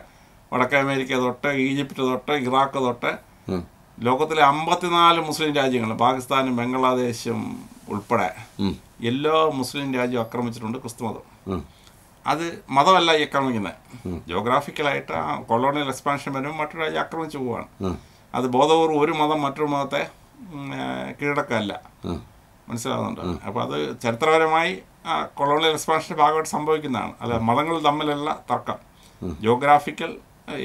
വടക്കേ അമേരിക്ക തൊട്ട് ഈജിപ്റ്റ് തൊട്ട് ഇറാഖ് തൊട്ട് ലോകത്തിലെ അമ്പത്തിനാല് മുസ്ലിം രാജ്യങ്ങൾ പാകിസ്ഥാനും ബംഗ്ലാദേശും ഉൾപ്പെടെ എല്ലാ മുസ്ലിം രാജ്യവും ആക്രമിച്ചിട്ടുണ്ട് ക്രിസ്തു മതം അത് മതമല്ല ഈ ആക്രമിക്കുന്നത് ജോഗ്രാഫിക്കലായിട്ട് ആ കൊളോണിയൽ എക്സ്പാൻഷൻ വരുമ്പോൾ മറ്റൊരു രാജ്യം ആക്രമിച്ചു പോവാണ് അത് ബോധപൂർവ്വം ഒരു മതം മറ്റൊരു മതത്തെ കീഴടക്കല്ല മനസ്സിലാകുന്നുണ്ട് അപ്പോൾ അത് ചരിത്രപരമായി കൊളോണിയൽ എക്സ്പാൻഷൻ്റെ ഭാഗമായിട്ട് സംഭവിക്കുന്നതാണ് അല്ല മതങ്ങൾ തമ്മിലല്ല തർക്കം ജിയോഗ്രാഫിക്കൽ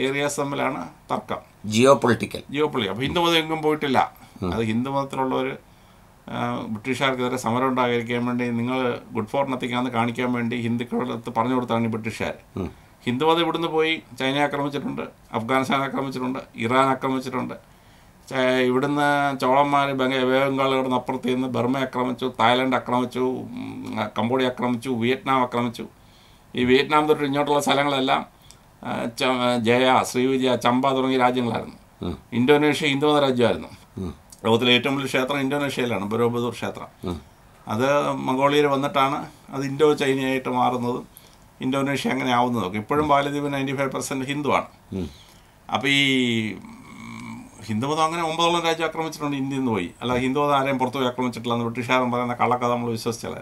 ഏരിയാസ് തമ്മിലാണ് തർക്കം ജിയോ പൊളിറ്റിക്കൽ ജിയോ പൊളിറ്റിക്കൽ അപ്പോൾ ഹിന്ദു മതം എങ്ങും പോയിട്ടില്ല അത് ഹിന്ദു മതത്തിലുള്ളവർ ബ്രിട്ടീഷുകാർക്കെതിരെ സമരം ഉണ്ടാകാതിരിക്കാൻ വേണ്ടി നിങ്ങൾ ഗുഡ് ഫോർ നത്തിക്കാന്ന് കാണിക്കാൻ വേണ്ടി ഹിന്ദുക്കളടുത്ത് പറഞ്ഞു കൊടുത്താണ് ഈ ബ്രിട്ടീഷുകാർ ഹിന്ദുമതം ഇവിടുന്ന് പോയി ചൈന ആക്രമിച്ചിട്ടുണ്ട് അഫ്ഗാനിസ്ഥാൻ ആക്രമിച്ചിട്ടുണ്ട് ഇറാൻ ആക്രമിച്ചിട്ടുണ്ട് ഇവിടുന്ന് ചോളന്മാർ ബംഗാളികളുടെ അപ്പുറത്ത് നിന്ന് ബർമ ആക്രമിച്ചു തായ്ലൻഡ് ആക്രമിച്ചു കംബോഡിയ ആക്രമിച്ചു വിയറ്റ്നാം ആക്രമിച്ചു ഈ വിയറ്റ്നാം തൊട്ട് ഇങ്ങോട്ടുള്ള സ്ഥലങ്ങളെല്ലാം ജയ ശ്രീവിജയ ചമ്പ തുടങ്ങിയ രാജ്യങ്ങളായിരുന്നു ഇന്തോനേഷ്യ ഹിന്ദു രാജ്യമായിരുന്നു ലോകത്തിലെ ഏറ്റവും വലിയ ക്ഷേത്രം ഇന്തോനേഷ്യയിലാണ് ബരോബദൂർ ക്ഷേത്രം അത് മംഗോളിയയിൽ വന്നിട്ടാണ് അത് ഇൻഡോ ചൈനയായിട്ട് മാറുന്നതും ഇന്തോനേഷ്യ അങ്ങനെ ആവുന്നതൊക്കെ ഇപ്പോഴും ബാലദ്വീപ് നയൻറ്റി ഫൈവ് പെർസെൻറ്റ് ഹിന്ദുവാണ് അപ്പോൾ ഈ ഹിന്ദുമതം അങ്ങനെ ഒമ്പതോളം രാജ്യം ആക്രമിച്ചിട്ടുണ്ട് ഇന്ത്യയിൽ നിന്ന് പോയി അല്ല ഹിന്ദുമതം ആരെയും പുറത്തു പോയി ആക്രമിച്ചിട്ടില്ല എന്ന് ബ്രിട്ടീഷുകാരൻ പറയുന്ന കള്ളക്കഥ നമ്മൾ വിശ്വസിച്ചത്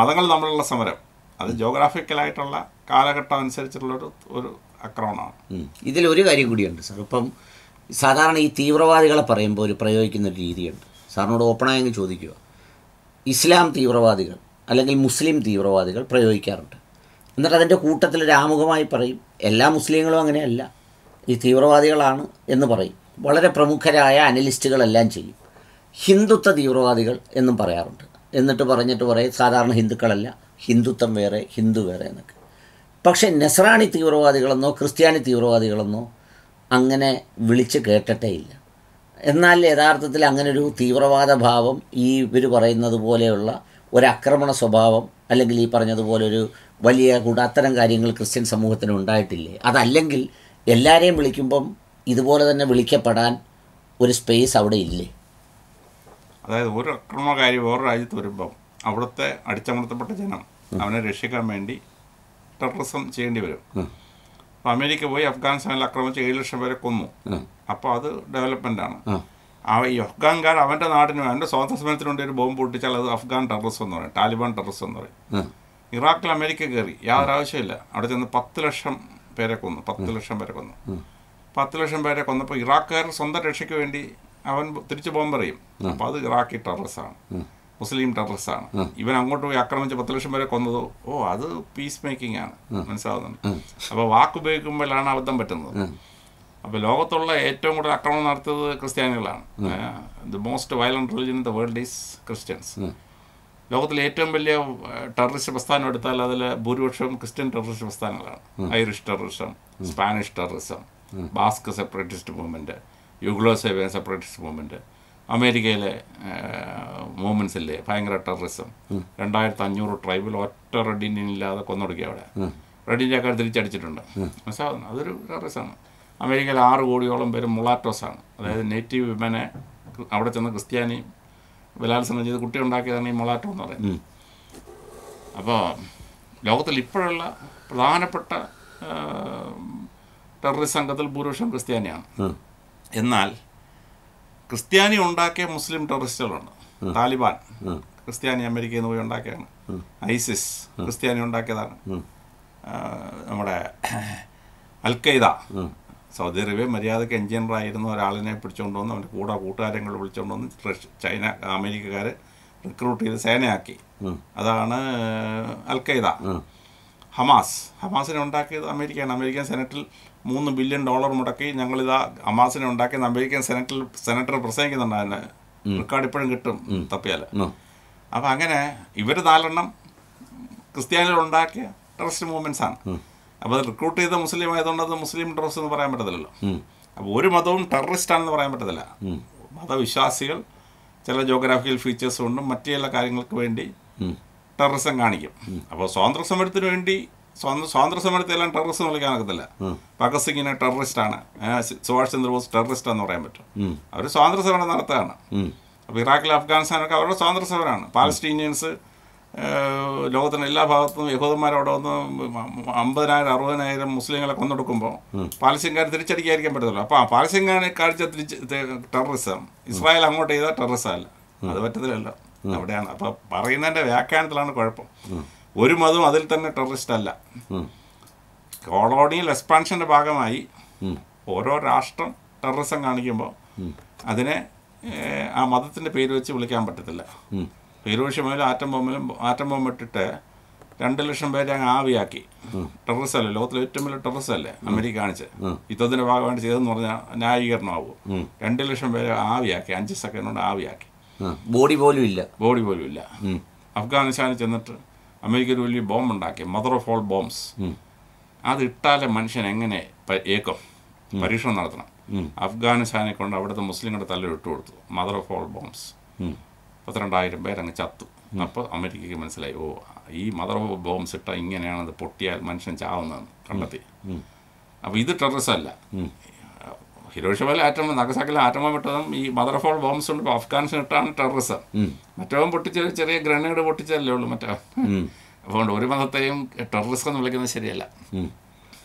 മതങ്ങൾ തമ്മിലുള്ള സമരം അത് ജോഗ്രാഫിക്കലായിട്ടുള്ള കാലഘട്ടം അനുസരിച്ചുള്ള ഒരു ആക്രമണമാണ് ഇതിലൊരു കാര്യം കൂടിയുണ്ട് സാർ ഇപ്പം സാധാരണ ഈ തീവ്രവാദികളെ പറയുമ്പോൾ ഒരു പ്രയോഗിക്കുന്ന ഒരു രീതിയുണ്ട് സാറിനോട് ഓപ്പണായി അങ്ങ് ചോദിക്കുക ഇസ്ലാം തീവ്രവാദികൾ അല്ലെങ്കിൽ മുസ്ലിം തീവ്രവാദികൾ പ്രയോഗിക്കാറുണ്ട് എന്നിട്ട് അതിൻ്റെ കൂട്ടത്തിൽ ആമുഖമായി പറയും എല്ലാ മുസ്ലിങ്ങളും അങ്ങനെയല്ല ഈ തീവ്രവാദികളാണ് എന്ന് പറയും വളരെ പ്രമുഖരായ അനലിസ്റ്റുകളെല്ലാം ചെയ്യും ഹിന്ദുത്വ തീവ്രവാദികൾ എന്നും പറയാറുണ്ട് എന്നിട്ട് പറഞ്ഞിട്ട് പറയും സാധാരണ ഹിന്ദുക്കളല്ല ഹിന്ദുത്വം വേറെ ഹിന്ദു വേറെ എന്നൊക്കെ പക്ഷേ നസ്രാണി തീവ്രവാദികളെന്നോ ക്രിസ്ത്യാനി തീവ്രവാദികളെന്നോ അങ്ങനെ വിളിച്ച് കേട്ടിട്ടേ ഇല്ല എന്നാൽ യഥാർത്ഥത്തിൽ അങ്ങനൊരു തീവ്രവാദ ഭാവം ഈ ഇവർ പറയുന്നത് പോലെയുള്ള ഒരു ആക്രമണ സ്വഭാവം അല്ലെങ്കിൽ ഈ പറഞ്ഞതുപോലെ ഒരു വലിയ കൂടാത്തരം കാര്യങ്ങൾ ക്രിസ്ത്യൻ സമൂഹത്തിന് ഉണ്ടായിട്ടില്ലേ അതല്ലെങ്കിൽ എല്ലാവരെയും വിളിക്കുമ്പം ഇതുപോലെ തന്നെ വിളിക്കപ്പെടാൻ ഒരു സ്പേസ് അവിടെ ഇല്ലേ അതായത് ഒരു അക്രമകാരി വേറെ രാജ്യത്ത് വരുമ്പം അവിടുത്തെ അടിച്ചമർത്തപ്പെട്ട ജനം അവനെ രക്ഷിക്കാൻ വേണ്ടി ടെററിസം ചെയ്യേണ്ടി വരും അപ്പോൾ അമേരിക്ക പോയി അഫ്ഗാനിസ്ഥാനിൽ ആക്രമിച്ച് ഏഴ് ലക്ഷം പേരെ കൊന്നു അപ്പോൾ അത് ഡെവലപ്മെൻ്റ് ആണ് ആ ഈ അഫ്ഗാൻകാർ അവൻ്റെ നാടിന് അവൻ്റെ സ്വാതന്ത്ര്യ സമരത്തിന് വേണ്ടി ഒരു ബോംബ് പൊട്ടിച്ചാൽ അത് അഫ്ഗാൻ ടെററിസം എന്ന് പറയും താലിബാൻ ടെററിസം എന്ന് പറയും ഇറാഖിൽ അമേരിക്ക കയറി യാതൊരു അവിടെ ചെന്ന് പത്ത് ലക്ഷം പേരെ കൊന്നു പത്ത് ലക്ഷം പേരെ കൊന്നു പത്ത് ലക്ഷം പേരെ കൊന്നപ്പോൾ ഇറാഖുകാർ സ്വന്തം രക്ഷയ്ക്ക് വേണ്ടി അവൻ തിരിച്ചു പോകാൻ പറയും അപ്പോൾ അത് ഇറാഖി ടെററിസാണ് മുസ്ലിം ടെററിസാണ് ഇവൻ അങ്ങോട്ട് പോയി ആക്രമിച്ച് പത്ത് ലക്ഷം പേരെ കൊന്നതോ ഓ അത് പീസ് മേക്കിംഗ് ആണ് മനസ്സിലാവുന്നുണ്ട് അപ്പോൾ വാക്കുപയോഗിക്കുമ്പോഴാണ് അബദ്ധം പറ്റുന്നത് അപ്പോൾ ലോകത്തുള്ള ഏറ്റവും കൂടുതൽ ആക്രമണം നടത്തിയത് ക്രിസ്ത്യാനികളാണ് the most violent religion in the world is Christians ലോകത്തിലെ ഏറ്റവും വലിയ ടെററിസ്റ്റ് പ്രസ്ഥാനം എടുത്താൽ അതിൽ ഭൂരിപക്ഷം ക്രിസ്ത്യൻ ടെററിസ്റ്റ് പ്രസ്ഥാനങ്ങളാണ് Irish terrorism Spanish terrorism Basque separatist movement Yugoslavian separatist movement അമേരിക്കയിലെ മൂവ്മെൻസില്ലേ ഭയങ്കര ടെററിസം രണ്ടായിരത്തി അഞ്ഞൂറ് ട്രൈബിൽ ഒറ്റ റെഡിനില്ലാതെ കൊന്നൊടുക്കി അവിടെ റെഡിൻ്റെ ആൾക്കാർ തിരിച്ചടിച്ചിട്ടുണ്ട് മനസ്സിലാവുന്നു അതൊരു ടെററിസമാണ് അമേരിക്കയിൽ ആറ് കോടിയോളം പേര് മുളാറ്റോസാണ് അതായത് നേറ്റീവ് വിമനെ അവിടെ ചെന്ന് ക്രിസ്ത്യാനി ബലാത്സംഗം ചെയ്ത് കുട്ടി ഉണ്ടാക്കിയതാണ് ഈ മുളാറ്റോ എന്ന് പറയുന്നത് അപ്പോൾ ലോകത്തിൽ ഇപ്പോഴുള്ള പ്രധാനപ്പെട്ട ടെററിസ്റ്റ് സംഘത്തിൽ ഭൂരിപക്ഷം ക്രിസ്ത്യാനിയാണ് എന്നാൽ ക്രിസ്ത്യാനി ഉണ്ടാക്കിയ മുസ്ലിം ടെററിസ്റ്റുകളുണ്ട് താലിബാൻ ക്രിസ്ത്യാനി അമേരിക്കയിൽ നിന്ന് പോയി ഉണ്ടാക്കിയാണ് ഐസിസ് ക്രിസ്ത്യാനി ഉണ്ടാക്കിയതാണ് നമ്മുടെ അൽഖയ്ദ സൗദി അറേബ്യ മര്യാദയ്ക്ക് എഞ്ചിനീയറായിരുന്ന ഒരാളിനെ പിടിച്ചുകൊണ്ട് വന്ന് അവൻ്റെ കൂടെ കൂട്ടുകാരങ്ങൾ വിളിച്ചുകൊണ്ട് വന്ന് ചൈന അമേരിക്കക്കാർ റിക്രൂട്ട് ചെയ്ത് സേനയാക്കി അതാണ് അൽഖയ്ദ ഹമാസ് ഹമാസിനെ ഉണ്ടാക്കിയത് അമേരിക്കയാണ് അമേരിക്കൻ സെനറ്റിൽ മൂന്ന് ബില്യൺ ഡോളർ മുടക്കി ഞങ്ങളിതാ അമാസിനെ ഉണ്ടാക്കി അമേരിക്കൻ സെനറ്റിൽ സെനറ്റർ പ്രസംഗിക്കുന്നുണ്ടായിരുന്നു റെക്കോർഡ് ഇപ്പോഴും കിട്ടും തപ്പിയാൽ അപ്പം അങ്ങനെ ഇവർ നാലെണ്ണം ക്രിസ്ത്യാനികൾ ഉണ്ടാക്കിയ ടെററിസ്റ്റ് മൂവ്മെന്റ്സ് ആണ് അപ്പോൾ അത് റിക്രൂട്ട് ചെയ്ത മുസ്ലിം ആയതുകൊണ്ട് അത് മുസ്ലിം ടെററിസ്റ്റ് എന്ന് പറയാൻ പറ്റത്തില്ലല്ലോ അപ്പോൾ ഒരു മതവും ടെററിസ്റ്റ് ആണെന്ന് പറയാൻ പറ്റത്തില്ല മതവിശ്വാസികൾ ചില ജോഗ്രാഫിക്കൽ ഫീച്ചേഴ്സ് കൊണ്ടും മറ്റു ചില കാര്യങ്ങൾക്ക് വേണ്ടി ടെററിസം കാണിക്കും അപ്പോൾ സ്വാതന്ത്ര്യ സമരത്തിന് വേണ്ടി സ്വാതന്ത്ര്യ എല്ലാം ടെററിസ്റ്റ് എന്ന് വിളിക്കാൻ ഒക്കത്തില്ല ഭഗത് സിംഗിനെ ടെററിസ്റ്റ് ആണ് സുഭാഷ് ചന്ദ്രബോസ് ടെററിസ്റ്റ് എന്ന് പറയാൻ പറ്റും അവർ സ്വാതന്ത്ര്യ സമരം നടത്തുകയാണ് അപ്പോൾ ഇറാഖിലെ അഫ്ഗാനിസ്ഥാനൊക്കെ അവരുടെ സ്വാതന്ത്ര്യ സമരമാണ് പാലസ്റ്റീനിയൻസ് ലോകത്തിൻ്റെ എല്ലാ ഭാഗത്തും യഹൂദന്മാരവിടെ വന്ന് അമ്പതിനായിരം അറുപതിനായിരം മുസ്ലിങ്ങളെ കൊന്നെടുക്കുമ്പോൾ പാലസ്തീൻകാർ തിരിച്ചടിക്കായിരിക്കാൻ പറ്റത്തില്ല അപ്പോൾ ആ പാലസ്തീൻകാരെ കാണിച്ച തിരിച്ച് ടെററിസം ഇസ്രായേൽ അങ്ങോട്ട് ചെയ്താൽ ടെററിസം അല്ല അത് പറ്റത്തില്ലല്ലോ അവിടെയാണ് അപ്പോൾ പറയുന്നതിൻ്റെ വ്യാഖ്യാനത്തിലാണ് കുഴപ്പം ഒരു മതം അതിൽ തന്നെ ടെററിസ്റ്റ് അല്ല കോളോണിയൽ എക്സ്പാൻഷൻ്റെ ഭാഗമായി ഓരോ രാഷ്ട്രം ടെററിസം കാണിക്കുമ്പോൾ അതിനെ ആ മതത്തിൻ്റെ പേര് വെച്ച് വിളിക്കാൻ പറ്റത്തില്ല ഹീരോഷിമയിലും ആറ്റം ബോംബിലും ആറ്റം ബോംബ് ഇട്ടിട്ട് രണ്ട് ലക്ഷം പേരെ അങ്ങ് ആവിയാക്കി ടെററിസം അല്ലേ ലോകത്തിലെ ഏറ്റവും വലിയ ടെററിസ് അല്ലേ അമേരിക്ക കാണിച്ച് യുദ്ധത്തിന്റെ ഭാഗമായിട്ട് ചെയ്തതെന്ന് പറഞ്ഞാൽ ന്യായീകരണമാവും രണ്ട് ലക്ഷം പേരെ ആവിയാക്കി അഞ്ച് സെക്കൻഡ് കൊണ്ട് ആവിയാക്കി ബോഡി പോലും ഇല്ല ബോഡി പോലും ഇല്ല അഫ്ഗാനിസ്ഥാനിൽ ചെന്നിട്ട് അമേരിക്ക ഒരു വലിയ ബോംബ് ഉണ്ടാക്കി മദർ ഓഫ് ഓൾ ബോംബ്സ് അതിട്ടാലേ മനുഷ്യൻ എങ്ങനെ ഏക്കും പരീക്ഷണം നടത്തണം അഫ്ഗാനിസ്ഥാനെ കൊണ്ട് അവിടുത്തെ മുസ്ലിങ്ങളുടെ തല ഇട്ട് കൊടുത്തു മദർ ഓഫ് ഓൾ ബോംബ്സ് പന്ത്രണ്ടായിരം അങ്ങ് ചത്തു അപ്പോൾ അമേരിക്കയ്ക്ക് മനസ്സിലായി ഓ ഈ മദർ ഓഫ് ബോംബ്സ് ഇട്ട ഇങ്ങനെയാണ് അത് പൊട്ടിയാൽ മനുഷ്യൻ ചാവുന്നതെന്ന് കണ്ടെത്തി അപ്പോൾ ഇത് ടെററിസം അല്ല ഹിരോഷിമയിൽ ആറ്റം നഗസാക്കിൽ ആറ്റമം വിട്ടതും ഈ മദർ ഓഫ് ഓൾ ബോംബ്സ് ഉണ്ട് അഫ്ഗാനിസ്ഥാൻ ഇട്ടാണ് ടെററിസം മറ്റവൻ പൊട്ടിച്ച ചെറിയ ഗ്രനേഡ് പൊട്ടിച്ചല്ലേ ഉള്ളൂ മറ്റേ അതുകൊണ്ട് ഒരു മതത്തെയും ടെററിസം എന്ന് വിളിക്കുന്നത് ശരിയല്ല